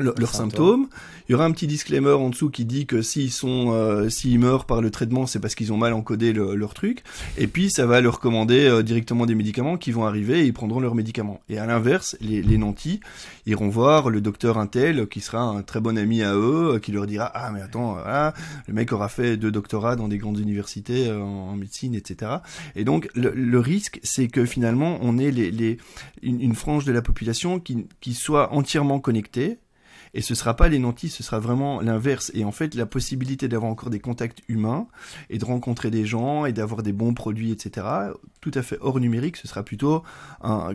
leur leurs symptômes. Il y aura un petit disclaimer en dessous qui dit que s'ils sont, euh, s'ils meurent par le traitement, c'est parce qu'ils ont mal encodé leur truc. Et puis ça va leur commander euh, directement des médicaments qui vont arriver et ils prendront leurs médicaments. Et à l'inverse, les, les nantis iront voir le docteur Intel qui sera un très bon ami à eux, euh, qui leur dira ah mais attends, voilà, le mec aura fait deux doctorats dans des grandes universités en, médecine, etc. Et donc le, risque, c'est que finalement on ait les, les une, une, frange de la population qui, qui soit entièrement connectée et ce sera pas les nantis, ce sera vraiment l'inverse. Et en fait, la possibilité d'avoir encore des contacts humains et de rencontrer des gens et d'avoir des bons produits, etc., tout à fait hors numérique, ce sera plutôt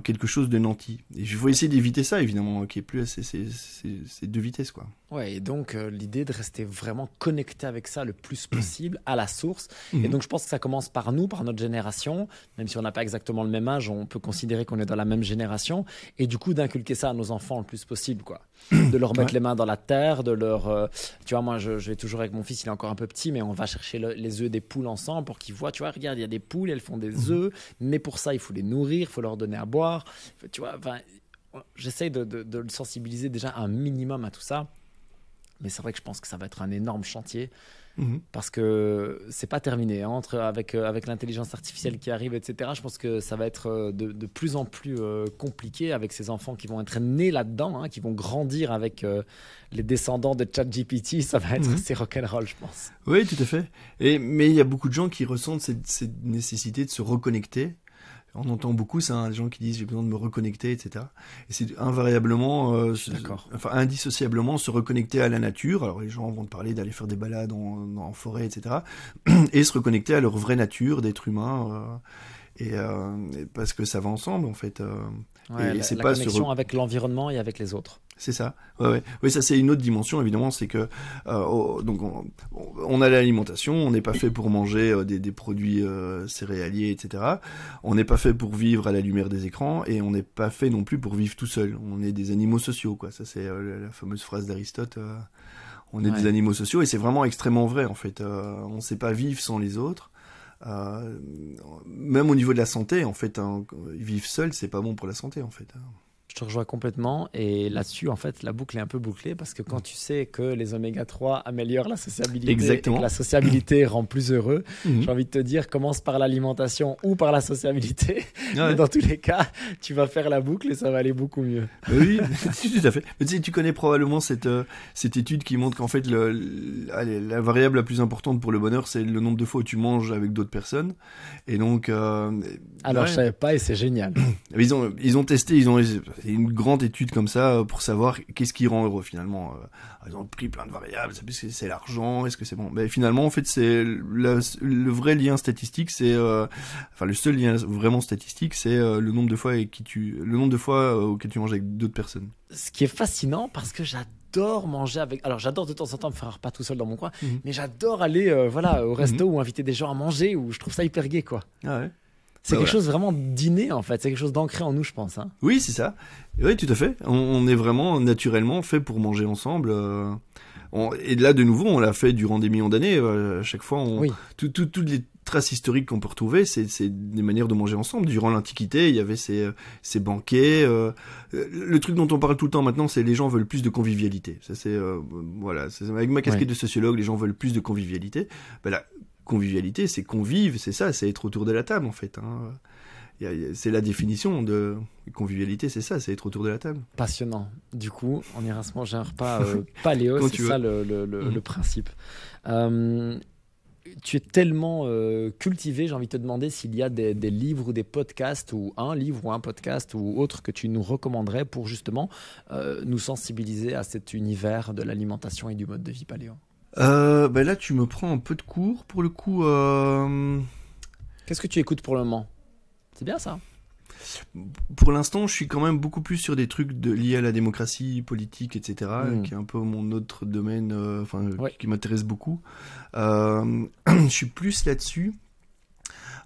quelque chose de nanti. Et il faut essayer d'éviter ça, évidemment, qui est plus ces deux vitesses, quoi. Ouais, et donc euh, l'idée de rester vraiment connecté avec ça le plus mm. possible à la source. Et mm-hmm. donc je pense que ça commence par nous, par notre génération. Même si on n'a pas exactement le même âge, on peut considérer qu'on est dans la même génération. Et du coup, d'inculquer ça à nos enfants le plus possible, quoi de leur mettre les mains dans la terre, de leur... Euh, tu vois, moi, je, vais toujours avec mon fils, il est encore un peu petit, mais on va chercher les œufs des poules ensemble pour qu'ils voient, tu vois, regarde, il y a des poules, elles font des mhm. œufs, mais pour ça, il faut les nourrir, il faut leur donner à boire. Tu vois, j'essaye de, de, le sensibiliser déjà un minimum à tout ça, mais c'est vrai que je pense que ça va être un énorme chantier. Mhm. Parce que c'est pas terminé. Hein, entre, avec, euh, avec l'intelligence artificielle qui arrive, etc., je pense que ça va être euh, de, plus en plus euh, compliqué avec ces enfants qui vont être nés là-dedans, hein, qui vont grandir avec les descendants de ChatGPT. *laughs* Ça va être mmh. assez rock'n'roll, je pense. Oui, tout à fait. Et, mais il y a beaucoup de gens qui ressentent cette nécessité de se reconnecter on entend beaucoup ça, les hein, gens qui disent j'ai besoin de me reconnecter, etc. Et c'est invariablement, euh, enfin indissociablement se reconnecter à la nature. Alors les gens vont te parler d'aller faire des balades en, forêt, etc. *clears throat* Et se reconnecter à leur vraie nature d'être humain. Euh, euh, et, parce que ça va ensemble en fait et, c'est pas connexion avec l'environnement et avec les autres. C'est ça. Oui, ça c'est une autre dimension évidemment, c'est que euh, oh, donc on, on a l'alimentation, on n'est pas fait pour manger euh, des, des, produits euh, céréaliers, etc. On n'est pas fait pour vivre à la lumière des écrans et on n'est pas fait non plus pour vivre tout seul. On est des animaux sociaux, quoi. Ça c'est euh, la fameuse phrase d'Aristote. Euh, on est des animaux sociaux et c'est vraiment extrêmement vrai en fait. on ne sait pas vivre sans les autres. Euh, même au niveau de la santé, en fait, hein, ils vivre seul, c'est pas bon pour la santé, en fait. Hein te rejoins complètement. Et là-dessus, en fait, la boucle est un peu bouclée parce que quand mm. tu sais que les oméga 3 améliorent la sociabilité Exactement. et que la sociabilité rend plus heureux, mm. j'ai envie de te dire, commence par l'alimentation ou par la sociabilité. dans tous les cas, tu vas faire la boucle et ça va aller beaucoup mieux. Oui, *laughs* tout à fait. Mais tu, tu connais probablement cette, euh, cette étude qui montre qu'en fait, le, la variable la plus importante pour le bonheur, c'est le nombre de fois où tu manges avec d'autres personnes. Et donc. Euh, Alors, je savais pas et c'est génial. *clears throat* Ils ont, ils ont testé, ils ont une grande étude comme ça euh, pour savoir qu'est-ce qui rend heureux finalement. Ils ont pris plein de variables, c'est l'argent, est-ce que c'est bon. Mais ben, finalement, en fait, c'est le, vrai lien statistique, c'est euh, enfin le seul lien vraiment statistique, c'est euh, le nombre de fois et qui tu le nombre de fois auquel tu manges avec d'autres personnes. Ce qui est fascinant parce que j'adore manger avec. Alors, j'adore de temps en temps me faire pas tout seul dans mon coin, mhm. mais j'adore aller voilà, au mhm. resto ou inviter des gens à manger, où je trouve ça hyper gai, quoi. Ah ouais. C'est bah quelque chose vraiment d'inné en fait, c'est quelque chose d'ancré en nous, je pense. Hein. Oui, c'est ça. Oui, tout à fait. On, est vraiment naturellement fait pour manger ensemble. Euh, et là, de nouveau, on l'a fait durant des millions d'années. Euh, à chaque fois, on, toutes les traces historiques qu'on peut retrouver, c'est des manières de manger ensemble. Durant l'Antiquité, il y avait ces, banquets. Euh, le truc dont on parle tout le temps maintenant, c'est les gens veulent plus de convivialité. Ça, c'est voilà. Avec ma casquette de sociologue, les gens veulent plus de convivialité. Ben là, convivialité, c'est convive, c'est ça, c'est être autour de la table en fait. Hein. C'est la définition de convivialité, c'est ça, c'est être autour de la table. Passionnant. Du coup, on ira se manger un repas euh, *laughs* paléo, c'est ça le, mmh. principe. Euh, tu es tellement euh, cultivé, j'ai envie de te demander s'il y a des, des, livres ou des podcasts ou un livre ou un podcast ou autre que tu nous recommanderais pour justement nous sensibiliser à cet univers de l'alimentation et du mode de vie paléo. Euh, ben là, tu me prends un peu de cours pour le coup. Euh, Qu'est-ce que tu écoutes pour le moment C'est bien ça. Pour l'instant, je suis quand même beaucoup plus sur des trucs liés à la démocratie politique, etc., hmm. qui est un peu mon autre domaine, euh, euh, qui m'intéresse beaucoup. *clears throat* je suis plus là-dessus.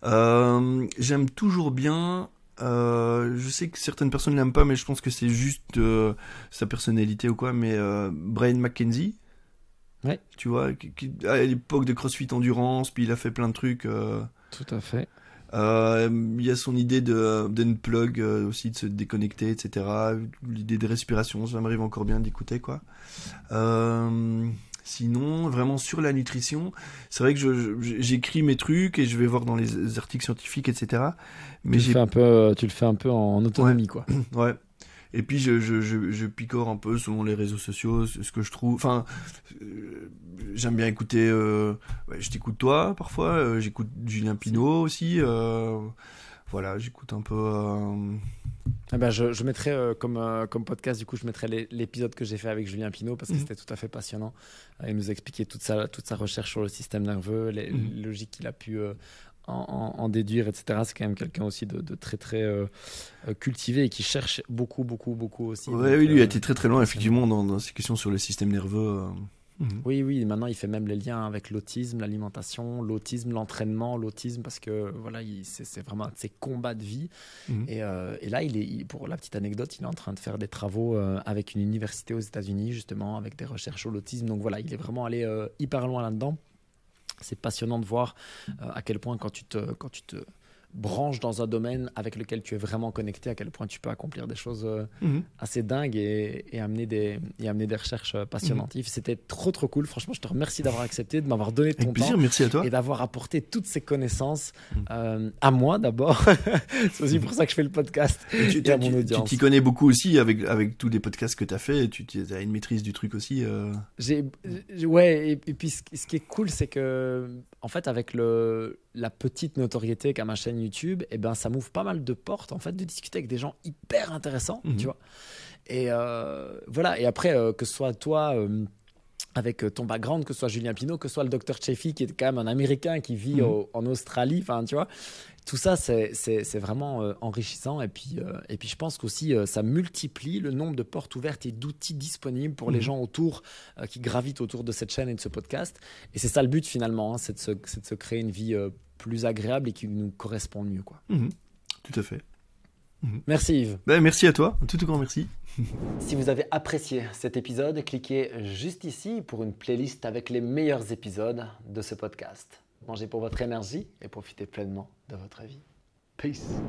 J'aime toujours bien je sais que certaines personnes l'aiment pas, mais je pense que c'est juste sa personnalité ou quoi. Mais Brian McKenzie, Ouais. Tu vois, à l'époque de CrossFit Endurance, puis il a fait plein de trucs. Euh, Tout à fait. Euh, il y a son idée de plug euh, aussi, de se déconnecter, etc. L'idée de respiration, ça m'arrive encore bien d'écouter quoi. Euh, sinon, vraiment sur la nutrition, c'est vrai que j'écris mes trucs et je vais voir dans les articles scientifiques, etc. Mais tu le fais un peu, tu le fais un peu en autonomie quoi. *clears throat* ouais. Et puis je, je, picore un peu selon les réseaux sociaux, ce que je trouve. Enfin, euh, j'aime bien écouter. Euh, je t'écoute toi parfois. Euh, j'écoute Julien Pinault aussi. voilà, j'écoute un peu. ben je, mettrais mettrai comme, comme podcast, du coup, je mettrai l'épisode que j'ai fait avec Julien Pinault parce que mhm. c'était tout à fait passionnant. Il nous expliquait toute sa, toute sa recherche sur le système nerveux, les mhm. logiques qu'il a pu en, déduire, etc. C'est quand même quelqu'un aussi de, très très euh, euh, cultivé et qui cherche beaucoup, beaucoup, beaucoup aussi. oui, lui a euh, été très très loin effectivement dans, ses questions sur le système nerveux. Mhm. Oui, oui, maintenant il fait même les liens avec l'autisme, l'alimentation, l'autisme, l'entraînement, l'autisme, parce que voilà, c'est vraiment ses combats de vie. Mhm. Et, là, il est, pour la petite anecdote, il est en train de faire des travaux avec une université aux États-Unis, justement, avec des recherches sur l'autisme. Donc voilà, il est vraiment allé hyper loin là-dedans c'est passionnant de voir euh, à quel point quand tu te, quand tu te branche dans un domaine avec lequel tu es vraiment connecté, à quel point tu peux accomplir des choses euh, mhm. assez dingues et, amener des, et amener des recherches euh, passionnantes. Mhm. C'était trop, trop cool. Franchement, je te remercie d'avoir accepté, de m'avoir donné ton plaisir, temps. merci à toi. Et d'avoir apporté toutes ces connaissances mhm. euh, à moi d'abord. *laughs* C'est aussi pour ça que je fais le podcast et, tu, à mon audience. Tu t'y connais beaucoup aussi avec, avec tous les podcasts que tu as fait. Tu as une maîtrise du truc aussi. Euh... J'ai, ouais, et, puis ce qui est cool, c'est que en fait, avec le, la petite notoriété qu'a ma chaîne YouTube, eh ben, ça m'ouvre pas mal de portes, en fait, de discuter avec des gens hyper intéressants, mhm. tu vois. Et euh, voilà. Et après, euh, que ce soit toi, euh, avec ton background, que ce soit Julien Pinault, que ce soit le docteur chefi qui est quand même un Américain qui vit mhm. en Australie, enfin, tu vois, tout ça, c'est vraiment euh, enrichissant. Euh, et puis, je pense qu'aussi, euh, ça multiplie le nombre de portes ouvertes et d'outils disponibles pour les mhm. gens autour, qui gravitent autour de cette chaîne et de ce podcast. Et c'est ça le but finalement, hein, c'est de, se créer une vie plus agréable et qui nous correspond mieux. Quoi. Mhm. Tout à fait. Mhm. Merci Yves. Ben, merci à toi, un tout, tout grand merci. *laughs* si vous avez apprécié cet épisode, cliquez juste ici pour une playlist avec les meilleurs épisodes de ce podcast. Mangez pour votre énergie et profitez pleinement de votre vie. Peace.